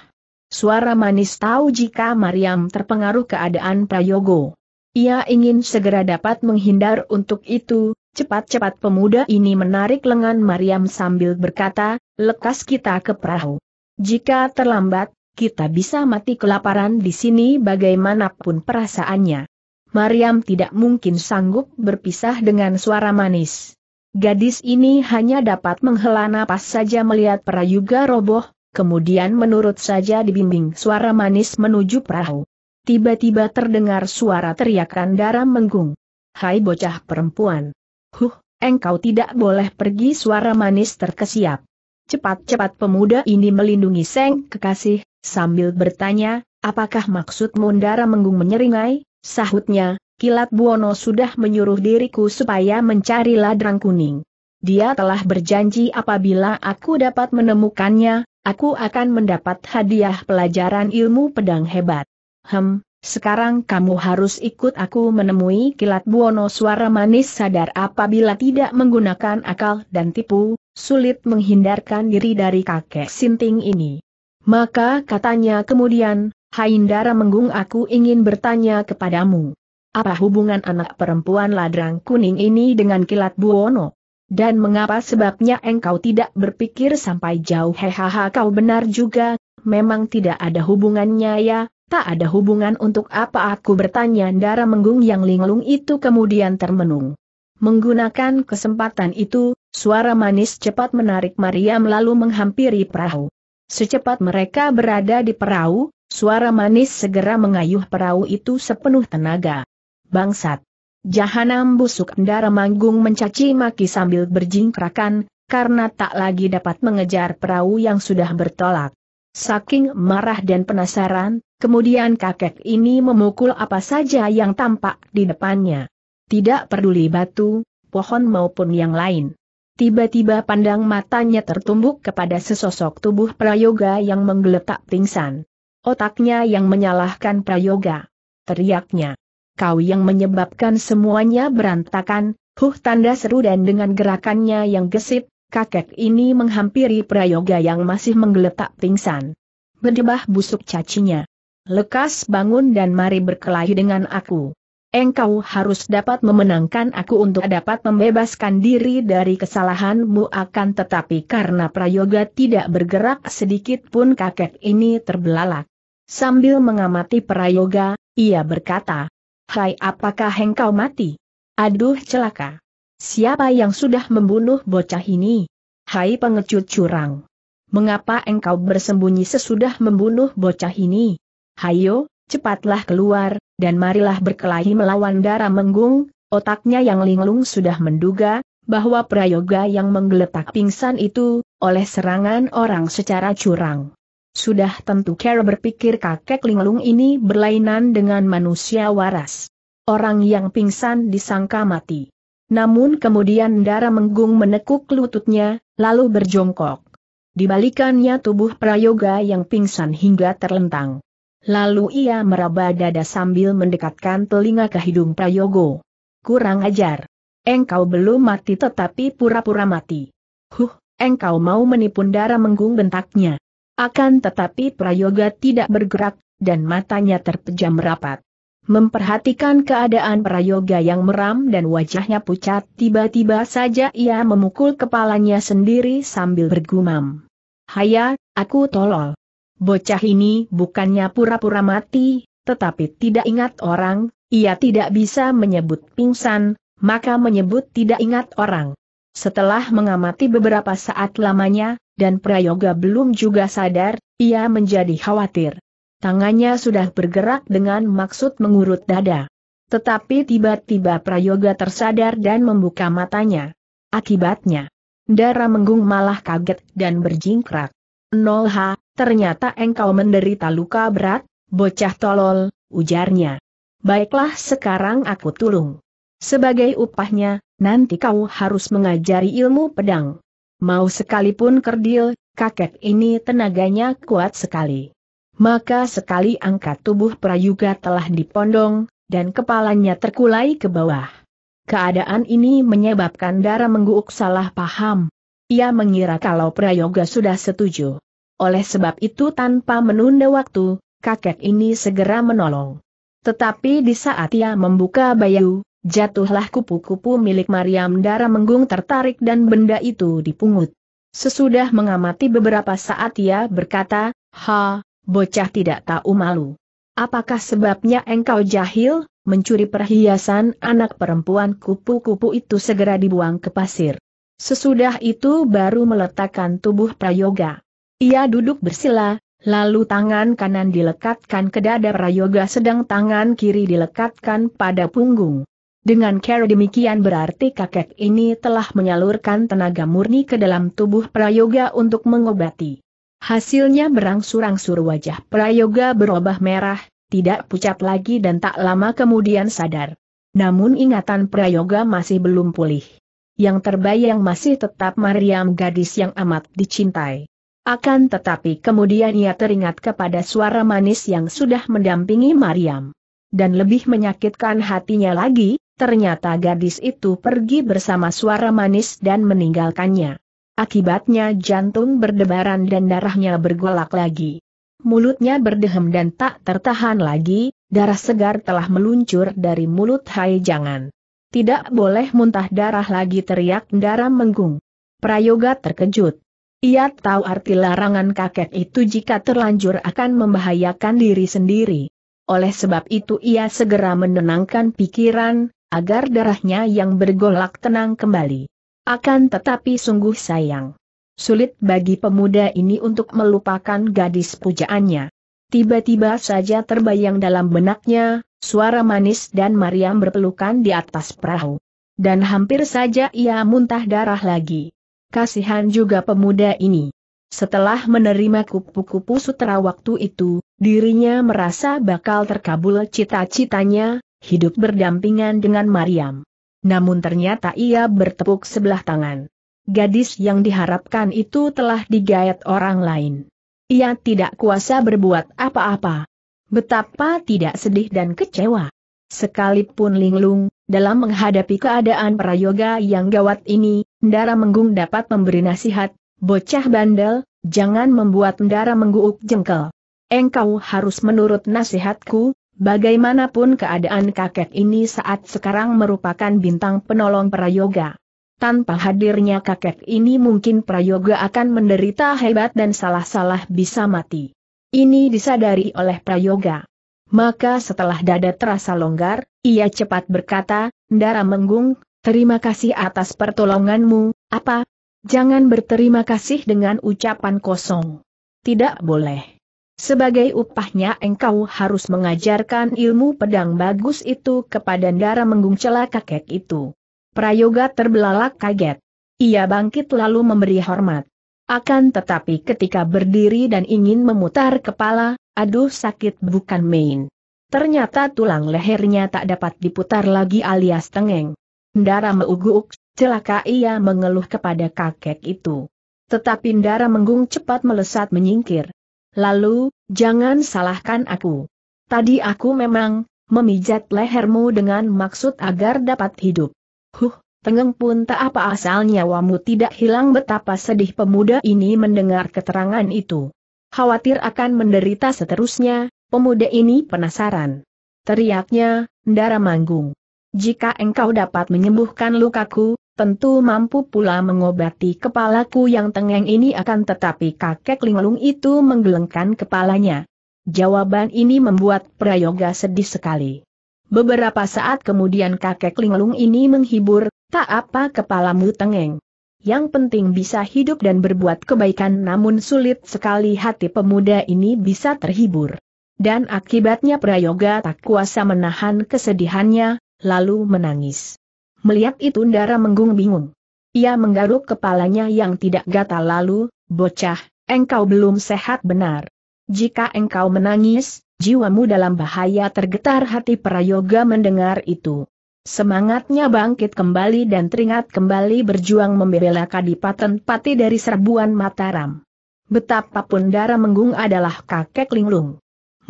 Suara manis tahu jika Mariam terpengaruh keadaan Prayogo. Ia ingin segera dapat menghindar untuk itu, cepat-cepat pemuda ini menarik lengan Mariam sambil berkata, lekas kita ke perahu. Jika terlambat, kita bisa mati kelaparan di sini bagaimanapun perasaannya. Mariam tidak mungkin sanggup berpisah dengan suara manis. Gadis ini hanya dapat menghela napas saja melihat perayuga roboh, kemudian menurut saja dibimbing suara manis menuju perahu. Tiba-tiba terdengar suara teriakan darah menggung. Hai bocah perempuan. Huh, engkau tidak boleh pergi suara manis terkesiap. Cepat-cepat pemuda ini melindungi Seng kekasih, sambil bertanya, apakah maksudmu darah menggung menyeringai? Sahutnya, kilat Buono sudah menyuruh diriku supaya mencari ladrang kuning. Dia telah berjanji apabila aku dapat menemukannya, aku akan mendapat hadiah pelajaran ilmu pedang hebat. Hem, sekarang kamu harus ikut aku menemui kilat buono suara manis sadar apabila tidak menggunakan akal dan tipu, sulit menghindarkan diri dari kakek sinting ini. Maka katanya kemudian, Haindara Menggung aku ingin bertanya kepadamu. Apa hubungan anak perempuan ladrang kuning ini dengan kilat buono? Dan mengapa sebabnya engkau tidak berpikir sampai jauh hehaha kau benar juga, memang tidak ada hubungannya ya, Tak ada hubungan untuk apa aku bertanya darah menggung yang linglung itu kemudian termenung. Menggunakan kesempatan itu, suara manis cepat menarik Maria lalu menghampiri perahu. Secepat mereka berada di perahu, suara manis segera mengayuh perahu itu sepenuh tenaga. Bangsat! Jahanam busuk darah Manggung mencaci maki sambil berjingkrakan, karena tak lagi dapat mengejar perahu yang sudah bertolak. Saking marah dan penasaran, Kemudian kakek ini memukul apa saja yang tampak di depannya. Tidak peduli batu, pohon maupun yang lain. Tiba-tiba pandang matanya tertumbuk kepada sesosok tubuh Prayoga yang menggeletak pingsan. Otaknya yang menyalahkan Prayoga. Teriaknya. Kau yang menyebabkan semuanya berantakan, huh tanda seru dan dengan gerakannya yang gesit, kakek ini menghampiri Prayoga yang masih menggeletak pingsan. Berdebah busuk cacinya lekas bangun dan mari berkelahi dengan aku. Engkau harus dapat memenangkan aku untuk dapat membebaskan diri dari kesalahanmu akan tetapi karena Prayoga tidak bergerak sedikit pun kakek ini terbelalak. Sambil mengamati Prayoga, ia berkata, Hai apakah engkau mati? Aduh celaka. Siapa yang sudah membunuh bocah ini? Hai pengecut curang. Mengapa engkau bersembunyi sesudah membunuh bocah ini? hayo, cepatlah keluar, dan marilah berkelahi melawan darah menggung, otaknya yang linglung sudah menduga, bahwa prayoga yang menggeletak pingsan itu, oleh serangan orang secara curang. Sudah tentu Kera berpikir kakek linglung ini berlainan dengan manusia waras. Orang yang pingsan disangka mati. Namun kemudian darah menggung menekuk lututnya, lalu berjongkok. Dibalikannya tubuh prayoga yang pingsan hingga terlentang. Lalu ia meraba dada sambil mendekatkan telinga ke hidung Prayogo. Kurang ajar. Engkau belum mati tetapi pura-pura mati. Huh, engkau mau menipu darah menggung bentaknya. Akan tetapi Prayoga tidak bergerak, dan matanya terpejam rapat. Memperhatikan keadaan Prayoga yang meram dan wajahnya pucat, tiba-tiba saja ia memukul kepalanya sendiri sambil bergumam. Haya, aku tolol. Bocah ini bukannya pura-pura mati, tetapi tidak ingat orang, ia tidak bisa menyebut pingsan, maka menyebut tidak ingat orang. Setelah mengamati beberapa saat lamanya, dan Prayoga belum juga sadar, ia menjadi khawatir. Tangannya sudah bergerak dengan maksud mengurut dada. Tetapi tiba-tiba Prayoga tersadar dan membuka matanya. Akibatnya, darah menggung malah kaget dan berjingkrak. Nolha, ternyata engkau menderita luka berat, bocah tolol, ujarnya. Baiklah sekarang aku tolong. Sebagai upahnya, nanti kau harus mengajari ilmu pedang. Mau sekalipun kerdil, kakek ini tenaganya kuat sekali. Maka sekali angkat tubuh Prayuga telah dipondong, dan kepalanya terkulai ke bawah. Keadaan ini menyebabkan darah mengguuk salah paham. Ia mengira kalau Prayoga sudah setuju. Oleh sebab itu tanpa menunda waktu, kakek ini segera menolong. Tetapi di saat ia membuka bayu, jatuhlah kupu-kupu milik Mariam Dara Menggung tertarik dan benda itu dipungut. Sesudah mengamati beberapa saat ia berkata, Ha, bocah tidak tahu malu. Apakah sebabnya engkau jahil, mencuri perhiasan anak perempuan kupu-kupu itu segera dibuang ke pasir. Sesudah itu baru meletakkan tubuh Prayoga. Ia duduk bersila, lalu tangan kanan dilekatkan ke dada Prayoga sedang tangan kiri dilekatkan pada punggung. Dengan cara demikian berarti kakek ini telah menyalurkan tenaga murni ke dalam tubuh Prayoga untuk mengobati. Hasilnya berangsur-angsur wajah Prayoga berubah merah, tidak pucat lagi dan tak lama kemudian sadar. Namun ingatan Prayoga masih belum pulih. Yang terbayang masih tetap Mariam gadis yang amat dicintai. Akan tetapi kemudian ia teringat kepada suara manis yang sudah mendampingi Mariam. Dan lebih menyakitkan hatinya lagi, ternyata gadis itu pergi bersama suara manis dan meninggalkannya. Akibatnya jantung berdebaran dan darahnya bergolak lagi. Mulutnya berdehem dan tak tertahan lagi, darah segar telah meluncur dari mulut Hai Jangan. Tidak boleh muntah darah lagi teriak darah menggung. Prayoga terkejut ia tahu arti larangan kakek itu jika terlanjur akan membahayakan diri sendiri. Oleh sebab itu ia segera menenangkan pikiran, agar darahnya yang bergolak tenang kembali. Akan tetapi sungguh sayang. Sulit bagi pemuda ini untuk melupakan gadis pujaannya. Tiba-tiba saja terbayang dalam benaknya, suara manis dan Mariam berpelukan di atas perahu. Dan hampir saja ia muntah darah lagi kasihan juga pemuda ini. Setelah menerima kupu-kupu sutera waktu itu, dirinya merasa bakal terkabul cita-citanya, hidup berdampingan dengan Mariam. Namun ternyata ia bertepuk sebelah tangan. Gadis yang diharapkan itu telah digayat orang lain. Ia tidak kuasa berbuat apa-apa. Betapa tidak sedih dan kecewa. Sekalipun linglung, dalam menghadapi keadaan prayoga yang gawat ini, Ndara Menggung dapat memberi nasihat, bocah bandel, jangan membuat Ndara Mengguuk jengkel. Engkau harus menurut nasihatku, bagaimanapun keadaan kakek ini saat sekarang merupakan bintang penolong Prayoga. Tanpa hadirnya kakek ini mungkin Prayoga akan menderita hebat dan salah-salah bisa mati. Ini disadari oleh Prayoga. Maka setelah dada terasa longgar, ia cepat berkata, Ndara Menggung, Terima kasih atas pertolonganmu, apa? Jangan berterima kasih dengan ucapan kosong. Tidak boleh. Sebagai upahnya engkau harus mengajarkan ilmu pedang bagus itu kepada Ndara Menggung kakek itu. Prayoga terbelalak kaget. Ia bangkit lalu memberi hormat. Akan tetapi ketika berdiri dan ingin memutar kepala, aduh sakit bukan main. Ternyata tulang lehernya tak dapat diputar lagi alias tengeng. Ndara meuguk, celaka ia mengeluh kepada kakek itu. Tetapi Ndara Menggung cepat melesat menyingkir. Lalu, jangan salahkan aku. Tadi aku memang, memijat lehermu dengan maksud agar dapat hidup. Huh, Tengeng pun tak apa asal nyawamu tidak hilang betapa sedih pemuda ini mendengar keterangan itu. Khawatir akan menderita seterusnya, pemuda ini penasaran. Teriaknya, Ndara Manggung. Jika engkau dapat menyembuhkan lukaku, tentu mampu pula mengobati kepalaku yang tengeng ini akan tetapi kakek linglung itu menggelengkan kepalanya. Jawaban ini membuat Prayoga sedih sekali. Beberapa saat kemudian kakek linglung ini menghibur, tak apa kepalamu tengeng. Yang penting bisa hidup dan berbuat kebaikan namun sulit sekali hati pemuda ini bisa terhibur. Dan akibatnya Prayoga tak kuasa menahan kesedihannya, lalu menangis. Melihat itu Ndara Menggung bingung. Ia menggaruk kepalanya yang tidak gatal lalu, bocah, engkau belum sehat benar. Jika engkau menangis, jiwamu dalam bahaya tergetar hati Prayoga mendengar itu. Semangatnya bangkit kembali dan teringat kembali berjuang membela Kadipaten Pati dari serbuan Mataram. Betapapun Dara Menggung adalah kakek linglung.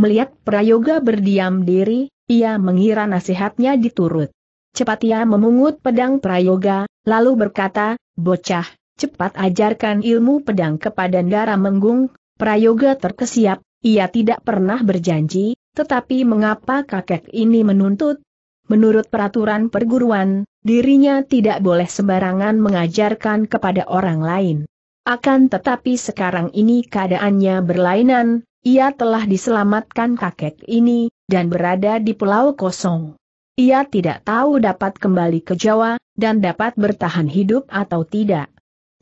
Melihat Prayoga berdiam diri, ia mengira nasihatnya diturut. Cepat ia memungut pedang prayoga, lalu berkata, Bocah, cepat ajarkan ilmu pedang kepada Ndara Menggung, prayoga terkesiap, ia tidak pernah berjanji, tetapi mengapa kakek ini menuntut? Menurut peraturan perguruan, dirinya tidak boleh sembarangan mengajarkan kepada orang lain. Akan tetapi sekarang ini keadaannya berlainan, ia telah diselamatkan kakek ini, dan berada di pulau kosong. Ia tidak tahu dapat kembali ke Jawa, dan dapat bertahan hidup atau tidak.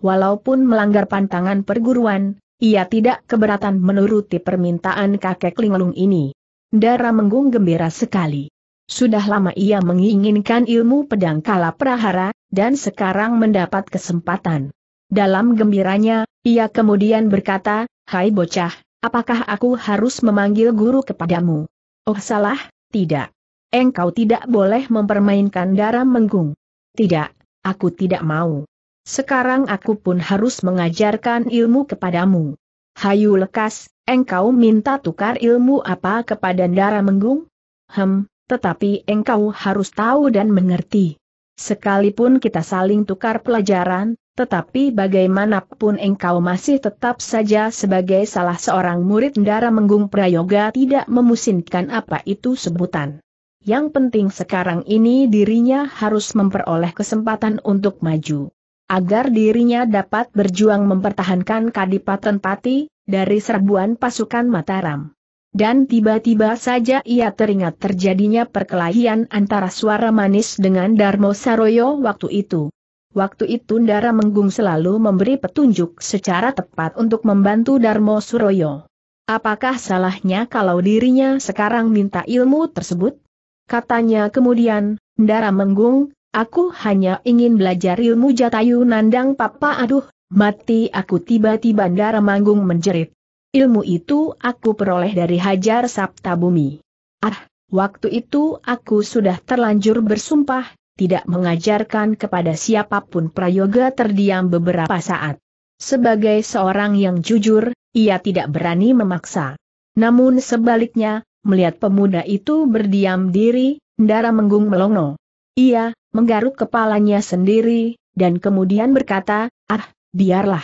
Walaupun melanggar pantangan perguruan, ia tidak keberatan menuruti permintaan kakek linglung ini. Dara menggung gembira sekali. Sudah lama ia menginginkan ilmu pedang kala prahara, dan sekarang mendapat kesempatan. Dalam gembiranya, ia kemudian berkata, Hai bocah, apakah aku harus memanggil guru kepadamu? Oh salah, tidak. Engkau tidak boleh mempermainkan darah menggung. Tidak, aku tidak mau. Sekarang aku pun harus mengajarkan ilmu kepadamu. Hayu lekas, engkau minta tukar ilmu apa kepada darah menggung? Hem, tetapi engkau harus tahu dan mengerti. Sekalipun kita saling tukar pelajaran, tetapi bagaimanapun engkau masih tetap saja sebagai salah seorang murid Ndara Menggung Prayoga tidak memusinkan apa itu sebutan. Yang penting sekarang ini dirinya harus memperoleh kesempatan untuk maju. Agar dirinya dapat berjuang mempertahankan Kadipaten Pati, dari serbuan pasukan Mataram. Dan tiba-tiba saja ia teringat terjadinya perkelahian antara suara manis dengan Darmo Saroyo waktu itu. Waktu itu Ndara Menggung selalu memberi petunjuk secara tepat untuk membantu Darmo Suroyo. Apakah salahnya kalau dirinya sekarang minta ilmu tersebut? Katanya kemudian, Ndara Menggung, aku hanya ingin belajar ilmu jatayu nandang papa aduh, mati aku tiba-tiba Ndara Menggung menjerit. Ilmu itu aku peroleh dari Hajar Sabta Bumi. Ah, waktu itu aku sudah terlanjur bersumpah, tidak mengajarkan kepada siapapun prayoga terdiam beberapa saat. Sebagai seorang yang jujur, ia tidak berani memaksa. Namun sebaliknya, melihat pemuda itu berdiam diri, Ndara Menggung melongo. Ia, menggaruk kepalanya sendiri, dan kemudian berkata, ah, biarlah.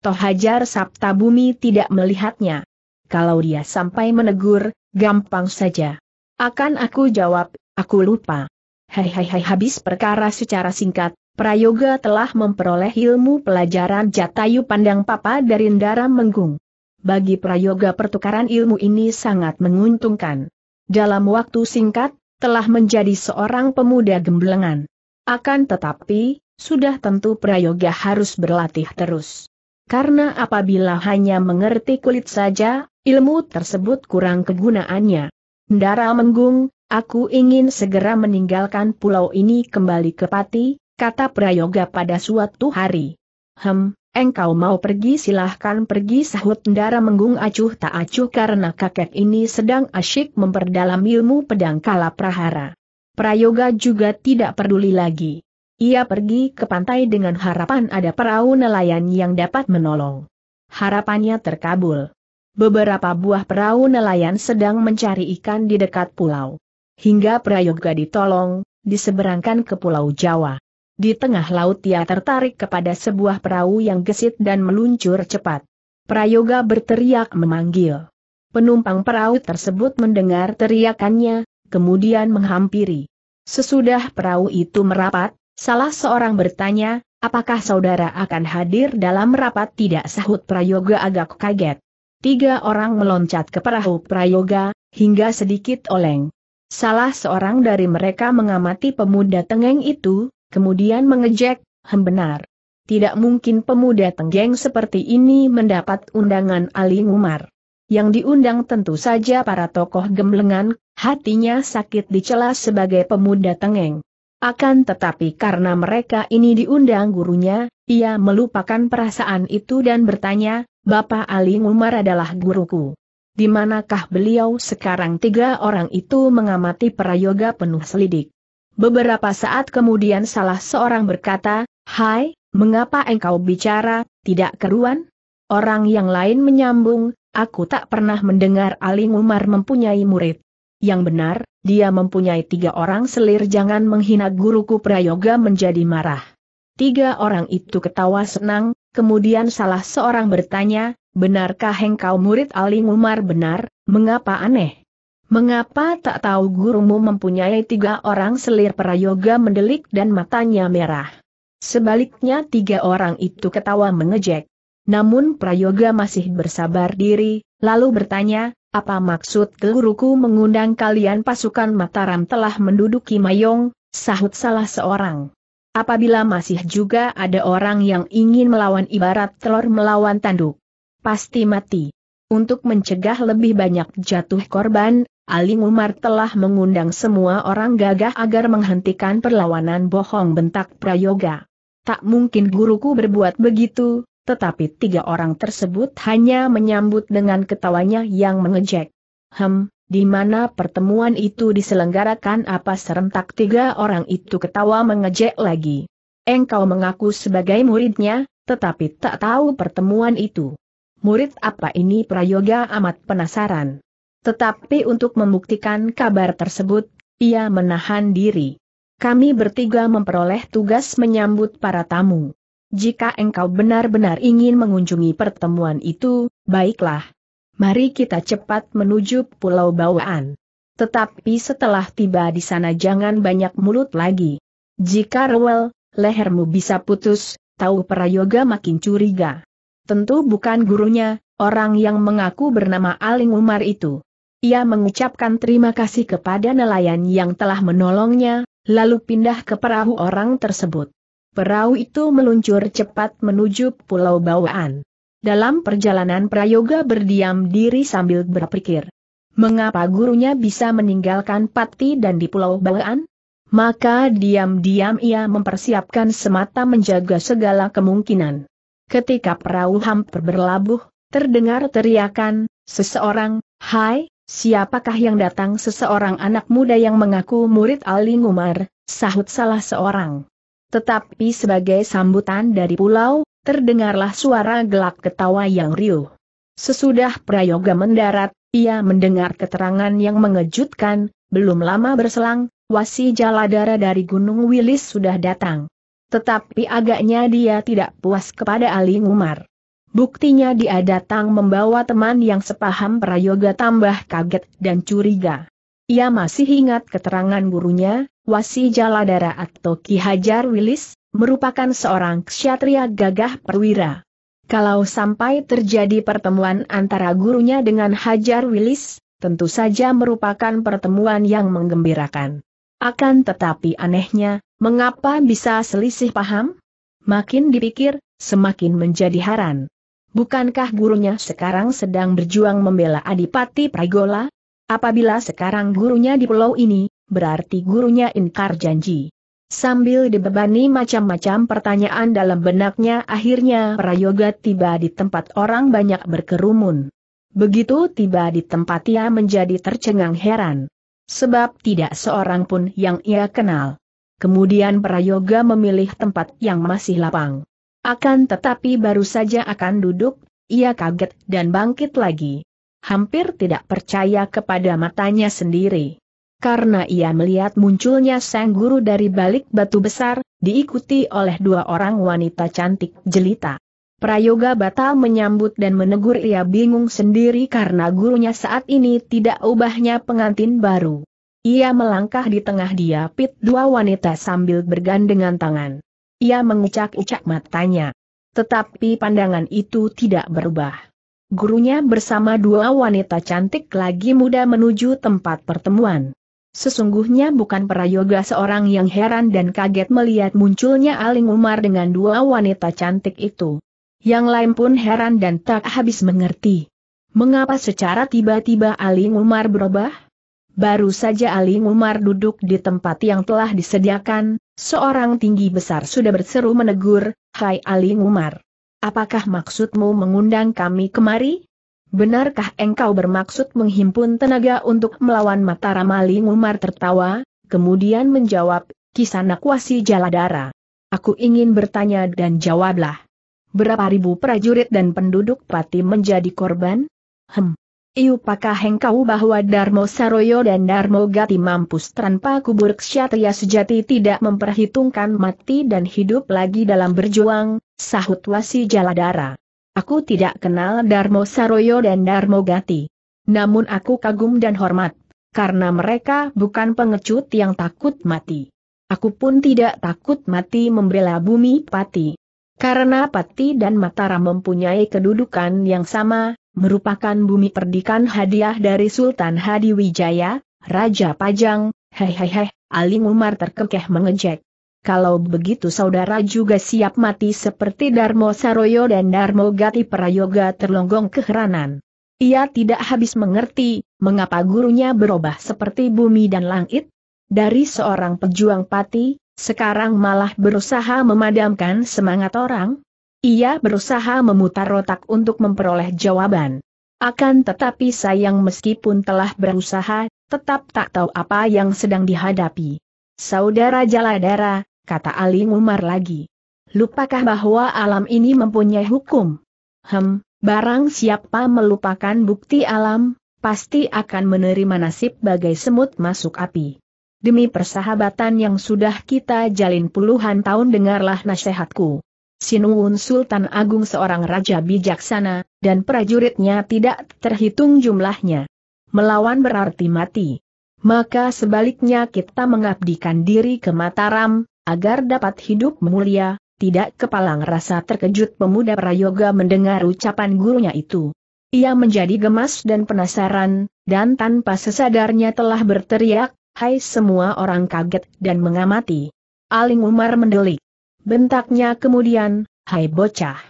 Toh Hajar Sabta Bumi tidak melihatnya. Kalau dia sampai menegur, gampang saja. Akan aku jawab, aku lupa. Hai hai hai habis perkara secara singkat, Prayoga telah memperoleh ilmu pelajaran Jatayu Pandang Papa dari Ndara Menggung. Bagi Prayoga pertukaran ilmu ini sangat menguntungkan. Dalam waktu singkat, telah menjadi seorang pemuda gemblengan. Akan tetapi, sudah tentu Prayoga harus berlatih terus. Karena apabila hanya mengerti kulit saja, ilmu tersebut kurang kegunaannya. Ndara Menggung, Aku ingin segera meninggalkan pulau ini kembali ke Pati, kata Prayoga pada suatu hari. Hem, engkau mau pergi silahkan pergi sahut Ndara menggung acuh tak acuh karena kakek ini sedang asyik memperdalam ilmu pedang kala prahara. Prayoga juga tidak peduli lagi. Ia pergi ke pantai dengan harapan ada perahu nelayan yang dapat menolong. Harapannya terkabul. Beberapa buah perahu nelayan sedang mencari ikan di dekat pulau hingga Prayoga ditolong, diseberangkan ke Pulau Jawa. Di tengah laut ia tertarik kepada sebuah perahu yang gesit dan meluncur cepat. Prayoga berteriak memanggil. Penumpang perahu tersebut mendengar teriakannya, kemudian menghampiri. Sesudah perahu itu merapat, salah seorang bertanya, apakah saudara akan hadir dalam rapat tidak sahut Prayoga agak kaget. Tiga orang meloncat ke perahu Prayoga, hingga sedikit oleng. Salah seorang dari mereka mengamati pemuda tengeng itu, kemudian mengejek, hem benar. Tidak mungkin pemuda tenggeng seperti ini mendapat undangan Ali Umar. Yang diundang tentu saja para tokoh gemblengan, hatinya sakit dicela sebagai pemuda tengeng. Akan tetapi karena mereka ini diundang gurunya, ia melupakan perasaan itu dan bertanya, Bapak Ali Umar adalah guruku di manakah beliau sekarang tiga orang itu mengamati prayoga penuh selidik. Beberapa saat kemudian salah seorang berkata, Hai, mengapa engkau bicara, tidak keruan? Orang yang lain menyambung, aku tak pernah mendengar Aling Umar mempunyai murid. Yang benar, dia mempunyai tiga orang selir jangan menghina guruku Prayoga menjadi marah. Tiga orang itu ketawa senang, kemudian salah seorang bertanya, Benarkah engkau murid Aling Umar benar, mengapa aneh? Mengapa tak tahu gurumu mempunyai tiga orang selir prayoga mendelik dan matanya merah? Sebaliknya tiga orang itu ketawa mengejek. Namun prayoga masih bersabar diri, lalu bertanya, apa maksud guruku mengundang kalian pasukan Mataram telah menduduki Mayong, sahut salah seorang. Apabila masih juga ada orang yang ingin melawan ibarat telur melawan tanduk pasti mati. Untuk mencegah lebih banyak jatuh korban, Ali Umar telah mengundang semua orang gagah agar menghentikan perlawanan bohong bentak Prayoga. Tak mungkin guruku berbuat begitu, tetapi tiga orang tersebut hanya menyambut dengan ketawanya yang mengejek. Hem, di mana pertemuan itu diselenggarakan apa serentak tiga orang itu ketawa mengejek lagi. Engkau mengaku sebagai muridnya, tetapi tak tahu pertemuan itu murid apa ini Prayoga amat penasaran. Tetapi untuk membuktikan kabar tersebut, ia menahan diri. Kami bertiga memperoleh tugas menyambut para tamu. Jika engkau benar-benar ingin mengunjungi pertemuan itu, baiklah. Mari kita cepat menuju Pulau Bawaan. Tetapi setelah tiba di sana jangan banyak mulut lagi. Jika rewel, lehermu bisa putus, tahu Prayoga makin curiga. Tentu bukan gurunya, orang yang mengaku bernama Aling Umar itu. Ia mengucapkan terima kasih kepada nelayan yang telah menolongnya, lalu pindah ke perahu orang tersebut. Perahu itu meluncur cepat menuju Pulau Bawaan. Dalam perjalanan Prayoga berdiam diri sambil berpikir. Mengapa gurunya bisa meninggalkan Pati dan di Pulau Bawaan? Maka diam-diam ia mempersiapkan semata menjaga segala kemungkinan. Ketika perahu hampir berlabuh, terdengar teriakan, seseorang, Hai, siapakah yang datang seseorang anak muda yang mengaku murid Ali Umar, sahut salah seorang. Tetapi sebagai sambutan dari pulau, terdengarlah suara gelak ketawa yang riuh. Sesudah Prayoga mendarat, ia mendengar keterangan yang mengejutkan, belum lama berselang, Wasi Jaladara dari Gunung Wilis sudah datang. Tetapi agaknya dia tidak puas kepada Ali Umar. Buktinya dia datang membawa teman yang sepaham prayoga tambah kaget dan curiga. Ia masih ingat keterangan gurunya, Wasi Jaladara atau Ki Hajar Wilis, merupakan seorang ksatria gagah perwira. Kalau sampai terjadi pertemuan antara gurunya dengan Hajar Wilis, tentu saja merupakan pertemuan yang menggembirakan. Akan tetapi anehnya, mengapa bisa selisih paham? Makin dipikir, semakin menjadi haran. Bukankah gurunya sekarang sedang berjuang membela Adipati Pragola? Apabila sekarang gurunya di pulau ini, berarti gurunya ingkar janji. Sambil dibebani macam-macam pertanyaan dalam benaknya akhirnya Prayoga tiba di tempat orang banyak berkerumun. Begitu tiba di tempat ia menjadi tercengang heran sebab tidak seorang pun yang ia kenal. Kemudian Prayoga memilih tempat yang masih lapang. Akan tetapi baru saja akan duduk, ia kaget dan bangkit lagi. Hampir tidak percaya kepada matanya sendiri. Karena ia melihat munculnya sang guru dari balik batu besar, diikuti oleh dua orang wanita cantik jelita. Prayoga batal menyambut dan menegur ia bingung sendiri karena gurunya saat ini tidak ubahnya pengantin baru. Ia melangkah di tengah dia pit dua wanita sambil bergandengan tangan. Ia mengucak-ucak matanya. Tetapi pandangan itu tidak berubah. Gurunya bersama dua wanita cantik lagi muda menuju tempat pertemuan. Sesungguhnya bukan Prayoga seorang yang heran dan kaget melihat munculnya Aling Umar dengan dua wanita cantik itu. Yang lain pun heran dan tak habis mengerti. Mengapa secara tiba-tiba Ali Umar berubah? Baru saja Ali Umar duduk di tempat yang telah disediakan, seorang tinggi besar sudah berseru menegur, Hai Ali Umar. Apakah maksudmu mengundang kami kemari? Benarkah engkau bermaksud menghimpun tenaga untuk melawan Mataram Ali Umar tertawa, kemudian menjawab, Kisanak wasi jaladara. Aku ingin bertanya dan jawablah berapa ribu prajurit dan penduduk pati menjadi korban? Hem. pakah engkau bahwa Darmo Saroyo dan Darmo Gati mampus tanpa kubur ksatria sejati tidak memperhitungkan mati dan hidup lagi dalam berjuang, sahut wasi jaladara. Aku tidak kenal Darmo Saroyo dan Darmo Gati. Namun aku kagum dan hormat, karena mereka bukan pengecut yang takut mati. Aku pun tidak takut mati membela bumi pati. Karena Pati dan Matara mempunyai kedudukan yang sama, merupakan bumi perdikan hadiah dari Sultan Hadi Wijaya, Raja Pajang, hehehe, Aling Umar terkekeh mengejek. Kalau begitu saudara juga siap mati seperti Darmo Saroyo dan Darmo Gati Prayoga terlonggong keheranan. Ia tidak habis mengerti, mengapa gurunya berubah seperti bumi dan langit? Dari seorang pejuang pati, sekarang malah berusaha memadamkan semangat orang. Ia berusaha memutar otak untuk memperoleh jawaban. Akan tetapi sayang meskipun telah berusaha, tetap tak tahu apa yang sedang dihadapi. Saudara Jaladara, kata Ali Umar lagi. Lupakah bahwa alam ini mempunyai hukum? Hem, barang siapa melupakan bukti alam, pasti akan menerima nasib bagai semut masuk api. Demi persahabatan yang sudah kita jalin puluhan tahun dengarlah nasihatku. Sinuun Sultan Agung seorang raja bijaksana, dan prajuritnya tidak terhitung jumlahnya. Melawan berarti mati. Maka sebaliknya kita mengabdikan diri ke Mataram, agar dapat hidup mulia, tidak kepalang rasa terkejut pemuda Prayoga mendengar ucapan gurunya itu. Ia menjadi gemas dan penasaran, dan tanpa sesadarnya telah berteriak, Hai semua orang kaget dan mengamati. Aling Umar mendelik. Bentaknya kemudian, hai bocah.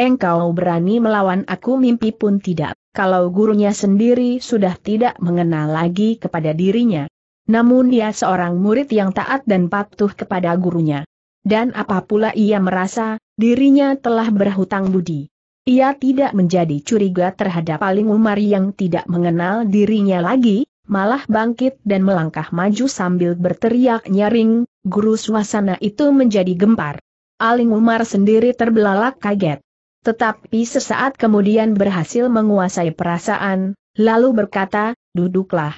Engkau berani melawan aku mimpi pun tidak, kalau gurunya sendiri sudah tidak mengenal lagi kepada dirinya. Namun dia seorang murid yang taat dan patuh kepada gurunya. Dan apa ia merasa, dirinya telah berhutang budi. Ia tidak menjadi curiga terhadap Aling Umar yang tidak mengenal dirinya lagi, malah bangkit dan melangkah maju sambil berteriak nyaring, guru suasana itu menjadi gempar. Aling Umar sendiri terbelalak kaget. Tetapi sesaat kemudian berhasil menguasai perasaan, lalu berkata, duduklah.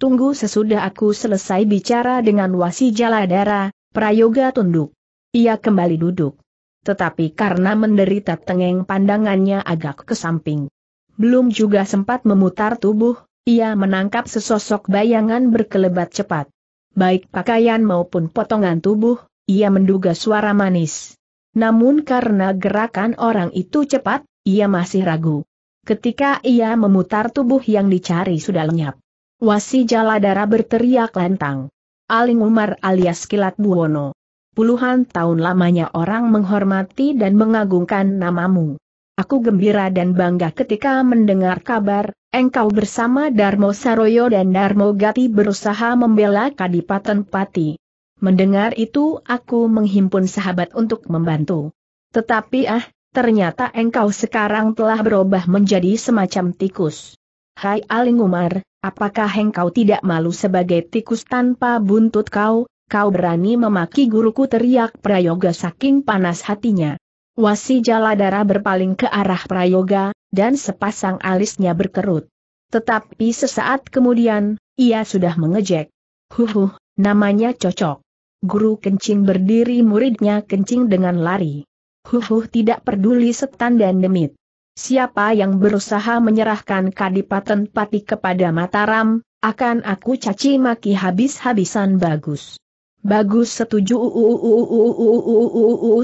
Tunggu sesudah aku selesai bicara dengan wasi jaladara, prayoga tunduk. Ia kembali duduk. Tetapi karena menderita tengeng pandangannya agak ke samping. Belum juga sempat memutar tubuh, ia menangkap sesosok bayangan berkelebat cepat. Baik pakaian maupun potongan tubuh, ia menduga suara manis. Namun karena gerakan orang itu cepat, ia masih ragu. Ketika ia memutar tubuh yang dicari sudah lenyap. Wasi Jaladara berteriak lantang. Aling Umar alias Kilat Buwono. Puluhan tahun lamanya orang menghormati dan mengagungkan namamu. Aku gembira dan bangga ketika mendengar kabar, engkau bersama Darmo Saroyo dan Darmo Gati berusaha membela Kadipaten Pati. Mendengar itu aku menghimpun sahabat untuk membantu. Tetapi ah, ternyata engkau sekarang telah berubah menjadi semacam tikus. Hai Aling Umar, apakah engkau tidak malu sebagai tikus tanpa buntut kau, kau berani memaki guruku teriak Prayoga saking panas hatinya. Wasi Jaladara berpaling ke arah Prayoga, dan sepasang alisnya berkerut. Tetapi sesaat kemudian, ia sudah mengejek. Huhuh, namanya cocok. Guru kencing berdiri muridnya kencing dengan lari. Huhuh tidak peduli setan dan demit. Siapa yang berusaha menyerahkan Kadipaten Pati kepada Mataram, akan aku caci maki habis-habisan bagus. Bagus setuju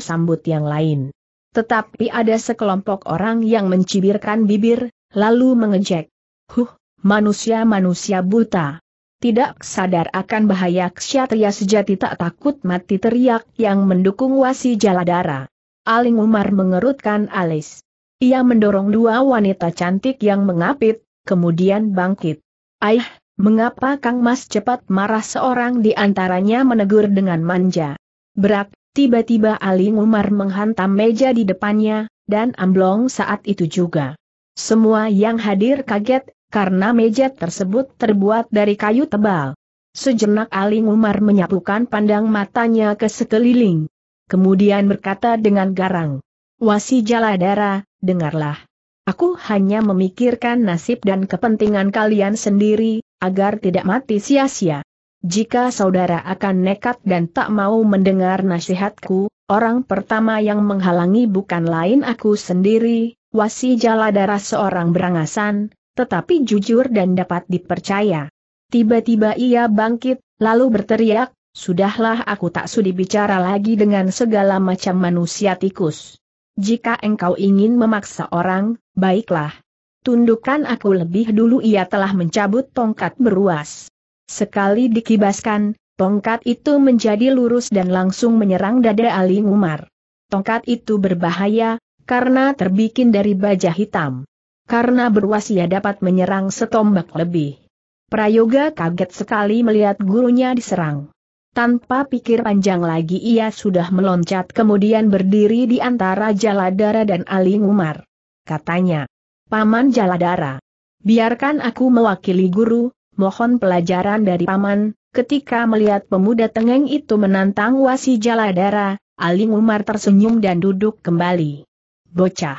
sambut yang lain. Tetapi ada sekelompok orang yang mencibirkan bibir, lalu mengejek. Huh, manusia-manusia buta. Tidak sadar akan bahaya ksatria sejati tak takut mati teriak yang mendukung wasi jaladara. Aling Umar mengerutkan alis. Ia mendorong dua wanita cantik yang mengapit, kemudian bangkit. Aih, mengapa Kang Mas cepat marah seorang di antaranya menegur dengan manja. Berat, Tiba-tiba Ali Umar menghantam meja di depannya, dan amblong saat itu juga. Semua yang hadir kaget, karena meja tersebut terbuat dari kayu tebal. Sejenak Ali Umar menyapukan pandang matanya ke sekeliling. Kemudian berkata dengan garang, Wasi Jaladara, dengarlah. Aku hanya memikirkan nasib dan kepentingan kalian sendiri, agar tidak mati sia-sia jika saudara akan nekat dan tak mau mendengar nasihatku, orang pertama yang menghalangi bukan lain aku sendiri, wasi jala darah seorang berangasan, tetapi jujur dan dapat dipercaya. Tiba-tiba ia bangkit, lalu berteriak, Sudahlah aku tak sudi bicara lagi dengan segala macam manusia tikus. Jika engkau ingin memaksa orang, baiklah. Tundukkan aku lebih dulu ia telah mencabut tongkat beruas. Sekali dikibaskan, tongkat itu menjadi lurus dan langsung menyerang dada Ali Umar. Tongkat itu berbahaya, karena terbikin dari baja hitam. Karena berwasia dapat menyerang setombak lebih. Prayoga kaget sekali melihat gurunya diserang. Tanpa pikir panjang lagi ia sudah meloncat kemudian berdiri di antara Jaladara dan Ali Umar. Katanya, Paman Jaladara, biarkan aku mewakili guru, mohon pelajaran dari paman, ketika melihat pemuda tengeng itu menantang wasi jaladara, Aling Umar tersenyum dan duduk kembali. Bocah.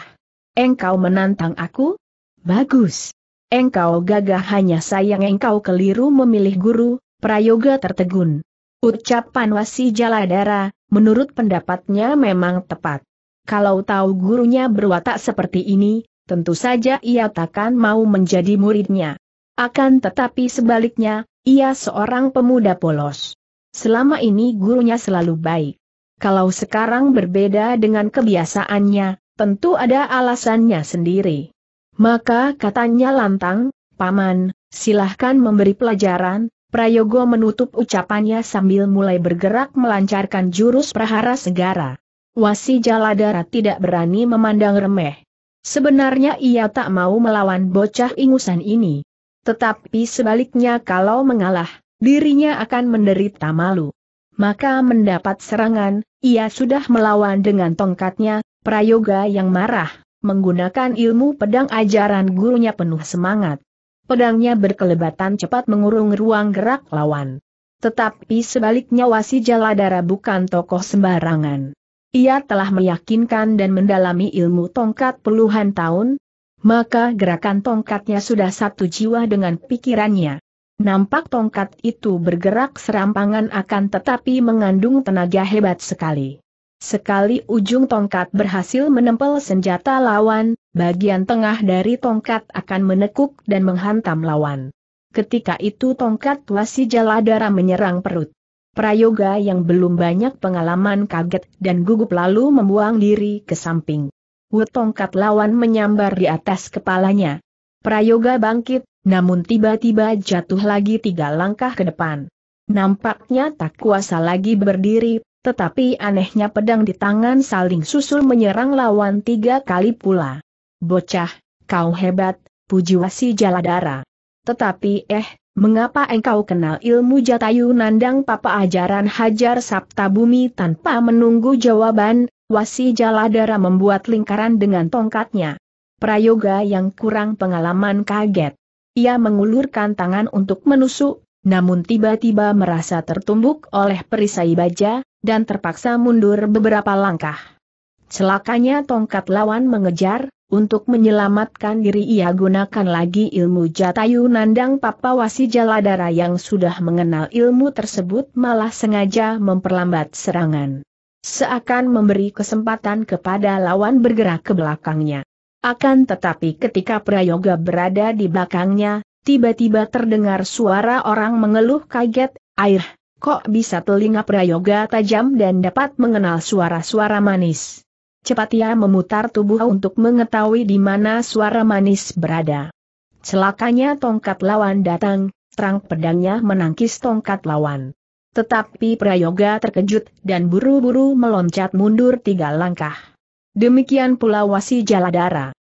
Engkau menantang aku? Bagus. Engkau gagah hanya sayang engkau keliru memilih guru, prayoga tertegun. Ucapan wasi jaladara, menurut pendapatnya memang tepat. Kalau tahu gurunya berwatak seperti ini, tentu saja ia takkan mau menjadi muridnya. Akan tetapi sebaliknya, ia seorang pemuda polos. Selama ini gurunya selalu baik. Kalau sekarang berbeda dengan kebiasaannya, tentu ada alasannya sendiri. Maka katanya lantang, Paman, silahkan memberi pelajaran, Prayogo menutup ucapannya sambil mulai bergerak melancarkan jurus prahara segara. Wasi Jaladara tidak berani memandang remeh. Sebenarnya ia tak mau melawan bocah ingusan ini. Tetapi sebaliknya kalau mengalah, dirinya akan menderita malu. Maka mendapat serangan, ia sudah melawan dengan tongkatnya, Prayoga yang marah, menggunakan ilmu pedang ajaran gurunya penuh semangat. Pedangnya berkelebatan cepat mengurung ruang gerak lawan. Tetapi sebaliknya Wasi Jaladara bukan tokoh sembarangan. Ia telah meyakinkan dan mendalami ilmu tongkat puluhan tahun, maka gerakan tongkatnya sudah satu jiwa dengan pikirannya. Nampak tongkat itu bergerak serampangan akan tetapi mengandung tenaga hebat sekali. Sekali ujung tongkat berhasil menempel senjata lawan, bagian tengah dari tongkat akan menekuk dan menghantam lawan. Ketika itu tongkat Wasi Jaladara menyerang perut. Prayoga yang belum banyak pengalaman kaget dan gugup lalu membuang diri ke samping. Wu tongkat lawan menyambar di atas kepalanya. Prayoga bangkit, namun tiba-tiba jatuh lagi tiga langkah ke depan. Nampaknya tak kuasa lagi berdiri, tetapi anehnya pedang di tangan saling susul menyerang lawan tiga kali pula. Bocah, kau hebat, puji wasi jaladara. Tetapi eh, mengapa engkau kenal ilmu jatayu nandang papa ajaran hajar sabta bumi tanpa menunggu jawaban, Wasi Jaladara membuat lingkaran dengan tongkatnya. Prayoga yang kurang pengalaman kaget. Ia mengulurkan tangan untuk menusuk, namun tiba-tiba merasa tertumbuk oleh perisai baja, dan terpaksa mundur beberapa langkah. Celakanya tongkat lawan mengejar, untuk menyelamatkan diri ia gunakan lagi ilmu Jatayu Nandang papa wasi Jaladara yang sudah mengenal ilmu tersebut malah sengaja memperlambat serangan seakan memberi kesempatan kepada lawan bergerak ke belakangnya. Akan tetapi ketika Prayoga berada di belakangnya, tiba-tiba terdengar suara orang mengeluh kaget, air, kok bisa telinga Prayoga tajam dan dapat mengenal suara-suara manis. Cepat ia memutar tubuh untuk mengetahui di mana suara manis berada. Celakanya tongkat lawan datang, terang pedangnya menangkis tongkat lawan. Tetapi Prayoga terkejut dan buru-buru meloncat mundur tiga langkah. Demikian pula Wasi Jaladara.